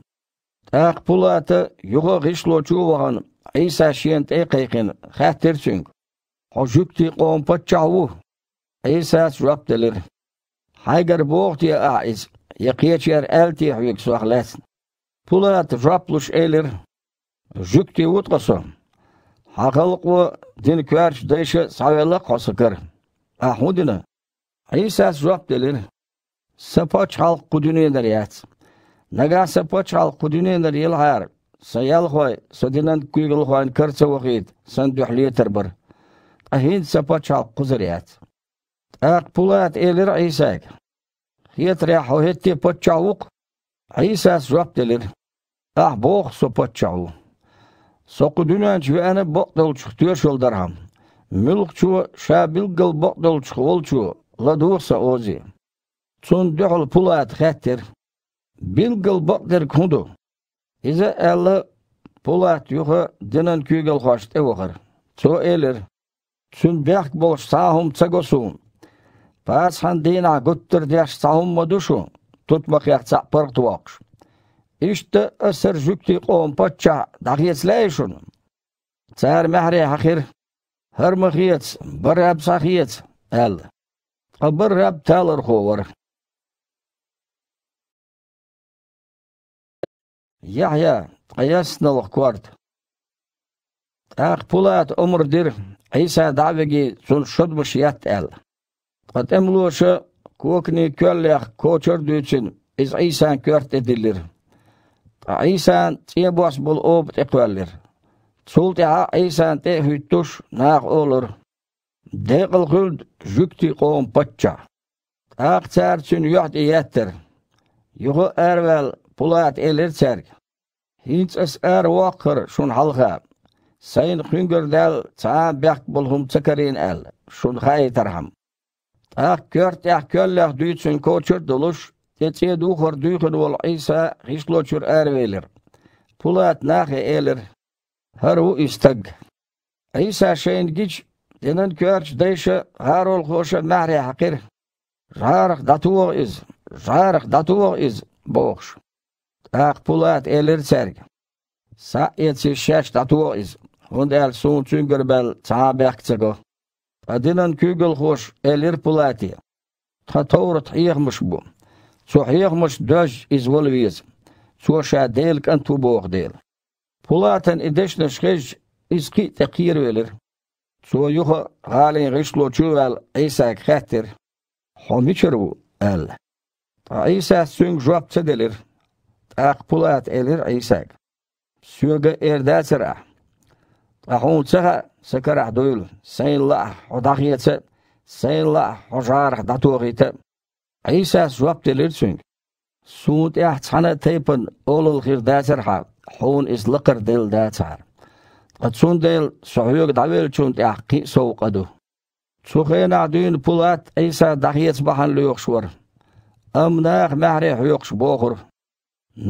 Taq pulata yugo gishlo chuwahan. Isa shient eqiqin khatir chung. Hojukti qom patchawu. Isa raptelir. Haygar boqti a'is. Yaqiyacher elti hyuk suakhlas. Pulat raplush elir. Jukti utqaso. Haqalqu din kwarsh deshe savela qosakar. Ahudina. Այսա զոպտելին սփոչ հալ կուդունիներ յաց նգա սփոչ հալ կուդունիներ ել հայր սայալ խոյ սոդինան կուիգլ խոյն կրծը ուղիտ սան դուհլիե տերբր ահին սփոչ հալ կուզր յաց ак пулат элер айсак хитря хохетти потчаук айса зоптелер ах бог сопотчау сокудунан жвене бок долчук тюр шолдарам мюлкчу шабил гыл бок долчук олчу ладуса ози. Цун дюхл пулаат хаттер. Билгл бактер кунду. Иза элла пулаат юха динан кюгел хашт эвахар. Цо элер. Цун бях болш сахум цагосун. Пас хан дина гуттер дяш сахум мадушу. Тутмах ях цапар туакш. Иште эсер жукти ком пача дахецлейшун. Цар мехре хахир. Хырмахиец, барабсахиец. Элла. قبر رب تالر خور يحيى قياس نلق كوارت أخ بولات عمر دير عيسى دعوغي سن شدمش يات أل قد أملوش كوكني edilir. دقل خلد جكتي قوم بچا اق تارچن يحد يتر يغو ارول بلات الر ترك هينس اس ار واقر شون حلقه سين خنجر دل تا بيخ بلهم تكرين ال شون خاي ترهم اق كرت اق كله دويتسن كوچر دلوش تتسي دوخر دوخن والعيسى خيشلوچر ارويلر بلات ناخي الر هرو استق عيسى شين جيش Denen gehört deze herolgoze mehri hakir. Жарық датуы из, жарық датуы из, боғш. Ақ пулат елір сәрг. Са етсі шеш датуы из. Хунд әл суын чүнгір бәл цаа бәқцігі. Адинан күгіл хош елір пулати. Та таурат иғмыш бұ. Цу иғмыш дөж из волвиз. Цу ша дейл кән ту боғ дейл. Пулатын идешнеш хеж изки тәқир велір. Soyuxu halin risloçu vəl İsa xəttir. E Homikir bu əl. İsa süng jopçı delir. Aqpulat elir İsa. Süngə erdə çırə. Ahun çıxa sıkırah duyul. Seyllah odaq yetsə. Seyllah hocarıq datuq itə. İsa jop delir süng. Suud ehçanı teypin olul xirdəçir ha. Hun izlıqır dildəçar აცუნდელ სოჰიოგ დაველჩუნტ აყი სოუყადო სუხენა დინ ფულატ ისა დახიეც ბაჰან ლუიოხშვარ ამნახ მაჰრი ჰიოხშ ბოღურ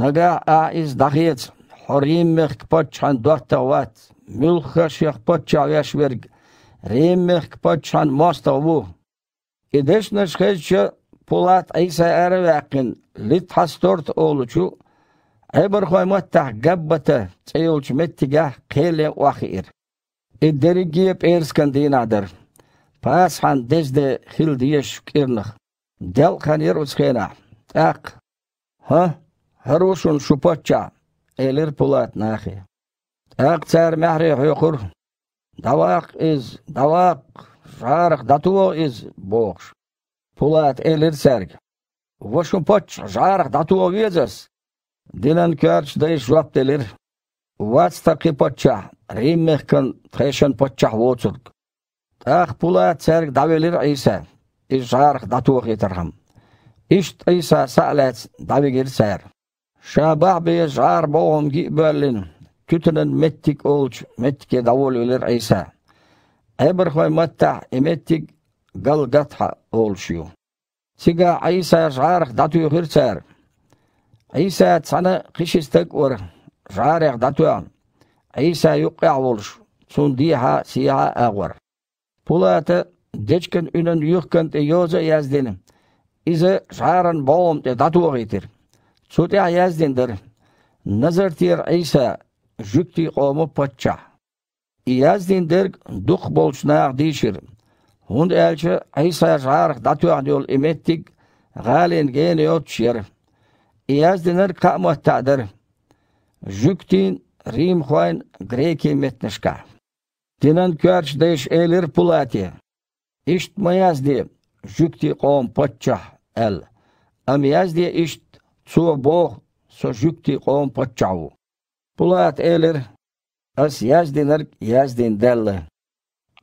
ნაგა აის დახიეც ჰორიმ მეხკ პაჩან დორტავატ მილხა შეხ პაჩავიაშ ვერგ რიმეხ პაჩან მოსტავუ იდეშნა შხეჩ ფულატ ისა ერვაყინ ლიტ ჰასტორტ ოლუჩუ عبر خواهمات قبة تسيولش مت تجاه قيلة وخير الدرجية بإيرسكن دينادر فاس حان دجد خيل ديش كيرنخ دل خان يروس خينا اق ها هروشون شوباتشا إلير بولات ناخي اق تار محري حيقر دواق إز دواق شارق داتو إز بوغش بولات إلير سارق وشون بوتش شارق داتو ويزرس Dylan Kerch drejsh waqt ilir, Vatstaki potchah, rimmehkan treshan potchah wotzurk. Ach pula zerg davilir Isa, ishark datuach Ишт Isht Isa sa'lats davigir ser. Shabah bi e ishar bohum gibbelin, kütünen mettik olç, metke davul ilir Isa. Eberhoy mattah imettik e galgatha olçyu. Siga Isa Иса цана хишистек ор жарэг датуан. Иса юкъа аволш. Сун диха сиха агвар. Пулата дечкен үнен юккен йоза яздин. Изе жарын боом те датуа гетир. Сути аяздин дир. Назар тир Иса жукти қому патча. Ияздин дир дух болшнаг дишир. Хунд элчи Иса жарх датуа дил эметтик. Галин ген йот язданар камо таъдар жуктин рим хоин греки метнашка тинан кюарчдаиш элир пулати ишт маязди жүкті қом патчах әл. ам язди ишт цуа бог со жукти қом подчаву пулат элир ас яздинар яздин делла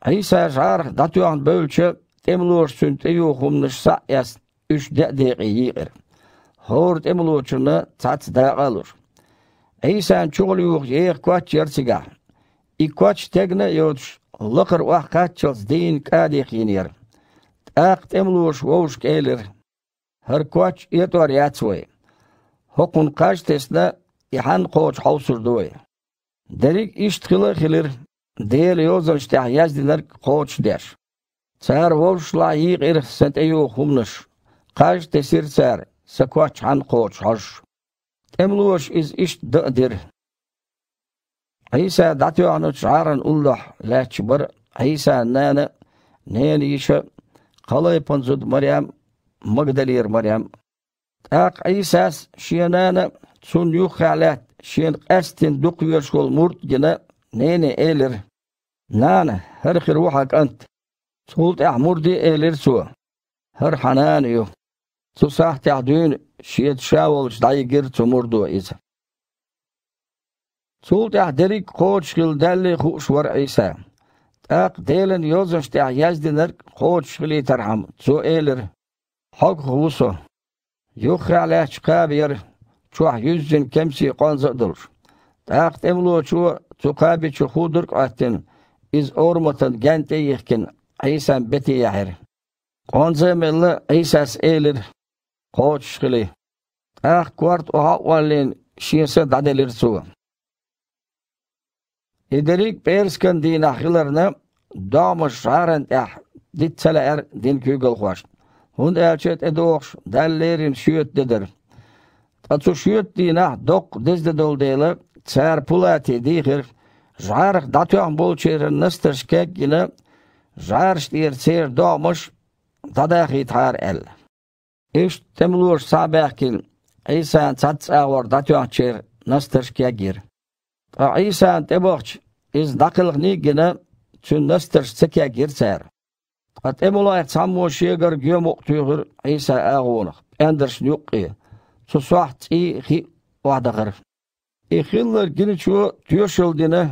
иса жар датуан бөлчө темлуошсун теюхумныш саяс үш дәдеғи йиғир hord emluçunu tat dağalır. Eysen çoğul yuğuk yeğ kuaç yerçiga. İ kuaç tegne yoç lıkır vah kaççıls deyin kadek yenir. Akt emluş vovuş gelir. Her kuaç yetor yatsvoy. Hokun kaç tesne ihan koç havsurdoy. Derik iştkılı hilir. Değil yozar iştihiyaz diler koç der. Sar vovuş layık irh sent eyu humnuş. Kaç tesir sar. سکوچ عن قوچ حش املوش از اشت دقدر عيسى دعتي عن شعارا الله لا تشبر عيسى نانا نين يشا قلي بنزود مريم مقدلير مريم اق عيسى شينانا تسون يخالات شين استن دق يشكل مرت جنا نين ايلر نانا هرخي روحك انت سولت احمر دي ايلر سوا هر حنان يو Tu sarti arduino și et shaul stai gir tu murdu isa. Sul koç gil delli huş var isa. Tak delen yozun işte yazdinler koç gili terham. Tu elir. Hak husu. Yukhra ala çıkabir. Çuh yüzün kemsi konzadır. Tak demlu çu tukabi çu hudur İz ormatan gente yihkin. İsa beti yahir. Konza İsas elir hochchili ach quart o hawalen shinse dadelirsu ederik persken din ahilarna dama sharan ah eh, dit er din kugel khwash hun elchet edox dallerin şüyet dedir atu şüyet dina eh, dok dizde doldele çar pulati dihir jarq datuan bolçerin nastirskek yine jarş dir ser damış, tadahi tar elle Ishtë të mëlluar sahabe akil, Isa janë qatë të awar dhe të janë qërë nësë të shkja gjirë. Pra Isa janë e e të boqë, izë dakilë një gënë që nësë e të shkja e qamu shigër gjëmë uqtüğür Isa ağunıq, gini çu tüyoş dine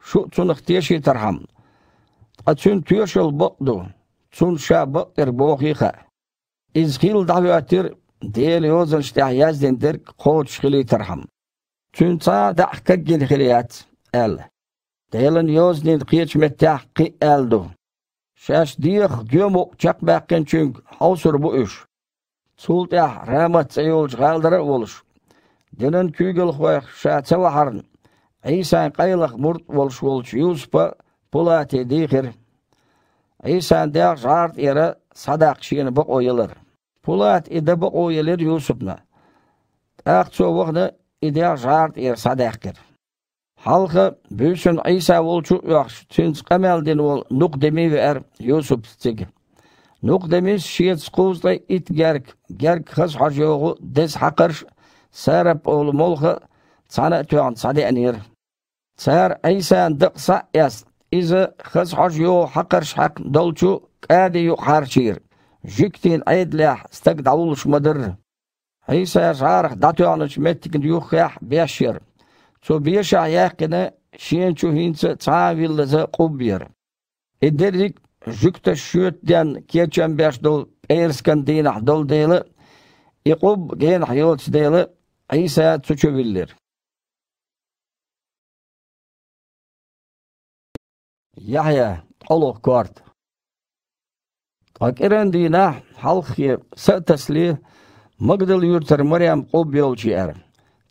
şu çunuk teşi tarham. Açın tüyoş yıl boqdu, çun şa boqdir boqiqa. Изхил давятир дели озон штяяз дендер коч хилитархам. Чунца дахка гил хилият эл. Делен йознин кич меттахки элду. Шаш диях гему чакмакен чун хаусур бу үш. Султа рамат сайол жалдыра болуш. Денен күйгөл хвайх шаца вахарын. Исан қайлық мұрт болуш болш юспа пулати дейхір. Исан дияқ жарт ері садақ шиені бұқ ойылыр. Kulat ide bu oyeler Yusuf'na. Ak çoğuğunu ide jart er sadakir. Halkı büyüsün İsa olçu yakşı. Tünç kameldin ol nukdemi ve er Yusuf stik. Nukdemi şiyet skuzda it gerk. Gerk kız hacıyoğu des hakır. Serap oğlu molhı sana tüyan sadenir. Ser İsa dıqsa est. İzi kız hacıyoğu hakır şak dolçu kadi yukarşir. жектеген әйділәх стәгд ауылыш мадыр ғиса яшарах датуяныш меттікін юхях бешер цо беш аяқыны шиен чухинцы цавиллызы қуббер идерлик жүкті шөттен кечен бәш дұл эйрскен дейін ақдыл дейлі иқуб ген хайолц дейлі ғиса цучевиллер Yahya, Allah kort. Акеренди на халхи сатасли магдал юртар Мариям куб елчи эр.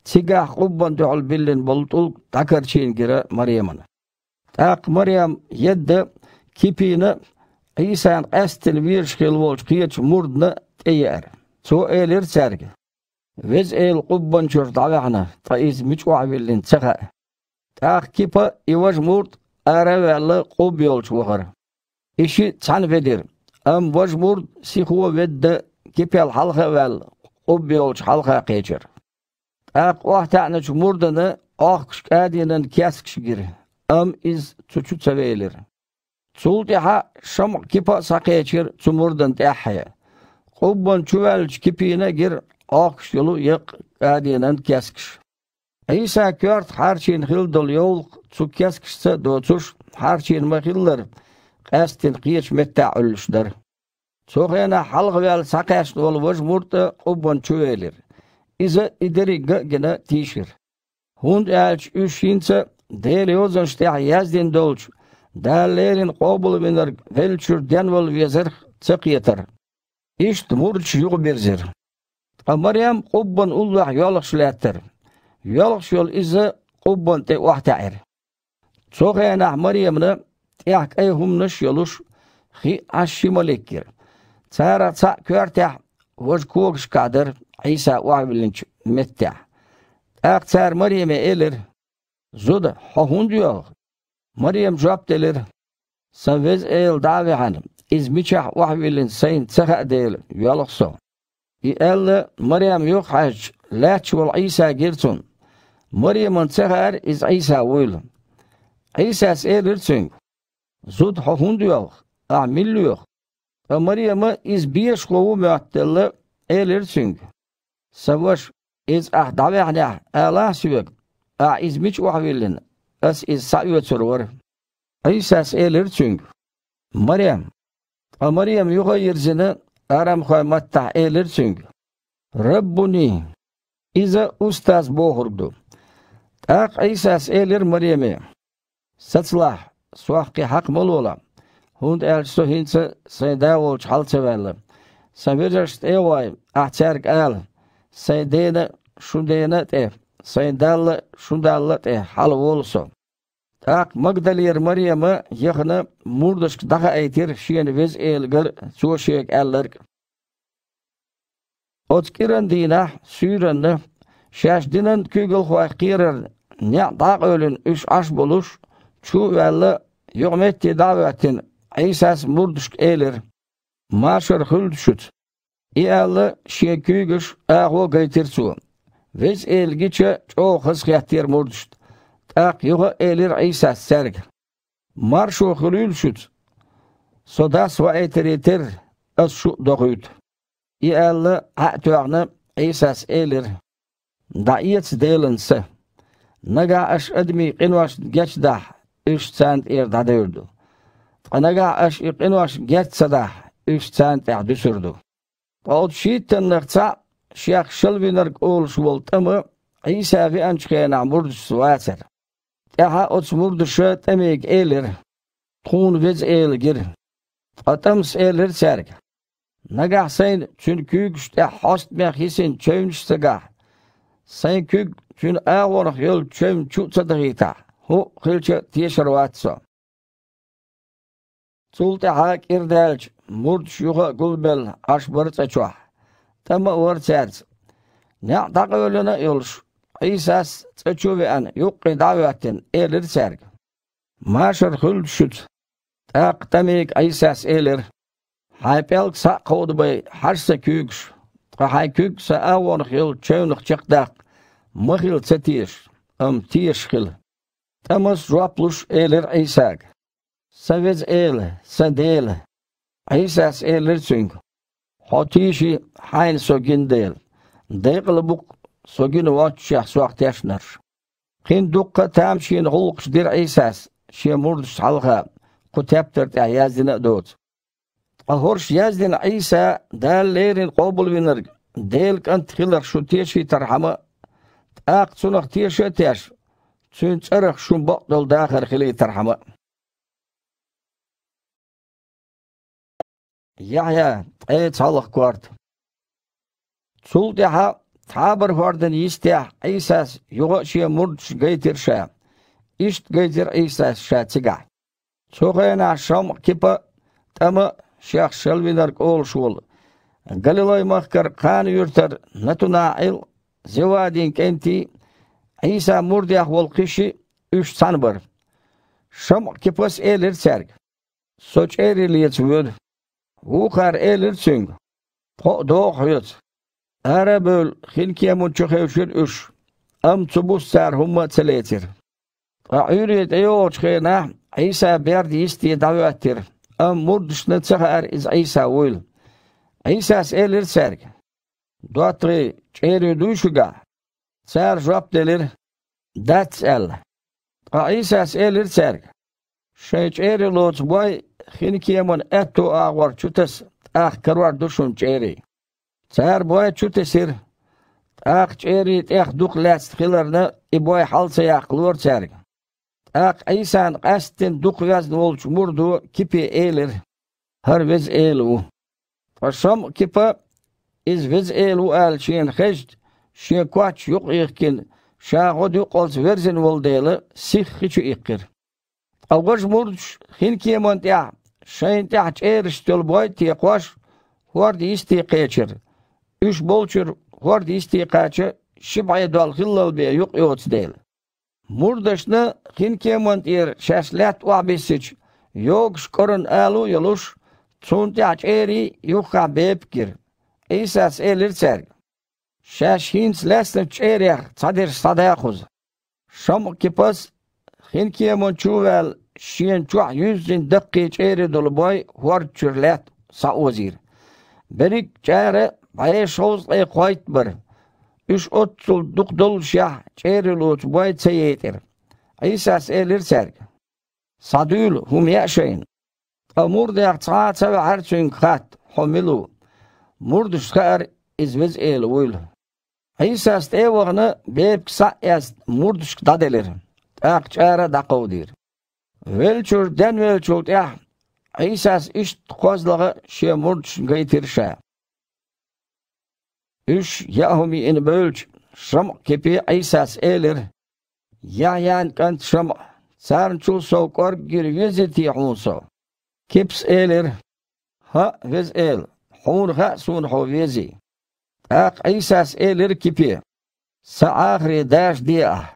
Тигах куббан дюал биллин болтул такарчин гира Мариямана. Так Мариям едда кипина Исаан эстил виршкил волч киеч мурдна тейер. Со элер церге. Вез эл куббан чурт алахна таиз мичуа биллин цеха. Так кипа иваж мурд аравелла куб елч вахар. Иши цан ведир. أم وجمر سيخو ود كيبيال حلقة وال قبيوش حلقة قيجر أق وحتانا جمردنا أخش آدينا كيسكش جير أم إز تشو تسويلر تولتها شمع كيبا ساقيجر تمردن تحيا قبان چوالج كيبينا جير أخش يلو يق آدينا كيسكش إيسا كورت حرشين خيل دول يولق تسو كيسكش تدوتوش حرشين مخيلر qastin qiyish metta ulushdar. Sohena halgvel sakash dolvoz murta qubban çövelir. İze ideri gene tişir. Hund elç üşinse deli ozun shtah yazdin dolç. Dallerin qobul binar velçür denvol vezir çıqiyetar. İşt murç yuq berzir. Amaryam qubban ullah yolq şlatter. Yolq şol ize qubban tiahkayhumnus yolus hi ashimolikir. Tsara tsa körteh hos kugs kader İsa vahibilinç metteh. Ak tsar Meryem'e elir. zud hohun diyor. Meryem cevap delir. Sen vez el davi hanım. İzmiçah vahibilin sayın tsaha değil. Yoluksu. İ elle Meryem yok hac. Lehç vel İsa girtun. Meryem'in tsaha er iz İsa uylun. İsa elir çünkü. Зуд хохундуялх, а миллюх. А Мариема избиеш хову мюаттелле элерцинг. Саваш из ахдавяхня ала сювек. А измич ухвиллин. Ас из саюцурвар. Айсас элерцинг. Марием. А Марием юха ерзина арам хайматта элерцинг. Раббуни. İza ustaz boğurdu. Ak İsas elir Meryem'e. Satlah suaxki haq mol vola. Hund er sto hinze se der wol halze welle. Se wirst e wai a cerk el. Se dene şundene te. Se dalle şundalle te hal wolso. Так Магдалир Мариямы яхны мурдышк дага әйтер шиен вез элгер сошек әллер. Отскирен дина сүйренді шәшдінен күйгіл хуай қирер не дақ өлін үш аш болуш чу әлі Yu'metti davetin İsas murduşk elir. Maşır hüldüşüt. İyalı şekügüş ahu gaytirsu. Vec elgiçe çoğu hızkiyattir murduşt. Tak yuha elir İsas serg. Marşu hülüşüt. Sodas ve etiritir. Az şu doğuyut. İyalı ha'tuağını İsas elir. Da'iyet deyilinsi. Naga aş admi qinvaş geçdah. 3 cent irdadirdu. Anaga aş iqinu aş get sada 3 cent düşürdü. Paul şitten nerca şiak şılviner ol şvoltamı İsa fi ançkena murdu suaser. Aha ots murdu şöt emek elir. Kun vez elgir. Atams elir serg. Naga sen çünkü güçte hast mehisin çömçtega. Sen kük çün ağor yol çöm çutsa da Hochhilche Tiescherwatsa. Zulte Haak Irdelch, Murdschuche Gulbel, Aschbörzetschwach. Tama Urzerz. Ja, Dagölene Ilsch. İsas tseçuvi an yuqqi davetin elir serg. Maşır hülçüt. Tak tamik İsas elir. Haypelk sa qod bay harsa kükş. Qahay küksa avon xil çövnüq çıqdaq. Mıxil tsetiş. Am tiyişkil. Temos Joaplus elir Eysəq. Səvic el, sədil. Eysəs elir çünk. Hatişi hayn sögin del. Deyqli buq sögin vaç şəx suaq təşnir. Qin duqqa təmşin hulqş dir Eysəs. Şemurduş halqa. Kutəbtir təhyazdina dot. Ahorş yazdin İsa dallerin qabul vinir. Del kan txilar şu teşi tarhama. Aq sunak teşi teş. سوين تصرخ شون بقتل داخل خلية ترحمة يحيى اي تصالح كوارت سلطحة تعبر فاردن يستح ايساس يغشي مردش جيتر شا اشت махкар натуна Isa murdjah volkishi ish sanbër. Shëm ke pës elir cerg. Soç elir yetsvöd. Ukar elir çüng. Po doq yet. Ara böl hinkiye munçu hevşür üş. Am tubus sar humma teletir. Ayurit eyoç khena Isa berdi isti davettir. Am murdishne çahar er iz Isa wil. Isa elir cerg. Dotri çeri düşüga. Səhər rapt elir, dəç əl. Ais əs elir sərg. Şeyç eri loç boy, xinki yemin ettu ağvar çütes, əx kırvar düşün çeri. Səhər boy çütesir, əx çeri əx duq ləst xilarını, iboy halsa yaqlur sərg. Əx isən əstin duq yazdı olç murdu, kipi elir, hər viz elu. Paşam kipa, iz viz elu əlçin xeşd, şekvaç yok ikil, şağod yok olsa versin vol deyli, sihhiçü ikir. Algoş murç hilkiye montiya, şayin tihaç eriş dol boy tiyakoş, huar di isti qeçir. Üç bolçur, huar di isti qeçir, şibay dol hillal bey yok yots deyli. Murdaşını hilkiye montiyer, şaşlet vabisiç, yok şkorun alu yaluş, Tsunti aç eri yukha bebkir. İsas elir sergi. Шашхинц лестер черех, цадир садехуз. Шамок кипас, хинкие мончувел, шиен чуах юзин дакки чере долбой, хуар чурлет саузир. Берик чере, бае шоуз лей хуайт бір. Үш отсул дуқдол шах, чере луц бой цейетер. Айсас элир серг. Садюл хум яшейн. Амур дях цаца ва арцуин хат, хумилу. Мурдыш хар извиз эл уйл. Hīsēst ēvāna bēb sāēst mūrdus dadelir. Āk da daqavdir. Velçur den velçult yah. Hīsēs iş kozlağı şe mūrdus gaitirşe. Üç yahumi in bölç. Şam kepi Hīsēs ēlir. Yahyan kant şam. Sārn çul sovkor gir yüzeti hūso. Kips ēlir. Ha vez el, Hūn ha sun ho Ах Исас элер кипи. Саахри даш диа.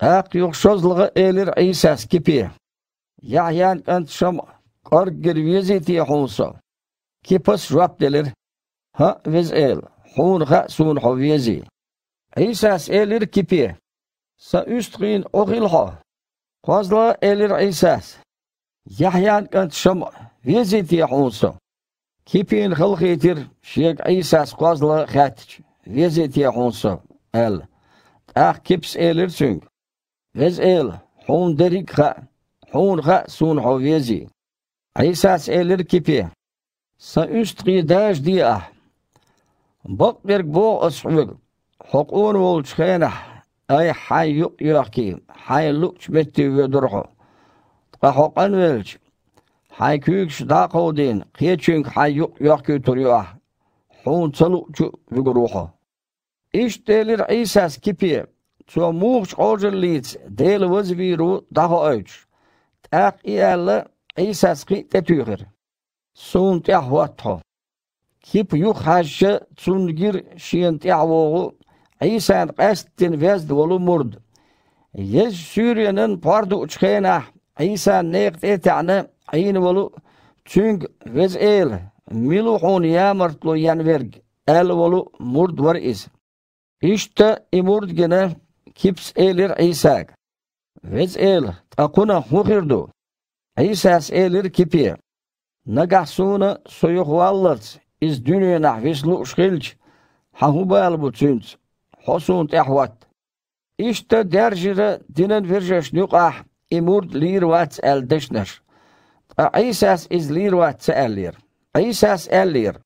Ах юхшозлығы элер Исас кипи. Яхян антшам оргер визити хунсо. Кипас жуап делер. Ха виз эл. Хун ха сун хо визи. Исас элер кипи. Са үстгин огил хо. Козла элер Исас. Яхян антшам визити хунсо. Kipin xılqitir şek İsas qazla xatiç. Vezeti honsa el. Ah kips elirsin. Vez el. Hun derik ha. Hun ha sun hovezi. İsas elir kipi. Sa üst qidaj di ah. Bak berk bo asubik. Hukun vol çıkayna. Ay hay yok yuk yaki. Hay lukç metti ve durgu. Qahukan velç. Hayküks da kodin. Kiyçünk hayyuk yok götürüyor. Hun ah. çalıkçı vüguruhu. İş delir İsas kipi. Ço muhç orjilliç. Del vizviru daha öç. Tak iyalı İsas kitte tüyür. Sun tehvattu. Kip yuk haşı tsungir şiyen tehvoğu. İsan qastin vezd volu murd. Yez Suriye'nin pardu uçkena. Ah. İsa nekt etani حين ولو تونغ وز إيل ميلوحون يامرتلو ينverg el olu murd var is. İşte imurd gene kips elir İsak. Vez el akuna huhirdu. İsas elir kipi. Nagahsuna soyuq vallat iz dünya nahvislu uşkilç. Hahubal butunç. Hosunt ehvat. İşte derjire dinen virjeş nukah imurd lir vats eldeşner. Isas izləyir və çəəllir. Isas əllir. E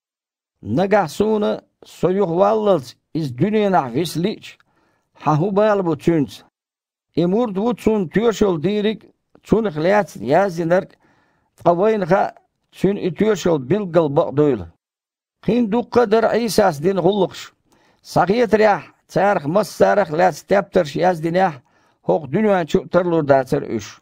Nəqasunu soyuq vallız iz dünyanə visliç. Hahubal bu tünç. Emurd bu tün tüyəşol deyirik. Tün xləyət yazinər. Qavaynxa tün tüyəşol bilqıl bağdöyl. Qin duqqadır Isas din hulluqş. Saqiyyət rəh. Tarix mas tarix ləs təptir yazdinəh. Hoq dünyanə çüqtırlur dətər üç.